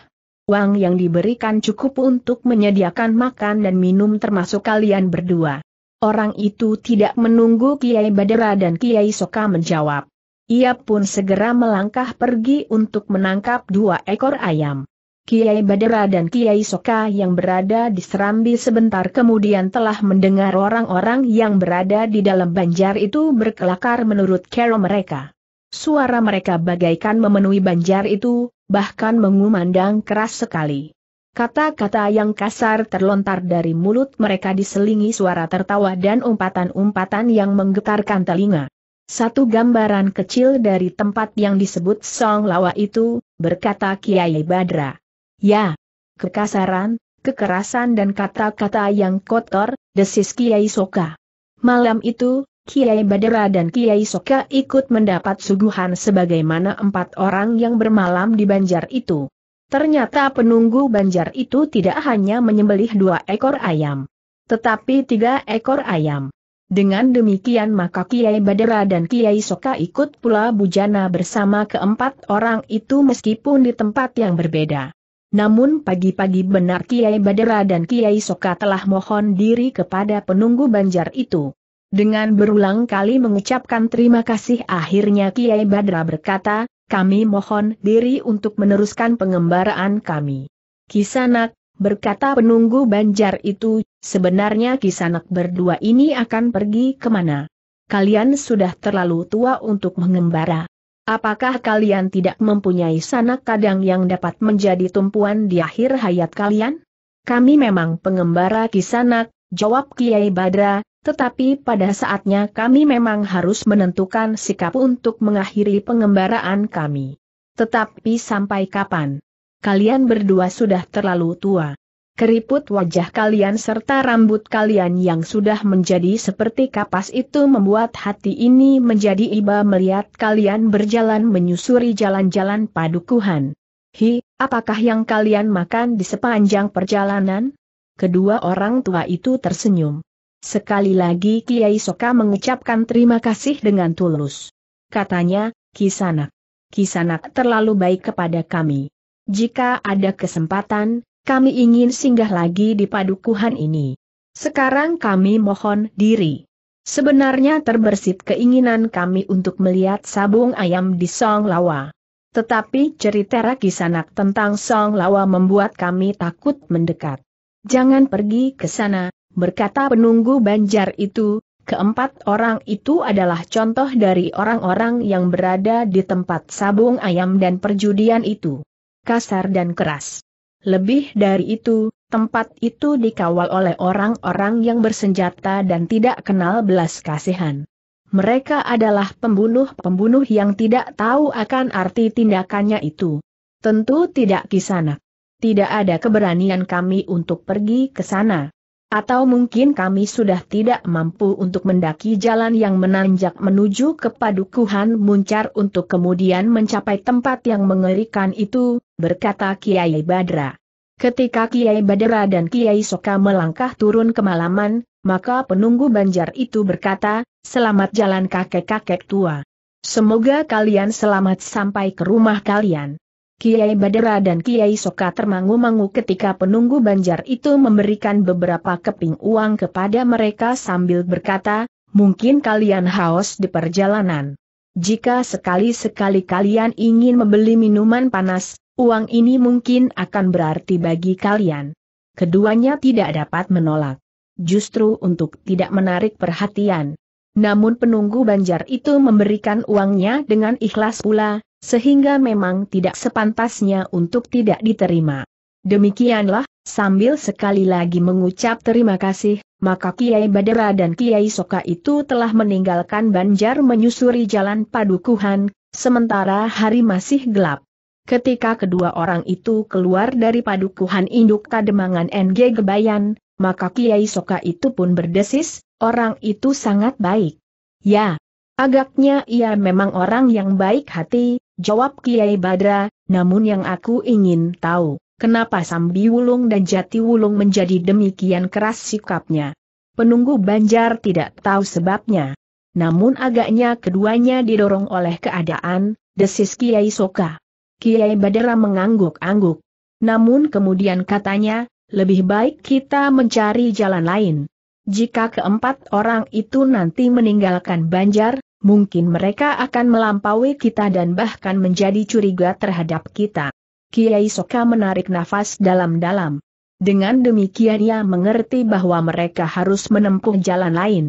Uang yang diberikan cukup untuk menyediakan makan dan minum termasuk kalian berdua. Orang itu tidak menunggu Kiai Badera dan Kiai Soka menjawab. Ia pun segera melangkah pergi untuk menangkap dua ekor ayam. Kiai Badera dan Kiai Soka yang berada di Serambi sebentar kemudian telah mendengar orang-orang yang berada di dalam banjar itu berkelakar menurut kero mereka. Suara mereka bagaikan memenuhi banjar itu, bahkan mengumandang keras sekali. Kata-kata yang kasar terlontar dari mulut mereka diselingi suara tertawa dan umpatan-umpatan yang menggetarkan telinga. Satu gambaran kecil dari tempat yang disebut Song Lawa itu, berkata Kiai Badra. Ya, kekasaran, kekerasan dan kata-kata yang kotor, desis Kiai Soka. Malam itu, Kiai Badera dan Kiai Soka ikut mendapat suguhan sebagaimana empat orang yang bermalam di banjar itu. Ternyata penunggu banjar itu tidak hanya menyembelih dua ekor ayam, tetapi tiga ekor ayam. Dengan demikian maka Kiai Badera dan Kiai Soka ikut pula bujana bersama keempat orang itu meskipun di tempat yang berbeda. Namun pagi-pagi benar Kiai Badera dan Kiai Soka telah mohon diri kepada penunggu banjar itu. Dengan berulang kali mengucapkan terima kasih akhirnya Kiai Badra berkata, kami mohon diri untuk meneruskan pengembaraan kami. Kisanak, berkata penunggu banjar itu, sebenarnya Kisanak berdua ini akan pergi kemana? Kalian sudah terlalu tua untuk mengembara. Apakah kalian tidak mempunyai sanak kadang yang dapat menjadi tumpuan di akhir hayat kalian? Kami memang pengembara Kisanak, jawab Kiai Badra, tetapi pada saatnya kami memang harus menentukan sikap untuk mengakhiri pengembaraan kami. Tetapi sampai kapan? Kalian berdua sudah terlalu tua. Keriput wajah kalian serta rambut kalian yang sudah menjadi seperti kapas itu membuat hati ini menjadi iba melihat kalian berjalan menyusuri jalan-jalan padukuhan. Hi, apakah yang kalian makan di sepanjang perjalanan? Kedua orang tua itu tersenyum. Sekali lagi Kiai Soka mengucapkan terima kasih dengan tulus. Katanya, Kisanak. Kisanak terlalu baik kepada kami. Jika ada kesempatan, kami ingin singgah lagi di padukuhan ini. Sekarang kami mohon diri. Sebenarnya terbersit keinginan kami untuk melihat sabung ayam di Song Lawa. Tetapi cerita Kisanak tentang Song Lawa membuat kami takut mendekat. Jangan pergi ke sana, berkata penunggu banjar itu, keempat orang itu adalah contoh dari orang-orang yang berada di tempat sabung ayam dan perjudian itu. Kasar dan keras. Lebih dari itu, tempat itu dikawal oleh orang-orang yang bersenjata dan tidak kenal belas kasihan. Mereka adalah pembunuh-pembunuh yang tidak tahu akan arti tindakannya itu. Tentu tidak kisana. Tidak ada keberanian kami untuk pergi ke sana. Atau mungkin kami sudah tidak mampu untuk mendaki jalan yang menanjak menuju ke padukuhan muncar untuk kemudian mencapai tempat yang mengerikan itu, berkata Kiai Badra. Ketika Kiai Badra dan Kiai Soka melangkah turun ke malaman, maka penunggu banjar itu berkata, selamat jalan kakek-kakek tua. Semoga kalian selamat sampai ke rumah kalian. Kiai Badera dan Kiai Soka termangu-mangu ketika penunggu banjar itu memberikan beberapa keping uang kepada mereka sambil berkata, mungkin kalian haus di perjalanan. Jika sekali-sekali kalian ingin membeli minuman panas, uang ini mungkin akan berarti bagi kalian. Keduanya tidak dapat menolak. Justru untuk tidak menarik perhatian, namun penunggu banjar itu memberikan uangnya dengan ikhlas pula, sehingga memang tidak sepantasnya untuk tidak diterima. Demikianlah, sambil sekali lagi mengucap terima kasih, maka Kiai Badara dan Kiai Soka itu telah meninggalkan Banjar menyusuri jalan Padukuhan, sementara hari masih gelap. Ketika kedua orang itu keluar dari Padukuhan Induk Kademangan NG Gebayan, maka Kiai Soka itu pun berdesis, orang itu sangat baik. Ya, agaknya ia memang orang yang baik hati, jawab Kiai Badra, namun yang aku ingin tahu, kenapa Sambi Wulung dan Jati Wulung menjadi demikian keras sikapnya. Penunggu Banjar tidak tahu sebabnya. Namun agaknya keduanya didorong oleh keadaan, desis Kiai Soka. Kiai Badra mengangguk-angguk. Namun kemudian katanya, lebih baik kita mencari jalan lain. Jika keempat orang itu nanti meninggalkan Banjar, mungkin mereka akan melampaui kita dan bahkan menjadi curiga terhadap kita. Kiai Soka menarik nafas dalam-dalam. Dengan demikian ia mengerti bahwa mereka harus menempuh jalan lain.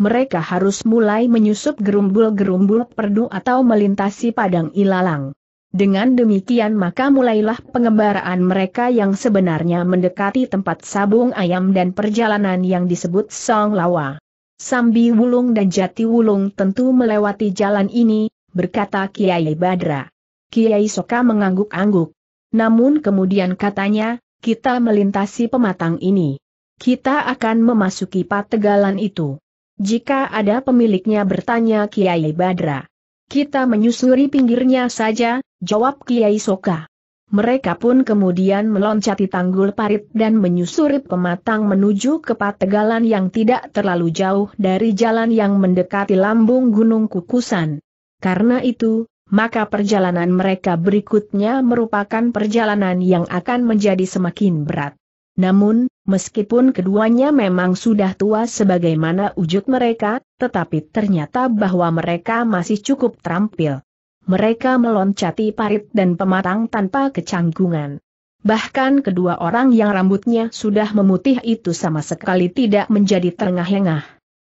Mereka harus mulai menyusup gerumbul-gerumbul perdu atau melintasi padang ilalang. Dengan demikian maka mulailah pengembaraan mereka yang sebenarnya mendekati tempat sabung ayam dan perjalanan yang disebut Song Lawa. Sambi Wulung dan Jati Wulung tentu melewati jalan ini, berkata Kiai Badra. Kiai Soka mengangguk-angguk. Namun kemudian katanya, kita melintasi pematang ini. Kita akan memasuki pategalan itu. Jika ada pemiliknya bertanya Kiai Badra. Kita menyusuri pinggirnya saja, jawab Kiai Soka. Mereka pun kemudian meloncati tanggul parit dan menyusuri pematang menuju ke pategalan yang tidak terlalu jauh dari jalan yang mendekati lambung Gunung Kukusan. Karena itu, maka perjalanan mereka berikutnya merupakan perjalanan yang akan menjadi semakin berat. Namun, meskipun keduanya memang sudah tua sebagaimana wujud mereka, tetapi ternyata bahwa mereka masih cukup terampil mereka meloncati parit dan pematang tanpa kecanggungan. Bahkan kedua orang yang rambutnya sudah memutih itu sama sekali tidak menjadi terengah-engah.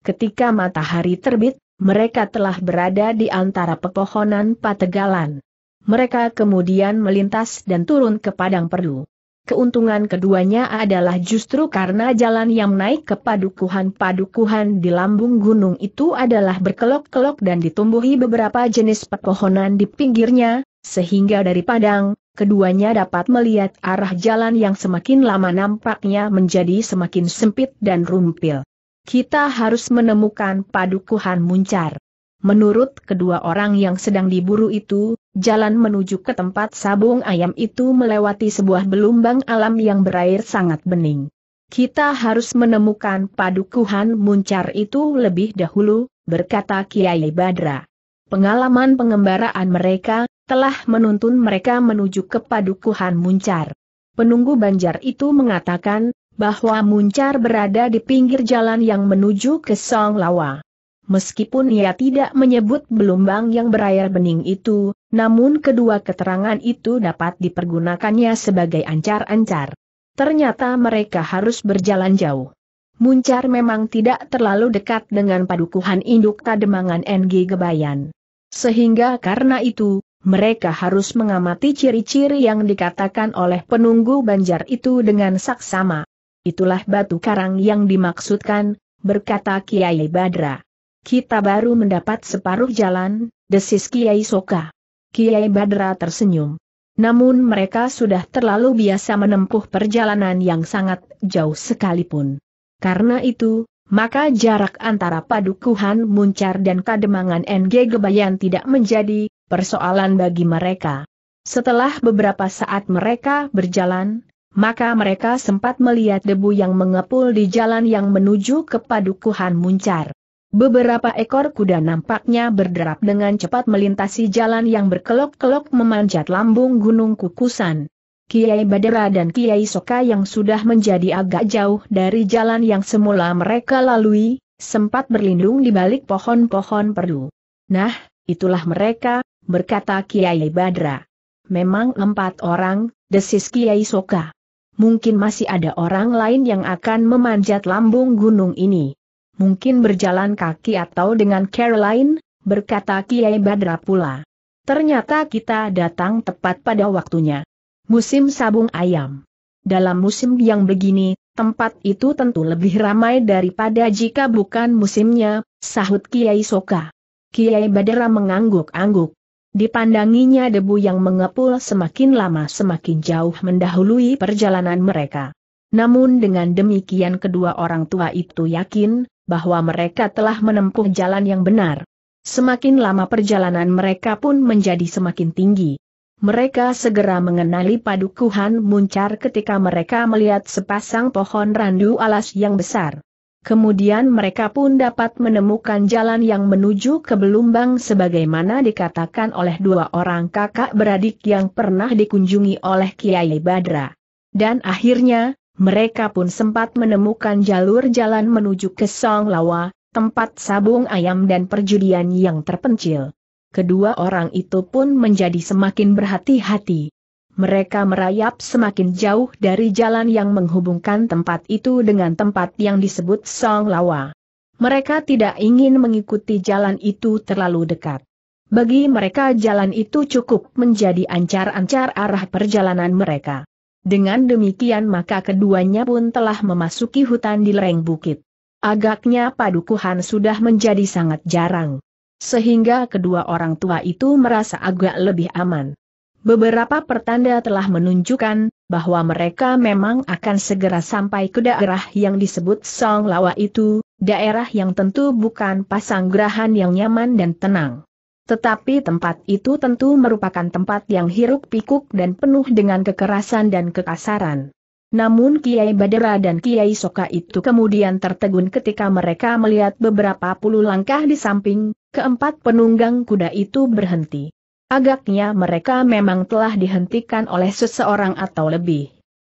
Ketika matahari terbit, mereka telah berada di antara pepohonan pategalan. Mereka kemudian melintas dan turun ke padang perlu keuntungan keduanya adalah justru karena jalan yang naik ke padukuhan-padukuhan di lambung gunung itu adalah berkelok-kelok dan ditumbuhi beberapa jenis pepohonan di pinggirnya, sehingga dari padang, keduanya dapat melihat arah jalan yang semakin lama nampaknya menjadi semakin sempit dan rumpil. Kita harus menemukan padukuhan muncar. Menurut kedua orang yang sedang diburu itu, jalan menuju ke tempat sabung ayam itu melewati sebuah belumbang alam yang berair sangat bening. Kita harus menemukan padukuhan muncar itu lebih dahulu, berkata Kiai Badra. Pengalaman pengembaraan mereka, telah menuntun mereka menuju ke padukuhan muncar. Penunggu banjar itu mengatakan, bahwa muncar berada di pinggir jalan yang menuju ke Song Lawa. Meskipun ia tidak menyebut belumbang yang berair bening itu, namun kedua keterangan itu dapat dipergunakannya sebagai ancar-ancar. Ternyata mereka harus berjalan jauh. Muncar memang tidak terlalu dekat dengan padukuhan induk Kademangan NG Gebayan. Sehingga karena itu, mereka harus mengamati ciri-ciri yang dikatakan oleh penunggu banjar itu dengan saksama. Itulah batu karang yang dimaksudkan, berkata Kiai Badra. Kita baru mendapat separuh jalan, desis Kiai Soka. Kiai Badra tersenyum. Namun mereka sudah terlalu biasa menempuh perjalanan yang sangat jauh sekalipun. Karena itu, maka jarak antara Padukuhan Muncar dan Kademangan NG Gebayan tidak menjadi persoalan bagi mereka. Setelah beberapa saat mereka berjalan, maka mereka sempat melihat debu yang mengepul di jalan yang menuju ke Padukuhan Muncar. Beberapa ekor kuda nampaknya berderap dengan cepat melintasi jalan yang berkelok-kelok memanjat lambung gunung kukusan. Kiai Badera dan Kiai Soka yang sudah menjadi agak jauh dari jalan yang semula mereka lalui, sempat berlindung di balik pohon-pohon perdu. Nah, itulah mereka, berkata Kiai Badra. Memang empat orang, desis Kiai Soka. Mungkin masih ada orang lain yang akan memanjat lambung gunung ini mungkin berjalan kaki atau dengan Caroline, berkata Kiai Badra pula. Ternyata kita datang tepat pada waktunya. Musim sabung ayam. Dalam musim yang begini, tempat itu tentu lebih ramai daripada jika bukan musimnya, sahut Kiai Soka. Kiai Badra mengangguk-angguk. Dipandanginya debu yang mengepul semakin lama semakin jauh mendahului perjalanan mereka. Namun dengan demikian kedua orang tua itu yakin, bahwa mereka telah menempuh jalan yang benar. Semakin lama perjalanan mereka pun menjadi semakin tinggi. Mereka segera mengenali padukuhan muncar ketika mereka melihat sepasang pohon randu alas yang besar. Kemudian mereka pun dapat menemukan jalan yang menuju ke Belumbang sebagaimana dikatakan oleh dua orang kakak beradik yang pernah dikunjungi oleh Kiai Badra. Dan akhirnya, mereka pun sempat menemukan jalur jalan menuju ke Song Lawa, tempat sabung ayam dan perjudian yang terpencil. Kedua orang itu pun menjadi semakin berhati-hati. Mereka merayap semakin jauh dari jalan yang menghubungkan tempat itu dengan tempat yang disebut Song Lawa. Mereka tidak ingin mengikuti jalan itu terlalu dekat. Bagi mereka jalan itu cukup menjadi ancar-ancar arah perjalanan mereka. Dengan demikian maka keduanya pun telah memasuki hutan di lereng bukit. Agaknya padukuhan sudah menjadi sangat jarang. Sehingga kedua orang tua itu merasa agak lebih aman. Beberapa pertanda telah menunjukkan bahwa mereka memang akan segera sampai ke daerah yang disebut Song Lawa itu, daerah yang tentu bukan pasang gerahan yang nyaman dan tenang. Tetapi tempat itu tentu merupakan tempat yang hiruk pikuk dan penuh dengan kekerasan dan kekasaran. Namun Kiai Badera dan Kiai Soka itu kemudian tertegun ketika mereka melihat beberapa puluh langkah di samping, keempat penunggang kuda itu berhenti. Agaknya mereka memang telah dihentikan oleh seseorang atau lebih.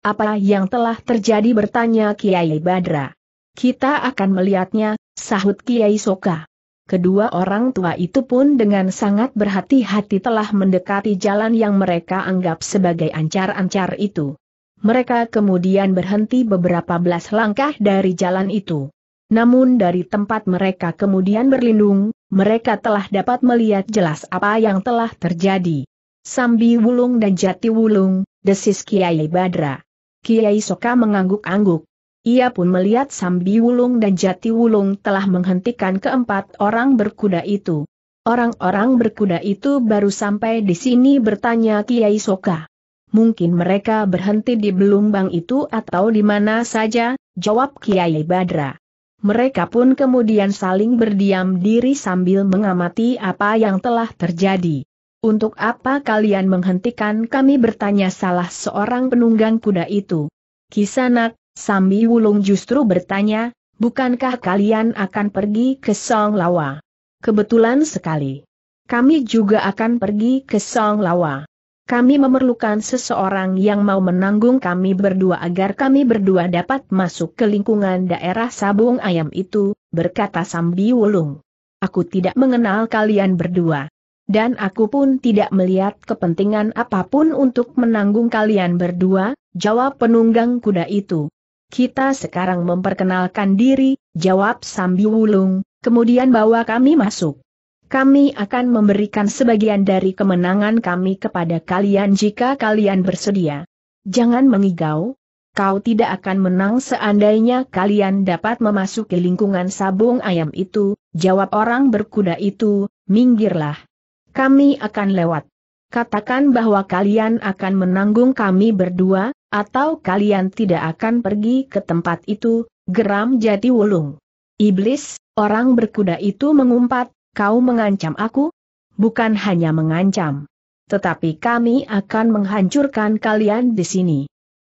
Apa yang telah terjadi bertanya Kiai Badra. Kita akan melihatnya, sahut Kiai Soka. Kedua orang tua itu pun dengan sangat berhati-hati telah mendekati jalan yang mereka anggap sebagai ancar-ancar itu. Mereka kemudian berhenti beberapa belas langkah dari jalan itu. Namun dari tempat mereka kemudian berlindung, mereka telah dapat melihat jelas apa yang telah terjadi. Sambi Wulung dan Jati Wulung, desis Kiai Badra. Kiai Soka mengangguk-angguk, ia pun melihat Sambi Wulung dan Jati Wulung telah menghentikan keempat orang berkuda itu. Orang-orang berkuda itu baru sampai di sini bertanya Kiai Soka. Mungkin mereka berhenti di Belumbang itu atau di mana saja, jawab Kiai Badra. Mereka pun kemudian saling berdiam diri sambil mengamati apa yang telah terjadi. Untuk apa kalian menghentikan kami bertanya salah seorang penunggang kuda itu? Kisanak, Sambi Wulung justru bertanya, bukankah kalian akan pergi ke Song Lawa? Kebetulan sekali. Kami juga akan pergi ke Song Lawa. Kami memerlukan seseorang yang mau menanggung kami berdua agar kami berdua dapat masuk ke lingkungan daerah sabung ayam itu, berkata Sambi Wulung. Aku tidak mengenal kalian berdua. Dan aku pun tidak melihat kepentingan apapun untuk menanggung kalian berdua, jawab penunggang kuda itu. Kita sekarang memperkenalkan diri, jawab Sambi Wulung, kemudian bawa kami masuk. Kami akan memberikan sebagian dari kemenangan kami kepada kalian jika kalian bersedia. Jangan mengigau, kau tidak akan menang seandainya kalian dapat memasuki lingkungan sabung ayam itu, jawab orang berkuda itu, minggirlah. Kami akan lewat. Katakan bahwa kalian akan menanggung kami berdua, atau kalian tidak akan pergi ke tempat itu, geram jadi wulung. Iblis, orang berkuda itu mengumpat, kau mengancam aku? Bukan hanya mengancam. Tetapi kami akan menghancurkan kalian di sini.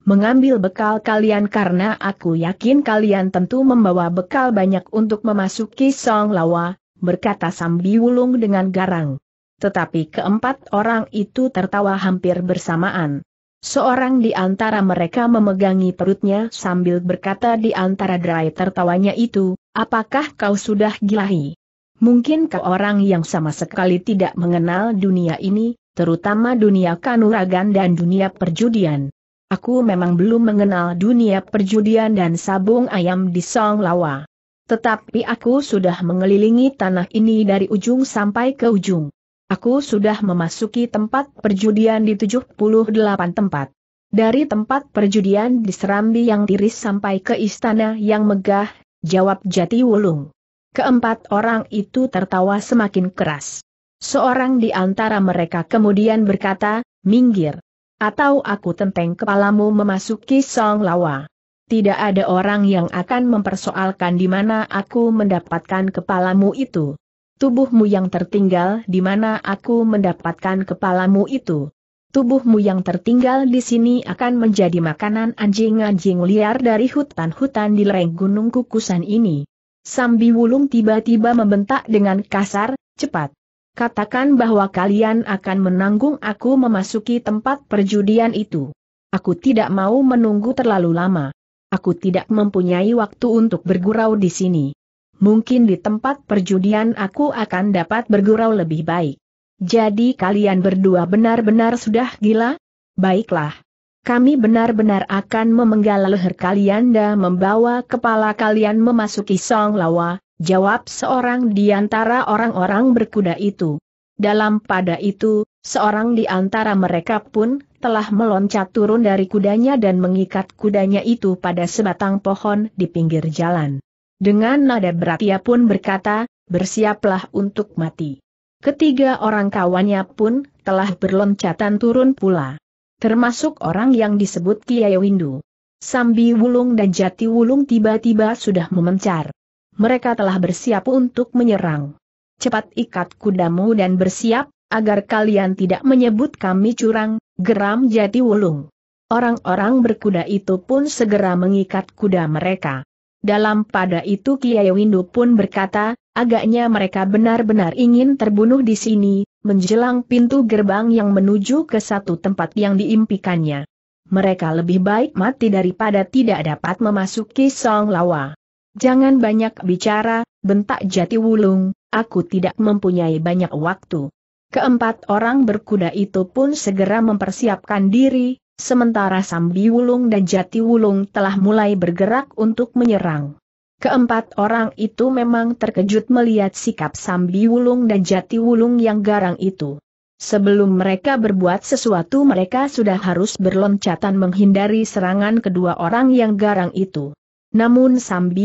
Mengambil bekal kalian karena aku yakin kalian tentu membawa bekal banyak untuk memasuki Song Lawa, berkata Sambi Wulung dengan garang. Tetapi keempat orang itu tertawa hampir bersamaan. Seorang di antara mereka memegangi perutnya sambil berkata di antara derai tertawanya itu, apakah kau sudah gilahi? Mungkin kau orang yang sama sekali tidak mengenal dunia ini, terutama dunia kanuragan dan dunia perjudian. Aku memang belum mengenal dunia perjudian dan sabung ayam di Song Lawa. Tetapi aku sudah mengelilingi tanah ini dari ujung sampai ke ujung. Aku sudah memasuki tempat perjudian di 78 tempat. Dari tempat perjudian di Serambi yang tiris sampai ke istana yang megah, jawab Jati Wulung. Keempat orang itu tertawa semakin keras. Seorang di antara mereka kemudian berkata, minggir. Atau aku tenteng kepalamu memasuki song lawa. Tidak ada orang yang akan mempersoalkan di mana aku mendapatkan kepalamu itu tubuhmu yang tertinggal di mana aku mendapatkan kepalamu itu. Tubuhmu yang tertinggal di sini akan menjadi makanan anjing-anjing liar dari hutan-hutan di lereng Gunung Kukusan ini. Sambi Wulung tiba-tiba membentak dengan kasar, cepat. Katakan bahwa kalian akan menanggung aku memasuki tempat perjudian itu. Aku tidak mau menunggu terlalu lama. Aku tidak mempunyai waktu untuk bergurau di sini mungkin di tempat perjudian aku akan dapat bergurau lebih baik. Jadi kalian berdua benar-benar sudah gila? Baiklah. Kami benar-benar akan memenggal leher kalian dan membawa kepala kalian memasuki Song Lawa, jawab seorang di antara orang-orang berkuda itu. Dalam pada itu, seorang di antara mereka pun telah meloncat turun dari kudanya dan mengikat kudanya itu pada sebatang pohon di pinggir jalan. Dengan nada berat ia pun berkata, bersiaplah untuk mati. Ketiga orang kawannya pun telah berloncatan turun pula. Termasuk orang yang disebut Kiai Windu. Sambi Wulung dan Jati Wulung tiba-tiba sudah memencar. Mereka telah bersiap untuk menyerang. Cepat ikat kudamu dan bersiap, agar kalian tidak menyebut kami curang, geram Jati Wulung. Orang-orang berkuda itu pun segera mengikat kuda mereka. Dalam pada itu Kiai Windu pun berkata, agaknya mereka benar-benar ingin terbunuh di sini, menjelang pintu gerbang yang menuju ke satu tempat yang diimpikannya. Mereka lebih baik mati daripada tidak dapat memasuki Song Lawa. Jangan banyak bicara, bentak jati wulung, aku tidak mempunyai banyak waktu. Keempat orang berkuda itu pun segera mempersiapkan diri, sementara Wulung dan Jati Wulung telah mulai bergerak untuk menyerang. Keempat orang itu memang terkejut melihat sikap Wulung dan Jati Wulung yang garang itu. Sebelum mereka berbuat sesuatu mereka sudah harus berloncatan menghindari serangan kedua orang yang garang itu. Namun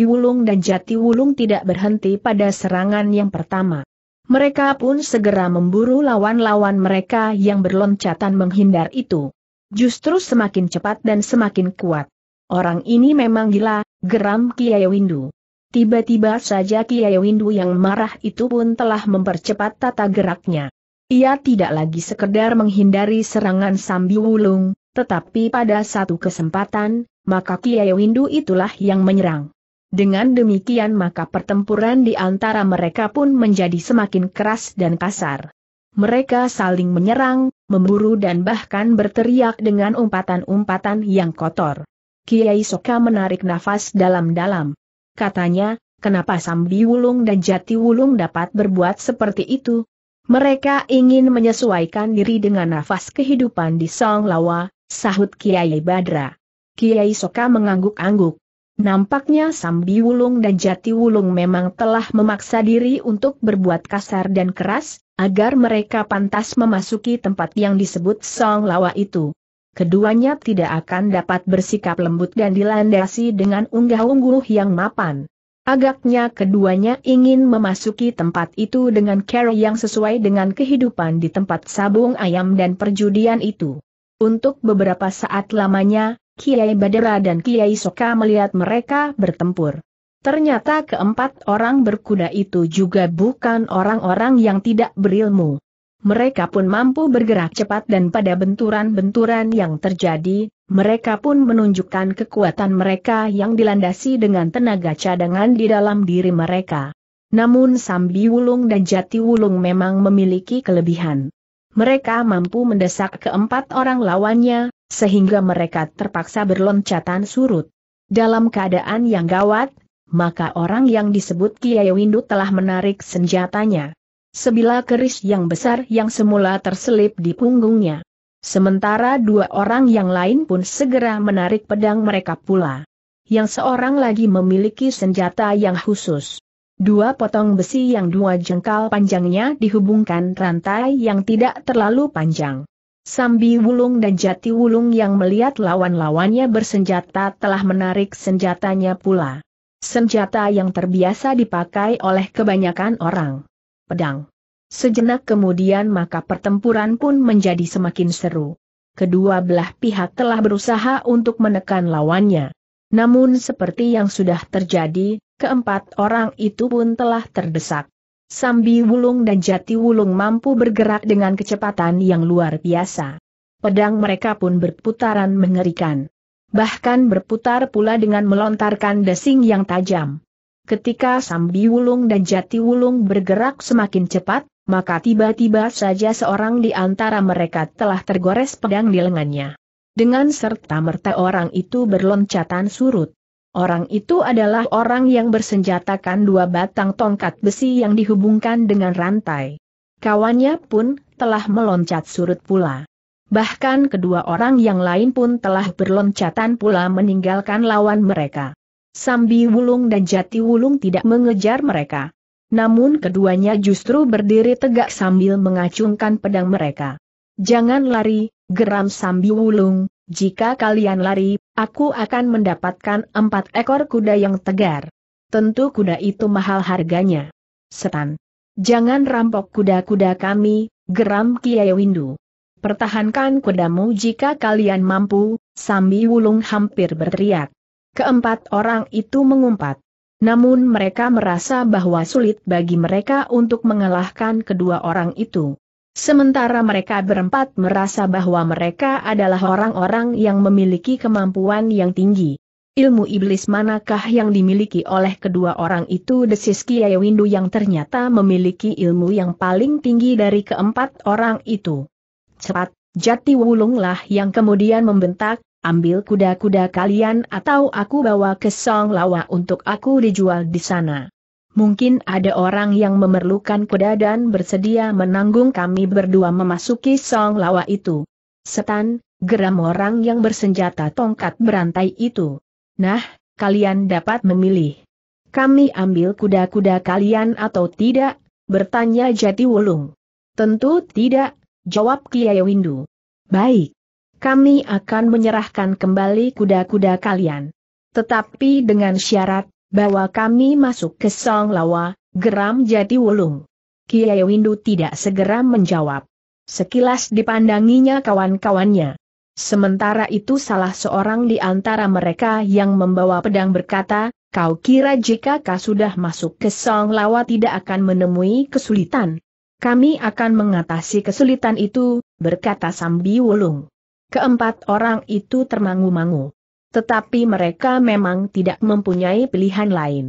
Wulung dan Jati Wulung tidak berhenti pada serangan yang pertama. Mereka pun segera memburu lawan-lawan mereka yang berloncatan menghindar itu justru semakin cepat dan semakin kuat. Orang ini memang gila, geram Kiai Windu. Tiba-tiba saja Kiai Windu yang marah itu pun telah mempercepat tata geraknya. Ia tidak lagi sekedar menghindari serangan Sambi Wulung, tetapi pada satu kesempatan, maka Kiai Windu itulah yang menyerang. Dengan demikian maka pertempuran di antara mereka pun menjadi semakin keras dan kasar. Mereka saling menyerang, memburu dan bahkan berteriak dengan umpatan-umpatan yang kotor. Kiai Soka menarik nafas dalam-dalam. Katanya, kenapa Sambi Wulung dan Jati Wulung dapat berbuat seperti itu? Mereka ingin menyesuaikan diri dengan nafas kehidupan di Song Lawa, sahut Kiai Badra. Kiai Soka mengangguk-angguk. Nampaknya Sambi Wulung dan Jati Wulung memang telah memaksa diri untuk berbuat kasar dan keras, agar mereka pantas memasuki tempat yang disebut Song Lawa itu. Keduanya tidak akan dapat bersikap lembut dan dilandasi dengan unggah-ungguh yang mapan. Agaknya keduanya ingin memasuki tempat itu dengan cara yang sesuai dengan kehidupan di tempat sabung ayam dan perjudian itu. Untuk beberapa saat lamanya, Kiai Badara dan Kiai Soka melihat mereka bertempur. Ternyata keempat orang berkuda itu juga bukan orang-orang yang tidak berilmu. Mereka pun mampu bergerak cepat dan pada benturan-benturan yang terjadi, mereka pun menunjukkan kekuatan mereka yang dilandasi dengan tenaga cadangan di dalam diri mereka. Namun Sambi Wulung dan Jati Wulung memang memiliki kelebihan. Mereka mampu mendesak keempat orang lawannya, sehingga mereka terpaksa berloncatan surut. Dalam keadaan yang gawat, maka orang yang disebut Kiai Windu telah menarik senjatanya. Sebilah keris yang besar yang semula terselip di punggungnya. Sementara dua orang yang lain pun segera menarik pedang mereka pula. Yang seorang lagi memiliki senjata yang khusus. Dua potong besi yang dua jengkal panjangnya dihubungkan rantai yang tidak terlalu panjang. Sambi Wulung dan Jati Wulung yang melihat lawan-lawannya bersenjata telah menarik senjatanya pula. Senjata yang terbiasa dipakai oleh kebanyakan orang. Pedang. Sejenak kemudian maka pertempuran pun menjadi semakin seru. Kedua belah pihak telah berusaha untuk menekan lawannya. Namun seperti yang sudah terjadi, keempat orang itu pun telah terdesak. Sambi Wulung dan Jati Wulung mampu bergerak dengan kecepatan yang luar biasa. Pedang mereka pun berputaran mengerikan. Bahkan berputar pula dengan melontarkan desing yang tajam. Ketika Sambi Wulung dan Jati Wulung bergerak semakin cepat, maka tiba-tiba saja seorang di antara mereka telah tergores pedang di lengannya. Dengan serta-merta orang itu berloncatan surut. Orang itu adalah orang yang bersenjatakan dua batang tongkat besi yang dihubungkan dengan rantai. Kawannya pun telah meloncat surut pula. Bahkan kedua orang yang lain pun telah berloncatan pula meninggalkan lawan mereka. Sambi Wulung dan Jati Wulung tidak mengejar mereka. Namun keduanya justru berdiri tegak sambil mengacungkan pedang mereka. Jangan lari, geram Sambi Wulung, jika kalian lari, aku akan mendapatkan empat ekor kuda yang tegar. Tentu kuda itu mahal harganya. Setan. Jangan rampok kuda-kuda kami, geram Kiai Windu. Pertahankan kudamu jika kalian mampu, Sambi Wulung hampir berteriak. Keempat orang itu mengumpat. Namun mereka merasa bahwa sulit bagi mereka untuk mengalahkan kedua orang itu. Sementara mereka berempat merasa bahwa mereka adalah orang-orang yang memiliki kemampuan yang tinggi. Ilmu iblis manakah yang dimiliki oleh kedua orang itu desis Kiai Windu yang ternyata memiliki ilmu yang paling tinggi dari keempat orang itu. Cepat, Jati Wulunglah yang kemudian membentak, ambil kuda-kuda kalian atau aku bawa ke Song Lawa untuk aku dijual di sana. Mungkin ada orang yang memerlukan kuda dan bersedia menanggung kami berdua memasuki Song Lawa itu. Setan, geram orang yang bersenjata tongkat berantai itu. Nah, kalian dapat memilih. Kami ambil kuda-kuda kalian atau tidak, bertanya Jati Wulung. Tentu tidak, jawab Kiai Windu. Baik. Kami akan menyerahkan kembali kuda-kuda kalian. Tetapi dengan syarat, bahwa kami masuk ke Song Lawa, geram jadi wulung. Kiai Windu tidak segera menjawab. Sekilas dipandanginya kawan-kawannya. Sementara itu salah seorang di antara mereka yang membawa pedang berkata, kau kira jika kau sudah masuk ke Song Lawa tidak akan menemui kesulitan. Kami akan mengatasi kesulitan itu, berkata Sambi Wulung. Keempat orang itu termangu-mangu. Tetapi mereka memang tidak mempunyai pilihan lain.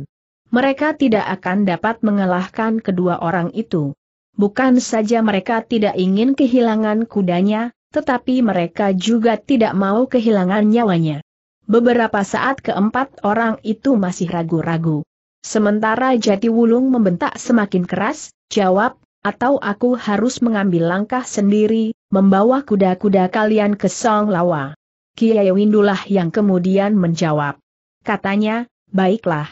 Mereka tidak akan dapat mengalahkan kedua orang itu. Bukan saja mereka tidak ingin kehilangan kudanya, tetapi mereka juga tidak mau kehilangan nyawanya. Beberapa saat keempat orang itu masih ragu-ragu. Sementara Jati Wulung membentak semakin keras, jawab, atau aku harus mengambil langkah sendiri, membawa kuda-kuda kalian ke Song Lawa. Kiai Windulah yang kemudian menjawab. Katanya, baiklah.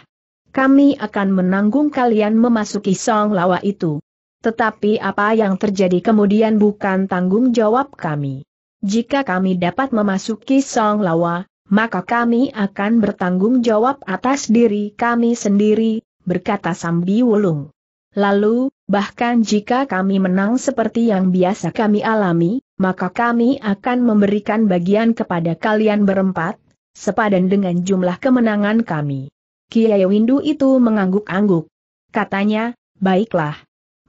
Kami akan menanggung kalian memasuki Song Lawa itu. Tetapi apa yang terjadi kemudian bukan tanggung jawab kami. Jika kami dapat memasuki Song Lawa, maka kami akan bertanggung jawab atas diri kami sendiri, berkata Sambi Wulung. Lalu, Bahkan jika kami menang seperti yang biasa kami alami, maka kami akan memberikan bagian kepada kalian berempat, sepadan dengan jumlah kemenangan kami. Kiai Windu itu mengangguk-angguk. Katanya, baiklah.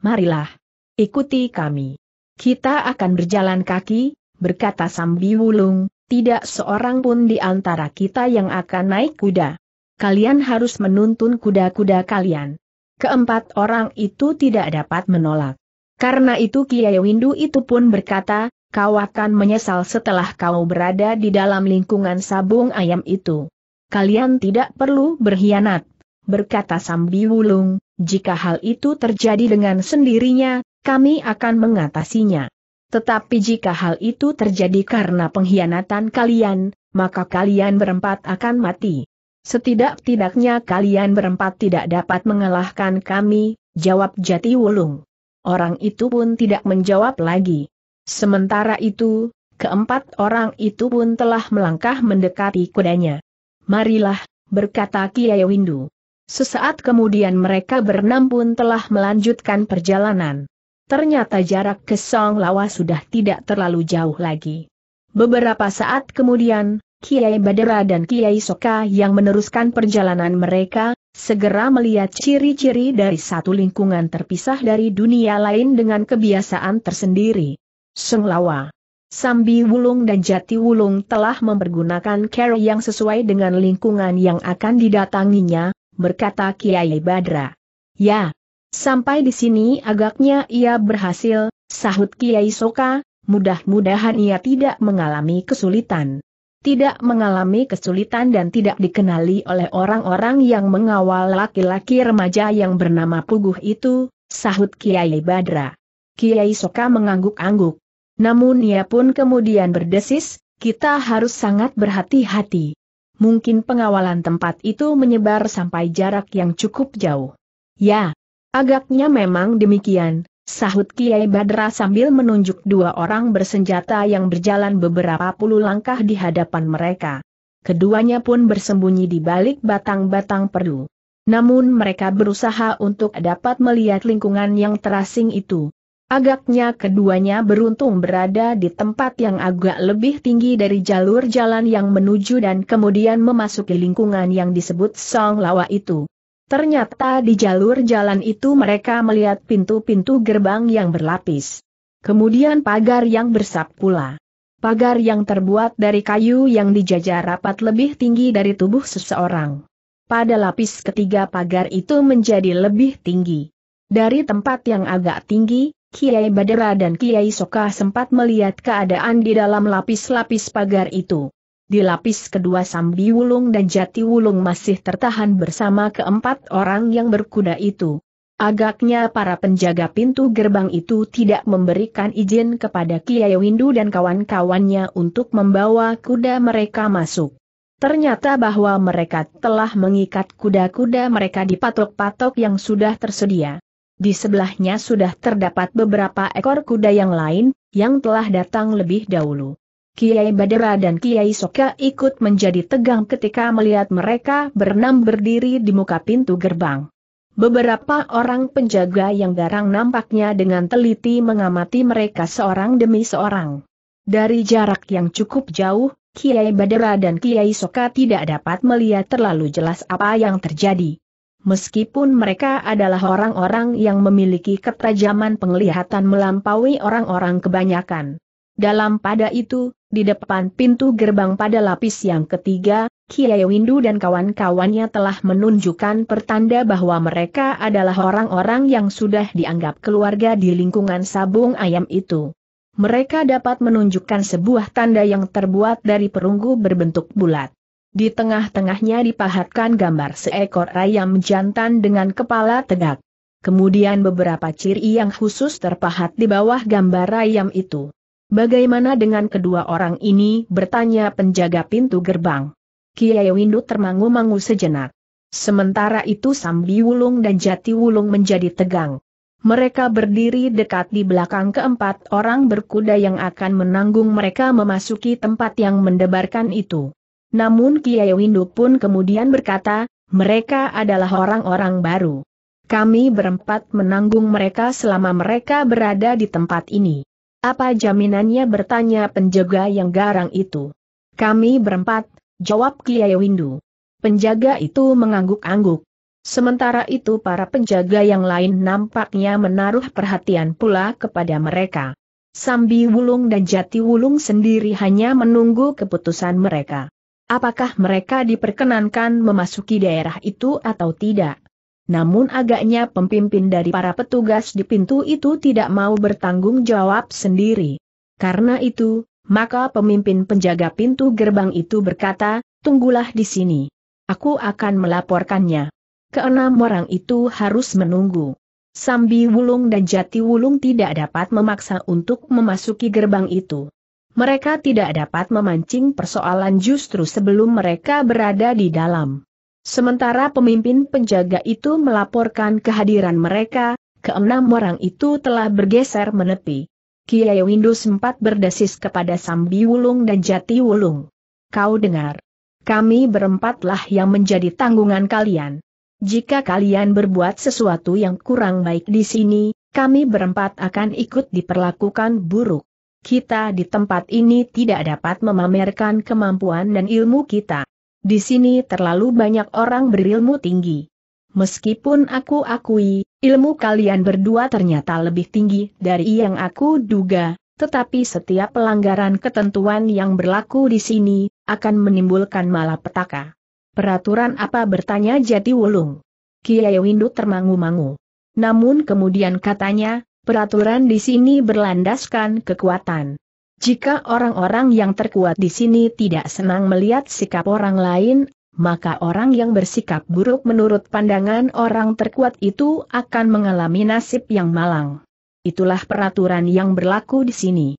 Marilah. Ikuti kami. Kita akan berjalan kaki, berkata Sambi Wulung, tidak seorang pun di antara kita yang akan naik kuda. Kalian harus menuntun kuda-kuda kalian. Keempat orang itu tidak dapat menolak. Karena itu Kiai Windu itu pun berkata, kau akan menyesal setelah kau berada di dalam lingkungan sabung ayam itu. Kalian tidak perlu berkhianat, berkata Sambi Wulung, jika hal itu terjadi dengan sendirinya, kami akan mengatasinya. Tetapi jika hal itu terjadi karena pengkhianatan kalian, maka kalian berempat akan mati. Setidak-tidaknya kalian berempat tidak dapat mengalahkan kami, jawab Jati Wulung. Orang itu pun tidak menjawab lagi. Sementara itu, keempat orang itu pun telah melangkah mendekati kudanya. Marilah, berkata Kiai Windu. Sesaat kemudian mereka berenam pun telah melanjutkan perjalanan. Ternyata jarak ke Song Lawa sudah tidak terlalu jauh lagi. Beberapa saat kemudian, Kiai Badera dan Kiai Soka yang meneruskan perjalanan mereka, segera melihat ciri-ciri dari satu lingkungan terpisah dari dunia lain dengan kebiasaan tersendiri. Senglawa Sambi Wulung dan Jati Wulung telah mempergunakan care yang sesuai dengan lingkungan yang akan didatanginya, berkata Kiai Badra. Ya, sampai di sini agaknya ia berhasil, sahut Kiai Soka, mudah-mudahan ia tidak mengalami kesulitan tidak mengalami kesulitan dan tidak dikenali oleh orang-orang yang mengawal laki-laki remaja yang bernama Puguh itu, sahut Kiai Badra. Kiai Soka mengangguk-angguk. Namun ia pun kemudian berdesis, kita harus sangat berhati-hati. Mungkin pengawalan tempat itu menyebar sampai jarak yang cukup jauh. Ya, agaknya memang demikian, Sahut Kiai Badra sambil menunjuk dua orang bersenjata yang berjalan beberapa puluh langkah di hadapan mereka. Keduanya pun bersembunyi di balik batang-batang perdu. Namun mereka berusaha untuk dapat melihat lingkungan yang terasing itu. Agaknya keduanya beruntung berada di tempat yang agak lebih tinggi dari jalur jalan yang menuju dan kemudian memasuki lingkungan yang disebut Song Lawa itu. Ternyata di jalur jalan itu mereka melihat pintu-pintu gerbang yang berlapis. Kemudian pagar yang bersap pula. Pagar yang terbuat dari kayu yang dijajar rapat lebih tinggi dari tubuh seseorang. Pada lapis ketiga pagar itu menjadi lebih tinggi. Dari tempat yang agak tinggi, Kiai Badera dan Kiai Soka sempat melihat keadaan di dalam lapis-lapis pagar itu. Di lapis kedua Sambi Wulung dan Jati Wulung masih tertahan bersama keempat orang yang berkuda itu. Agaknya para penjaga pintu gerbang itu tidak memberikan izin kepada Kiai Windu dan kawan-kawannya untuk membawa kuda mereka masuk. Ternyata bahwa mereka telah mengikat kuda-kuda mereka di patok-patok yang sudah tersedia. Di sebelahnya sudah terdapat beberapa ekor kuda yang lain, yang telah datang lebih dahulu. Kiai Badara dan Kiai Soka ikut menjadi tegang ketika melihat mereka berenam berdiri di muka pintu gerbang. Beberapa orang penjaga yang garang nampaknya dengan teliti mengamati mereka seorang demi seorang. Dari jarak yang cukup jauh, Kiai Badara dan Kiai Soka tidak dapat melihat terlalu jelas apa yang terjadi. Meskipun mereka adalah orang-orang yang memiliki ketajaman penglihatan melampaui orang-orang kebanyakan. Dalam pada itu, di depan pintu gerbang pada lapis yang ketiga, Kiai Windu dan kawan-kawannya telah menunjukkan pertanda bahwa mereka adalah orang-orang yang sudah dianggap keluarga di lingkungan sabung ayam itu. Mereka dapat menunjukkan sebuah tanda yang terbuat dari perunggu berbentuk bulat. Di tengah-tengahnya dipahatkan gambar seekor ayam jantan dengan kepala tegak. Kemudian beberapa ciri yang khusus terpahat di bawah gambar ayam itu. Bagaimana dengan kedua orang ini? bertanya penjaga pintu gerbang. Kiai Windu termangu-mangu sejenak. Sementara itu Sambi Wulung dan Jati Wulung menjadi tegang. Mereka berdiri dekat di belakang keempat orang berkuda yang akan menanggung mereka memasuki tempat yang mendebarkan itu. Namun Kiai Windu pun kemudian berkata, mereka adalah orang-orang baru. Kami berempat menanggung mereka selama mereka berada di tempat ini. Apa jaminannya bertanya penjaga yang garang itu? Kami berempat, jawab Kiai Windu. Penjaga itu mengangguk-angguk. Sementara itu para penjaga yang lain nampaknya menaruh perhatian pula kepada mereka. Sambi Wulung dan Jati Wulung sendiri hanya menunggu keputusan mereka. Apakah mereka diperkenankan memasuki daerah itu atau tidak? namun agaknya pemimpin dari para petugas di pintu itu tidak mau bertanggung jawab sendiri. Karena itu, maka pemimpin penjaga pintu gerbang itu berkata, tunggulah di sini. Aku akan melaporkannya. Keenam orang itu harus menunggu. Sambi Wulung dan Jati Wulung tidak dapat memaksa untuk memasuki gerbang itu. Mereka tidak dapat memancing persoalan justru sebelum mereka berada di dalam. Sementara pemimpin penjaga itu melaporkan kehadiran mereka, keenam orang itu telah bergeser menepi. Kiai Windu sempat berdesis kepada Sambi Wulung dan Jati Wulung. Kau dengar. Kami berempatlah yang menjadi tanggungan kalian. Jika kalian berbuat sesuatu yang kurang baik di sini, kami berempat akan ikut diperlakukan buruk. Kita di tempat ini tidak dapat memamerkan kemampuan dan ilmu kita. Di sini terlalu banyak orang berilmu tinggi. Meskipun aku akui, ilmu kalian berdua ternyata lebih tinggi dari yang aku duga, tetapi setiap pelanggaran ketentuan yang berlaku di sini, akan menimbulkan malapetaka. Peraturan apa bertanya jadi wulung. Kiai Windu termangu-mangu. Namun kemudian katanya, peraturan di sini berlandaskan kekuatan. Jika orang-orang yang terkuat di sini tidak senang melihat sikap orang lain, maka orang yang bersikap buruk menurut pandangan orang terkuat itu akan mengalami nasib yang malang. Itulah peraturan yang berlaku di sini.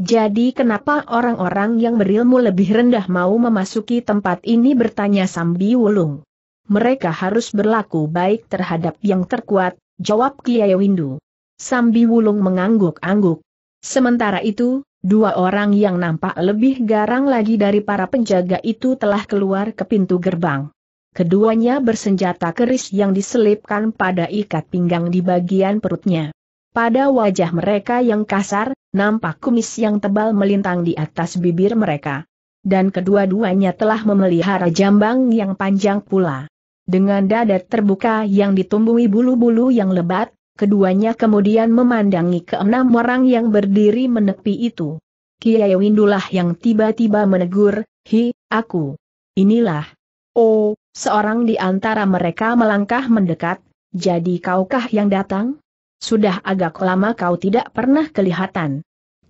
Jadi kenapa orang-orang yang berilmu lebih rendah mau memasuki tempat ini bertanya Sambi Wulung. Mereka harus berlaku baik terhadap yang terkuat, jawab Kiai Windu. Sambi Wulung mengangguk-angguk. Sementara itu, Dua orang yang nampak lebih garang lagi dari para penjaga itu telah keluar ke pintu gerbang. Keduanya bersenjata keris yang diselipkan pada ikat pinggang di bagian perutnya. Pada wajah mereka yang kasar, nampak kumis yang tebal melintang di atas bibir mereka. Dan kedua-duanya telah memelihara jambang yang panjang pula. Dengan dada terbuka yang ditumbuhi bulu-bulu yang lebat, keduanya kemudian memandangi keenam orang yang berdiri menepi itu. Kiai Windulah yang tiba-tiba menegur, Hi, aku. Inilah. Oh, seorang di antara mereka melangkah mendekat, jadi kaukah yang datang? Sudah agak lama kau tidak pernah kelihatan.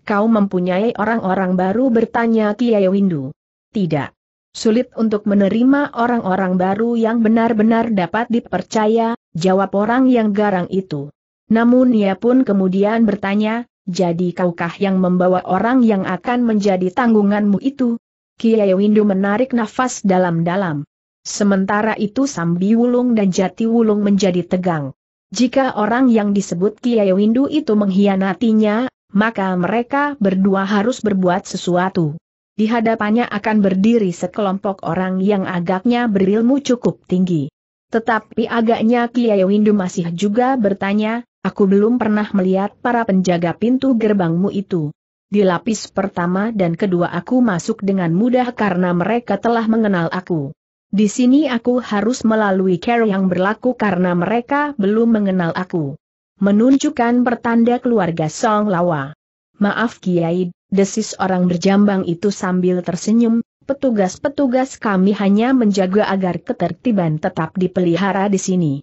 Kau mempunyai orang-orang baru bertanya Kiai Windu. Tidak. Sulit untuk menerima orang-orang baru yang benar-benar dapat dipercaya, jawab orang yang garang itu. Namun ia pun kemudian bertanya, jadi kaukah yang membawa orang yang akan menjadi tanggunganmu itu? Kiai Windu menarik nafas dalam-dalam. Sementara itu Sambi Wulung dan Jati Wulung menjadi tegang. Jika orang yang disebut Kiai Windu itu mengkhianatinya, maka mereka berdua harus berbuat sesuatu. Di hadapannya akan berdiri sekelompok orang yang agaknya berilmu cukup tinggi. Tetapi agaknya Kiai Windu masih juga bertanya, Aku belum pernah melihat para penjaga pintu gerbangmu itu. Di lapis pertama dan kedua aku masuk dengan mudah karena mereka telah mengenal aku. Di sini aku harus melalui care yang berlaku karena mereka belum mengenal aku. Menunjukkan pertanda keluarga Song Lawa. Maaf Kiai, desis orang berjambang itu sambil tersenyum, petugas-petugas kami hanya menjaga agar ketertiban tetap dipelihara di sini.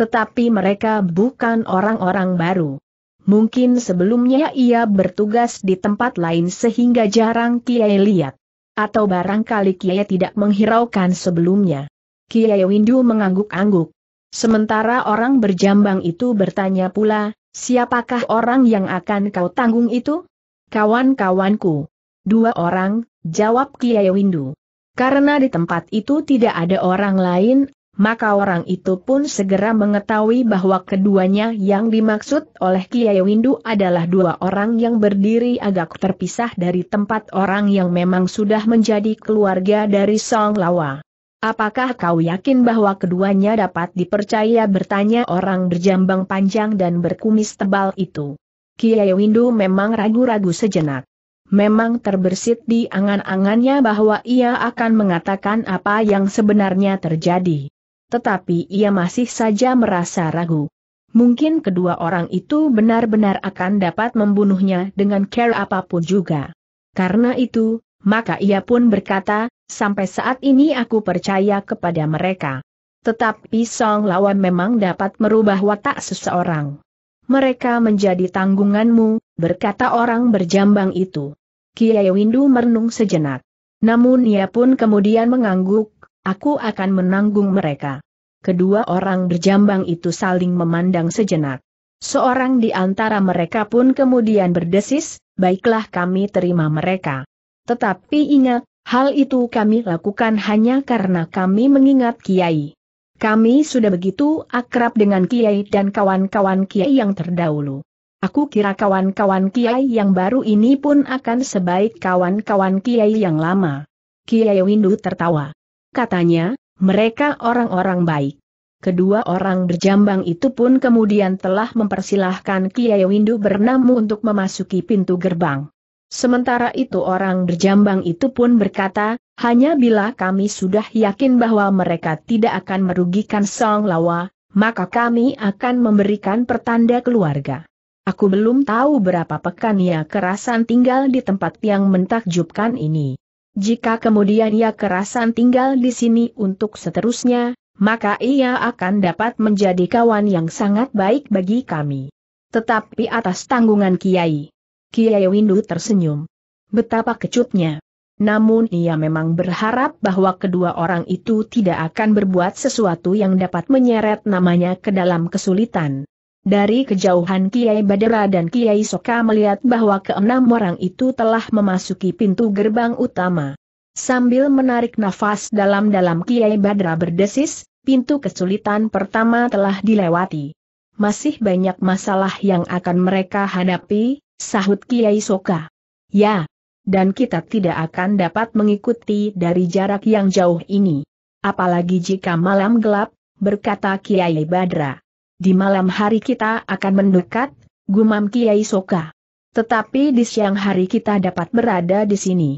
Tetapi mereka bukan orang-orang baru. Mungkin sebelumnya ia bertugas di tempat lain sehingga jarang Kiai lihat. Atau barangkali Kiai tidak menghiraukan sebelumnya. Kiai Windu mengangguk-angguk. Sementara orang berjambang itu bertanya pula, siapakah orang yang akan kau tanggung itu? Kawan-kawanku. Dua orang, jawab Kiai Windu. Karena di tempat itu tidak ada orang lain, maka orang itu pun segera mengetahui bahwa keduanya yang dimaksud oleh Kiai Windu adalah dua orang yang berdiri agak terpisah dari tempat orang yang memang sudah menjadi keluarga dari Song Lawa. Apakah kau yakin bahwa keduanya dapat dipercaya bertanya orang berjambang panjang dan berkumis tebal itu? Kiai Windu memang ragu-ragu sejenak. Memang terbersit di angan-angannya bahwa ia akan mengatakan apa yang sebenarnya terjadi tetapi ia masih saja merasa ragu. Mungkin kedua orang itu benar-benar akan dapat membunuhnya dengan care apapun juga. Karena itu, maka ia pun berkata, sampai saat ini aku percaya kepada mereka. Tetapi Song Lawan memang dapat merubah watak seseorang. Mereka menjadi tanggunganmu, berkata orang berjambang itu. Kiai Windu merenung sejenak. Namun ia pun kemudian mengangguk, Aku akan menanggung mereka. Kedua orang berjambang itu saling memandang sejenak. Seorang di antara mereka pun kemudian berdesis, baiklah kami terima mereka. Tetapi ingat, hal itu kami lakukan hanya karena kami mengingat Kiai. Kami sudah begitu akrab dengan Kiai dan kawan-kawan Kiai yang terdahulu. Aku kira kawan-kawan Kiai yang baru ini pun akan sebaik kawan-kawan Kiai yang lama. Kiai Windu tertawa katanya, mereka orang-orang baik. Kedua orang berjambang itu pun kemudian telah mempersilahkan Kiai Windu bernamu untuk memasuki pintu gerbang. Sementara itu orang berjambang itu pun berkata, hanya bila kami sudah yakin bahwa mereka tidak akan merugikan Song Lawa, maka kami akan memberikan pertanda keluarga. Aku belum tahu berapa pekan ia kerasan tinggal di tempat yang mentakjubkan ini. Jika kemudian ia kerasan tinggal di sini untuk seterusnya, maka ia akan dapat menjadi kawan yang sangat baik bagi kami. Tetapi atas tanggungan Kiai. Kiai Windu tersenyum. Betapa kecutnya. Namun ia memang berharap bahwa kedua orang itu tidak akan berbuat sesuatu yang dapat menyeret namanya ke dalam kesulitan. Dari kejauhan Kiai Badera dan Kiai Soka melihat bahwa keenam orang itu telah memasuki pintu gerbang utama. Sambil menarik nafas dalam-dalam Kiai Badra berdesis, pintu kesulitan pertama telah dilewati. Masih banyak masalah yang akan mereka hadapi, sahut Kiai Soka. Ya, dan kita tidak akan dapat mengikuti dari jarak yang jauh ini. Apalagi jika malam gelap, berkata Kiai Badra. Di malam hari kita akan mendekat, gumam Kiai Soka. Tetapi di siang hari kita dapat berada di sini.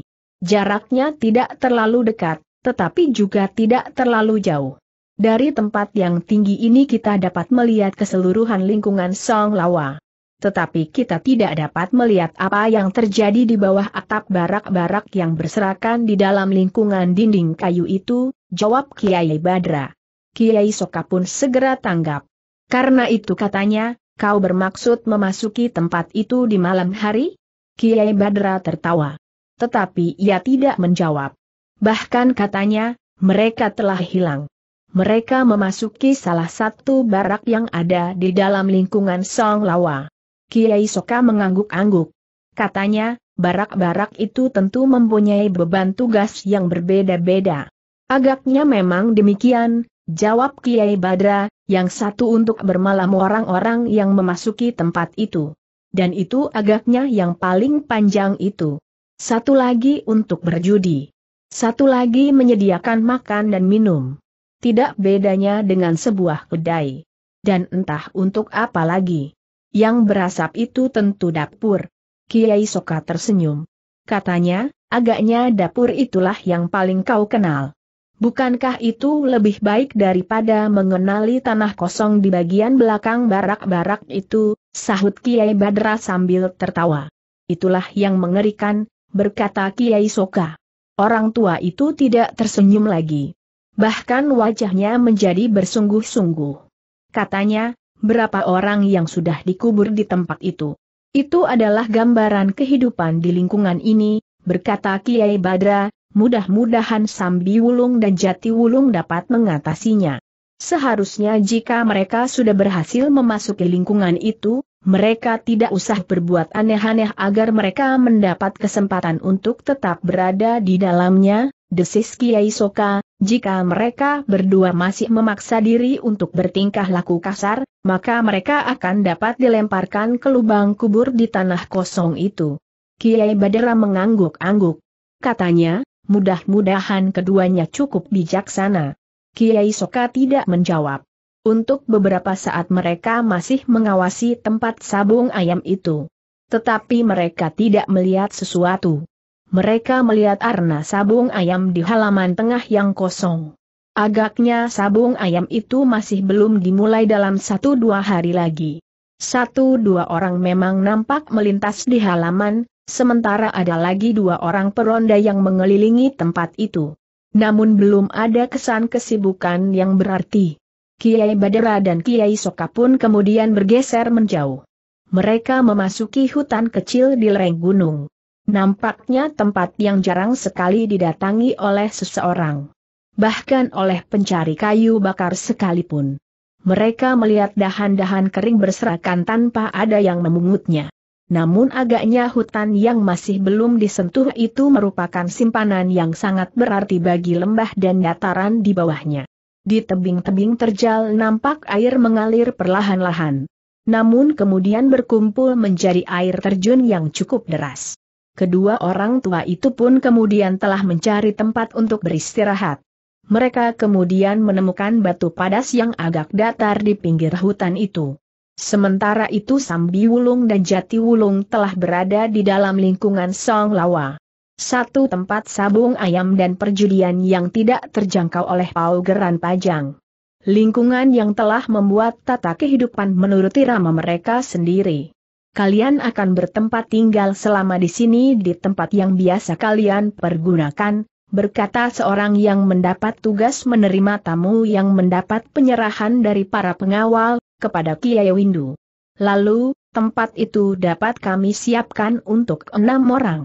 Jaraknya tidak terlalu dekat, tetapi juga tidak terlalu jauh. Dari tempat yang tinggi ini kita dapat melihat keseluruhan lingkungan Song Lawa. Tetapi kita tidak dapat melihat apa yang terjadi di bawah atap barak-barak yang berserakan di dalam lingkungan dinding kayu itu, jawab Kiai Badra. Kiai Soka pun segera tanggap. Karena itu katanya, kau bermaksud memasuki tempat itu di malam hari? Kiai Badra tertawa. Tetapi ia tidak menjawab. Bahkan katanya, mereka telah hilang. Mereka memasuki salah satu barak yang ada di dalam lingkungan Song Lawa. Kiai Soka mengangguk-angguk. Katanya, barak-barak itu tentu mempunyai beban tugas yang berbeda-beda. Agaknya memang demikian, jawab Kiai Badra, yang satu untuk bermalam orang-orang yang memasuki tempat itu. Dan itu agaknya yang paling panjang itu. Satu lagi untuk berjudi. Satu lagi menyediakan makan dan minum. Tidak bedanya dengan sebuah kedai. Dan entah untuk apa lagi. Yang berasap itu tentu dapur. Kiai Soka tersenyum. Katanya, agaknya dapur itulah yang paling kau kenal. Bukankah itu lebih baik daripada mengenali tanah kosong di bagian belakang barak-barak itu, sahut Kiai Badra sambil tertawa. Itulah yang mengerikan, berkata Kiai Soka. Orang tua itu tidak tersenyum lagi. Bahkan wajahnya menjadi bersungguh-sungguh. Katanya, berapa orang yang sudah dikubur di tempat itu. Itu adalah gambaran kehidupan di lingkungan ini, berkata Kiai Badra, mudah-mudahan Wulung dan Jati Wulung dapat mengatasinya. Seharusnya jika mereka sudah berhasil memasuki lingkungan itu, mereka tidak usah berbuat aneh-aneh agar mereka mendapat kesempatan untuk tetap berada di dalamnya, desis Kiai Soka, jika mereka berdua masih memaksa diri untuk bertingkah laku kasar, maka mereka akan dapat dilemparkan ke lubang kubur di tanah kosong itu. Kiai badara mengangguk-angguk. Katanya, Mudah-mudahan keduanya cukup bijaksana. Kiai Soka tidak menjawab. Untuk beberapa saat mereka masih mengawasi tempat sabung ayam itu. Tetapi mereka tidak melihat sesuatu. Mereka melihat arna sabung ayam di halaman tengah yang kosong. Agaknya sabung ayam itu masih belum dimulai dalam satu dua hari lagi. Satu dua orang memang nampak melintas di halaman, Sementara ada lagi dua orang peronda yang mengelilingi tempat itu. Namun belum ada kesan kesibukan yang berarti. Kiai Badera dan Kiai Soka pun kemudian bergeser menjauh. Mereka memasuki hutan kecil di lereng gunung. Nampaknya tempat yang jarang sekali didatangi oleh seseorang. Bahkan oleh pencari kayu bakar sekalipun. Mereka melihat dahan-dahan kering berserakan tanpa ada yang memungutnya namun agaknya hutan yang masih belum disentuh itu merupakan simpanan yang sangat berarti bagi lembah dan dataran di bawahnya. Di tebing-tebing terjal nampak air mengalir perlahan-lahan. Namun kemudian berkumpul menjadi air terjun yang cukup deras. Kedua orang tua itu pun kemudian telah mencari tempat untuk beristirahat. Mereka kemudian menemukan batu padas yang agak datar di pinggir hutan itu. Sementara itu Sambi Wulung dan Jati Wulung telah berada di dalam lingkungan Song Lawa. Satu tempat sabung ayam dan perjudian yang tidak terjangkau oleh Geran pajang. Lingkungan yang telah membuat tata kehidupan menuruti irama mereka sendiri. Kalian akan bertempat tinggal selama di sini di tempat yang biasa kalian pergunakan, berkata seorang yang mendapat tugas menerima tamu yang mendapat penyerahan dari para pengawal, kepada Kiai Windu. Lalu, tempat itu dapat kami siapkan untuk enam orang.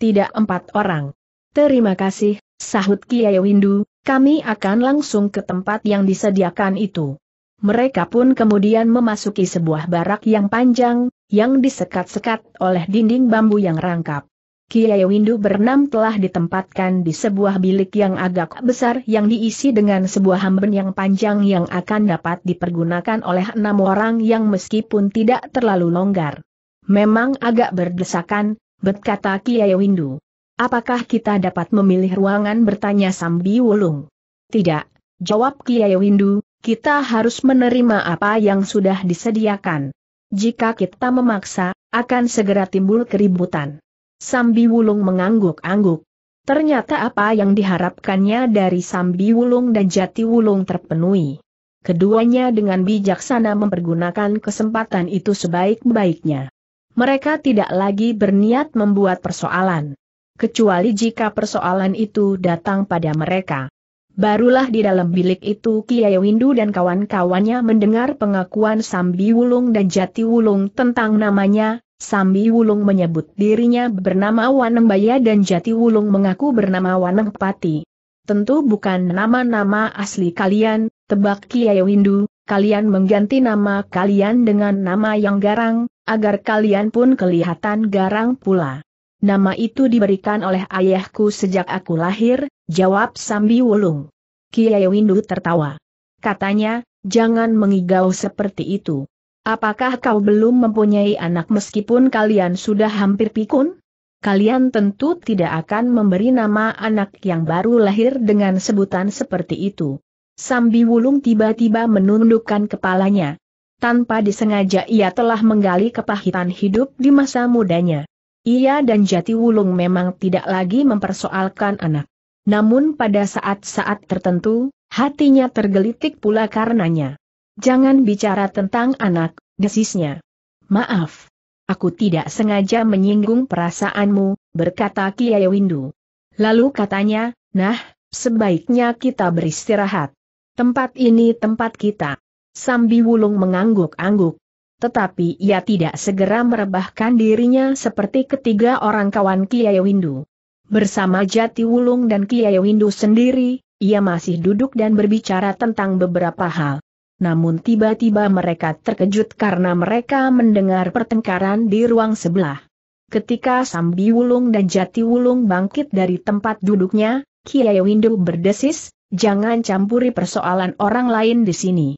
Tidak empat orang. Terima kasih, sahut Kiai Windu, kami akan langsung ke tempat yang disediakan itu. Mereka pun kemudian memasuki sebuah barak yang panjang, yang disekat-sekat oleh dinding bambu yang rangkap. Kiai Windu berenam telah ditempatkan di sebuah bilik yang agak besar yang diisi dengan sebuah hamben yang panjang yang akan dapat dipergunakan oleh enam orang yang meskipun tidak terlalu longgar. Memang agak berdesakan, berkata Kiai Windu. Apakah kita dapat memilih ruangan bertanya Sambi Wulung? Tidak, jawab Kiai Windu, kita harus menerima apa yang sudah disediakan. Jika kita memaksa, akan segera timbul keributan. Sambi Wulung mengangguk-angguk. Ternyata apa yang diharapkannya dari Sambi Wulung dan Jati Wulung terpenuhi. Keduanya dengan bijaksana mempergunakan kesempatan itu sebaik-baiknya. Mereka tidak lagi berniat membuat persoalan. Kecuali jika persoalan itu datang pada mereka. Barulah di dalam bilik itu Kiai Windu dan kawan-kawannya mendengar pengakuan Sambi Wulung dan Jati Wulung tentang namanya, Sambi Wulung menyebut dirinya bernama Wanembaya dan Jati Wulung mengaku bernama Wanempati. Tentu bukan nama-nama asli kalian, tebak Kiai Windu, kalian mengganti nama kalian dengan nama yang garang, agar kalian pun kelihatan garang pula. Nama itu diberikan oleh ayahku sejak aku lahir, jawab Sambi Wulung. Kiai Windu tertawa. Katanya, jangan mengigau seperti itu. Apakah kau belum mempunyai anak meskipun kalian sudah hampir pikun? Kalian tentu tidak akan memberi nama anak yang baru lahir dengan sebutan seperti itu. Sambi Wulung tiba-tiba menundukkan kepalanya. Tanpa disengaja ia telah menggali kepahitan hidup di masa mudanya. Ia dan Jati Wulung memang tidak lagi mempersoalkan anak. Namun pada saat-saat tertentu, hatinya tergelitik pula karenanya. Jangan bicara tentang anak, desisnya. Maaf. Aku tidak sengaja menyinggung perasaanmu, berkata Kiai Windu. Lalu katanya, nah, sebaiknya kita beristirahat. Tempat ini tempat kita. Sambi Wulung mengangguk-angguk. Tetapi ia tidak segera merebahkan dirinya seperti ketiga orang kawan Kiai Windu. Bersama Jati Wulung dan Kiai Windu sendiri, ia masih duduk dan berbicara tentang beberapa hal. Namun tiba-tiba mereka terkejut karena mereka mendengar pertengkaran di ruang sebelah. Ketika Sambi Wulung dan Jati Wulung bangkit dari tempat duduknya, Kiai Windu berdesis, jangan campuri persoalan orang lain di sini.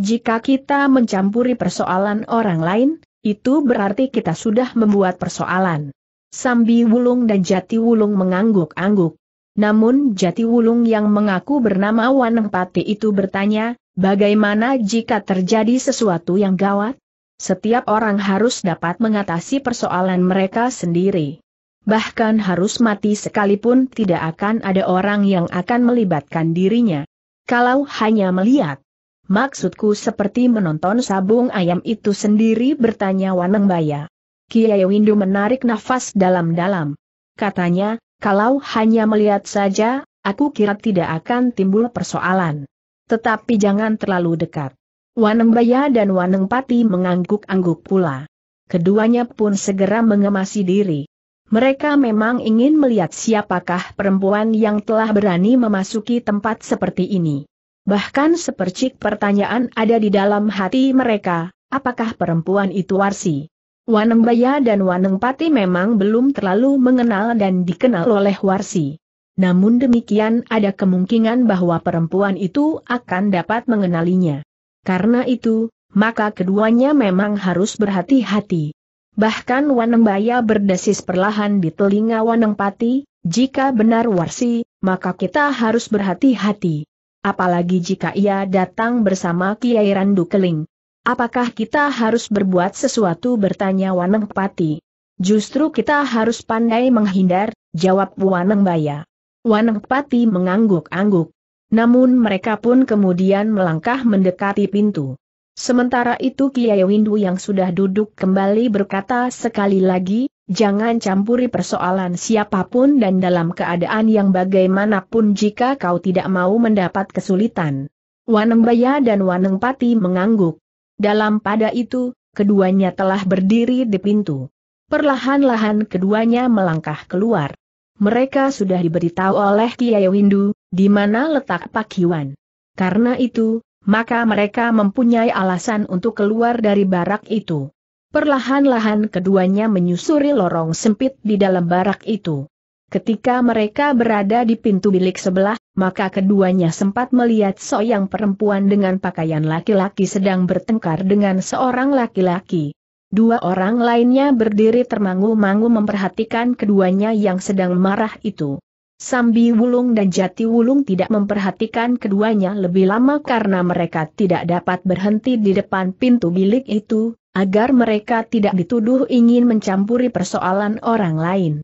Jika kita mencampuri persoalan orang lain, itu berarti kita sudah membuat persoalan. Sambi Wulung dan Jati Wulung mengangguk-angguk. Namun Jati Wulung yang mengaku bernama Waneng Pati itu bertanya, Bagaimana jika terjadi sesuatu yang gawat? Setiap orang harus dapat mengatasi persoalan mereka sendiri. Bahkan harus mati sekalipun tidak akan ada orang yang akan melibatkan dirinya. Kalau hanya melihat. Maksudku seperti menonton sabung ayam itu sendiri bertanya Waneng Baya. Kiai Windu menarik nafas dalam-dalam. Katanya, kalau hanya melihat saja, aku kira tidak akan timbul persoalan. Tetapi jangan terlalu dekat. Wanembaya dan Waneng Pati mengangguk-angguk pula. Keduanya pun segera mengemasi diri. Mereka memang ingin melihat siapakah perempuan yang telah berani memasuki tempat seperti ini. Bahkan sepercik pertanyaan ada di dalam hati mereka, apakah perempuan itu Warsi? Wanembaya dan Waneng Pati memang belum terlalu mengenal dan dikenal oleh Warsi. Namun demikian ada kemungkinan bahwa perempuan itu akan dapat mengenalinya. Karena itu, maka keduanya memang harus berhati-hati. Bahkan Waneng Baya berdesis perlahan di telinga Waneng Pati. jika benar Warsi, maka kita harus berhati-hati. Apalagi jika ia datang bersama Kiai Randu Keling. Apakah kita harus berbuat sesuatu bertanya Waneng Pati? Justru kita harus pandai menghindar, jawab Waneng Baya. Wanempati mengangguk-angguk. Namun mereka pun kemudian melangkah mendekati pintu. Sementara itu Kiai Windu yang sudah duduk kembali berkata sekali lagi, jangan campuri persoalan siapapun dan dalam keadaan yang bagaimanapun jika kau tidak mau mendapat kesulitan. Wanembaya dan Wanengpati mengangguk. Dalam pada itu, keduanya telah berdiri di pintu. Perlahan-lahan keduanya melangkah keluar. Mereka sudah diberitahu oleh Kiai Windu, di mana letak Pak Pakiwan. Karena itu, maka mereka mempunyai alasan untuk keluar dari barak itu. Perlahan-lahan keduanya menyusuri lorong sempit di dalam barak itu. Ketika mereka berada di pintu bilik sebelah, maka keduanya sempat melihat seorang perempuan dengan pakaian laki-laki sedang bertengkar dengan seorang laki-laki. Dua orang lainnya berdiri termangu-mangu memperhatikan keduanya yang sedang marah itu. Sambi Wulung dan Jati Wulung tidak memperhatikan keduanya lebih lama karena mereka tidak dapat berhenti di depan pintu bilik itu, agar mereka tidak dituduh ingin mencampuri persoalan orang lain.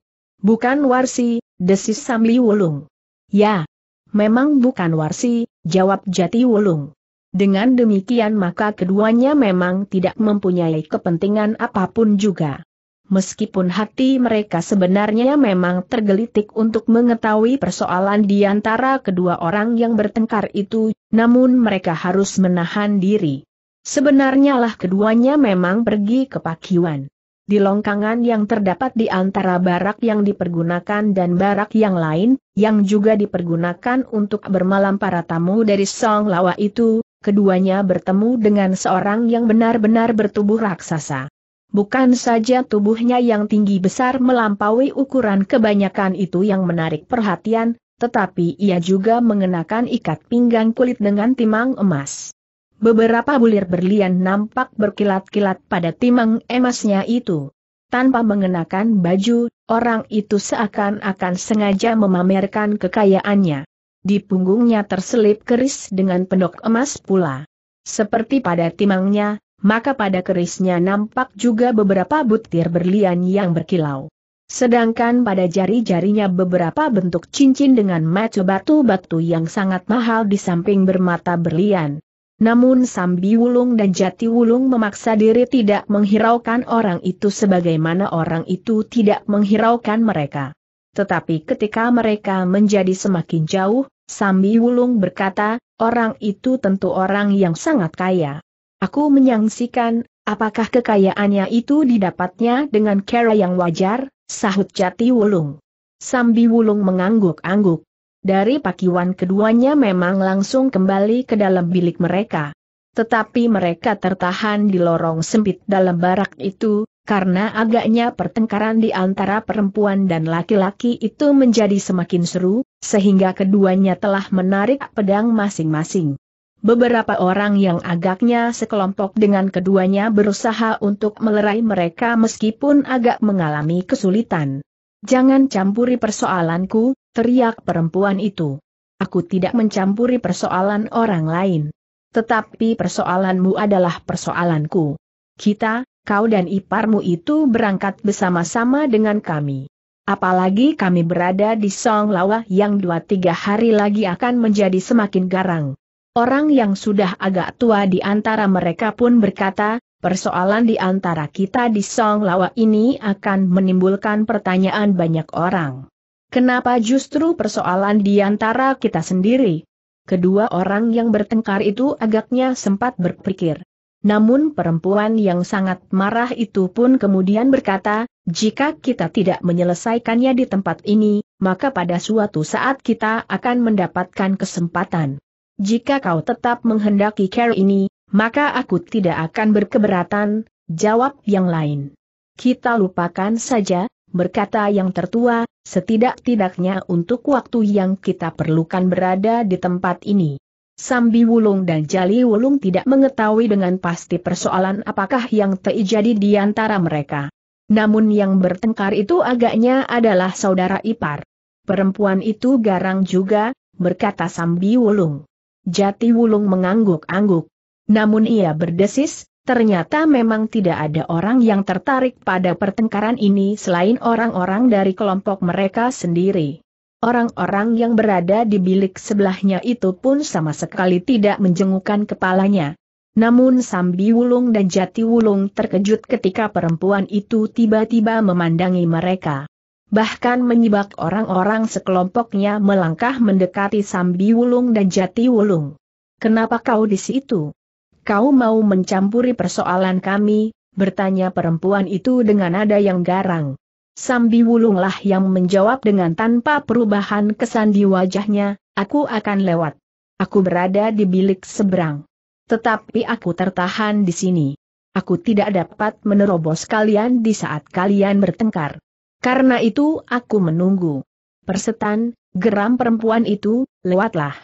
Bukan Warsi, desis Sambi Wulung. Ya, memang bukan Warsi, jawab Jati Wulung. Dengan demikian maka keduanya memang tidak mempunyai kepentingan apapun juga. Meskipun hati mereka sebenarnya memang tergelitik untuk mengetahui persoalan di antara kedua orang yang bertengkar itu, namun mereka harus menahan diri. Sebenarnya lah keduanya memang pergi ke Pakiwan. Di longkangan yang terdapat di antara barak yang dipergunakan dan barak yang lain, yang juga dipergunakan untuk bermalam para tamu dari Song Lawa itu, keduanya bertemu dengan seorang yang benar-benar bertubuh raksasa. Bukan saja tubuhnya yang tinggi besar melampaui ukuran kebanyakan itu yang menarik perhatian, tetapi ia juga mengenakan ikat pinggang kulit dengan timang emas. Beberapa bulir berlian nampak berkilat-kilat pada timang emasnya itu. Tanpa mengenakan baju, orang itu seakan-akan sengaja memamerkan kekayaannya. Di punggungnya terselip keris dengan pendok emas pula. Seperti pada timangnya, maka pada kerisnya nampak juga beberapa butir berlian yang berkilau. Sedangkan pada jari-jarinya beberapa bentuk cincin dengan mata batu-batu yang sangat mahal di samping bermata berlian. Namun Sambi Wulung dan Jati Wulung memaksa diri tidak menghiraukan orang itu sebagaimana orang itu tidak menghiraukan mereka. Tetapi ketika mereka menjadi semakin jauh, Sambi Wulung berkata, orang itu tentu orang yang sangat kaya. Aku menyangsikan, apakah kekayaannya itu didapatnya dengan cara yang wajar, sahut Jati Wulung. Sambi Wulung mengangguk-angguk. Dari pakiwan keduanya memang langsung kembali ke dalam bilik mereka. Tetapi mereka tertahan di lorong sempit dalam barak itu, karena agaknya pertengkaran di antara perempuan dan laki-laki itu menjadi semakin seru, sehingga keduanya telah menarik pedang masing-masing. Beberapa orang yang agaknya sekelompok dengan keduanya berusaha untuk melerai mereka meskipun agak mengalami kesulitan. Jangan campuri persoalanku, teriak perempuan itu. Aku tidak mencampuri persoalan orang lain. Tetapi persoalanmu adalah persoalanku. Kita, kau dan iparmu itu berangkat bersama-sama dengan kami. Apalagi kami berada di Song Lawa yang dua tiga hari lagi akan menjadi semakin garang. Orang yang sudah agak tua di antara mereka pun berkata, persoalan di antara kita di Song Lawa ini akan menimbulkan pertanyaan banyak orang. Kenapa justru persoalan di antara kita sendiri? Kedua orang yang bertengkar itu agaknya sempat berpikir. Namun perempuan yang sangat marah itu pun kemudian berkata, jika kita tidak menyelesaikannya di tempat ini, maka pada suatu saat kita akan mendapatkan kesempatan. Jika kau tetap menghendaki care ini, maka aku tidak akan berkeberatan, jawab yang lain. Kita lupakan saja, berkata yang tertua, setidak-tidaknya untuk waktu yang kita perlukan berada di tempat ini. Sambi Wulung dan Jali Wulung tidak mengetahui dengan pasti persoalan apakah yang terjadi di antara mereka. Namun yang bertengkar itu agaknya adalah saudara ipar. Perempuan itu garang juga, berkata Sambi Wulung. Jati Wulung mengangguk-angguk. Namun ia berdesis, ternyata memang tidak ada orang yang tertarik pada pertengkaran ini selain orang-orang dari kelompok mereka sendiri. Orang-orang yang berada di bilik sebelahnya itu pun sama sekali tidak menjengukkan kepalanya. Namun Sambi Wulung dan Jati Wulung terkejut ketika perempuan itu tiba-tiba memandangi mereka. Bahkan menyibak orang-orang sekelompoknya melangkah mendekati Sambi Wulung dan Jati Wulung. Kenapa kau di situ? Kau mau mencampuri persoalan kami, bertanya perempuan itu dengan nada yang garang. Sambi Wulunglah yang menjawab dengan tanpa perubahan kesan di wajahnya, aku akan lewat. Aku berada di bilik seberang. Tetapi aku tertahan di sini. Aku tidak dapat menerobos kalian di saat kalian bertengkar. Karena itu aku menunggu. Persetan, geram perempuan itu, lewatlah.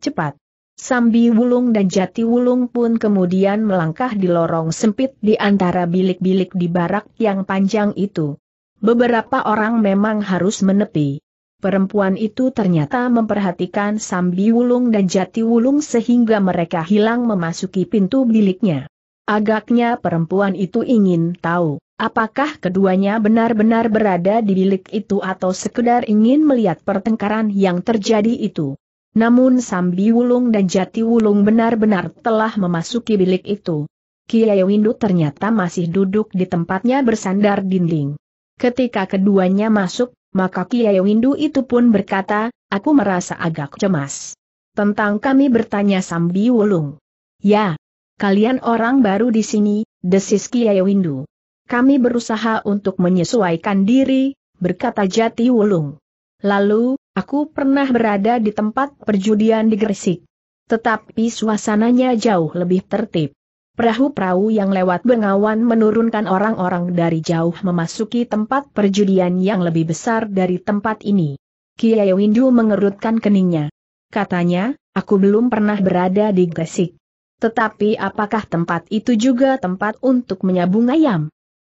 Cepat. Sambi Wulung dan Jati Wulung pun kemudian melangkah di lorong sempit di antara bilik-bilik di barak yang panjang itu. Beberapa orang memang harus menepi. Perempuan itu ternyata memperhatikan Sambi Wulung dan Jati Wulung sehingga mereka hilang memasuki pintu biliknya. Agaknya perempuan itu ingin tahu, apakah keduanya benar-benar berada di bilik itu atau sekedar ingin melihat pertengkaran yang terjadi itu. Namun Sambi Wulung dan Jati Wulung benar-benar telah memasuki bilik itu. Kiai Windu ternyata masih duduk di tempatnya bersandar dinding. Ketika keduanya masuk, maka Kiai Windu itu pun berkata, aku merasa agak cemas. Tentang kami bertanya Sambi Wulung. Ya, kalian orang baru di sini, desis Kiai Windu. Kami berusaha untuk menyesuaikan diri, berkata Jati Wulung. Lalu, aku pernah berada di tempat perjudian di Gresik. Tetapi suasananya jauh lebih tertib. Perahu-perahu yang lewat bengawan menurunkan orang-orang dari jauh memasuki tempat perjudian yang lebih besar dari tempat ini. Kiai Windu mengerutkan keningnya. Katanya, aku belum pernah berada di Gresik. Tetapi apakah tempat itu juga tempat untuk menyabung ayam?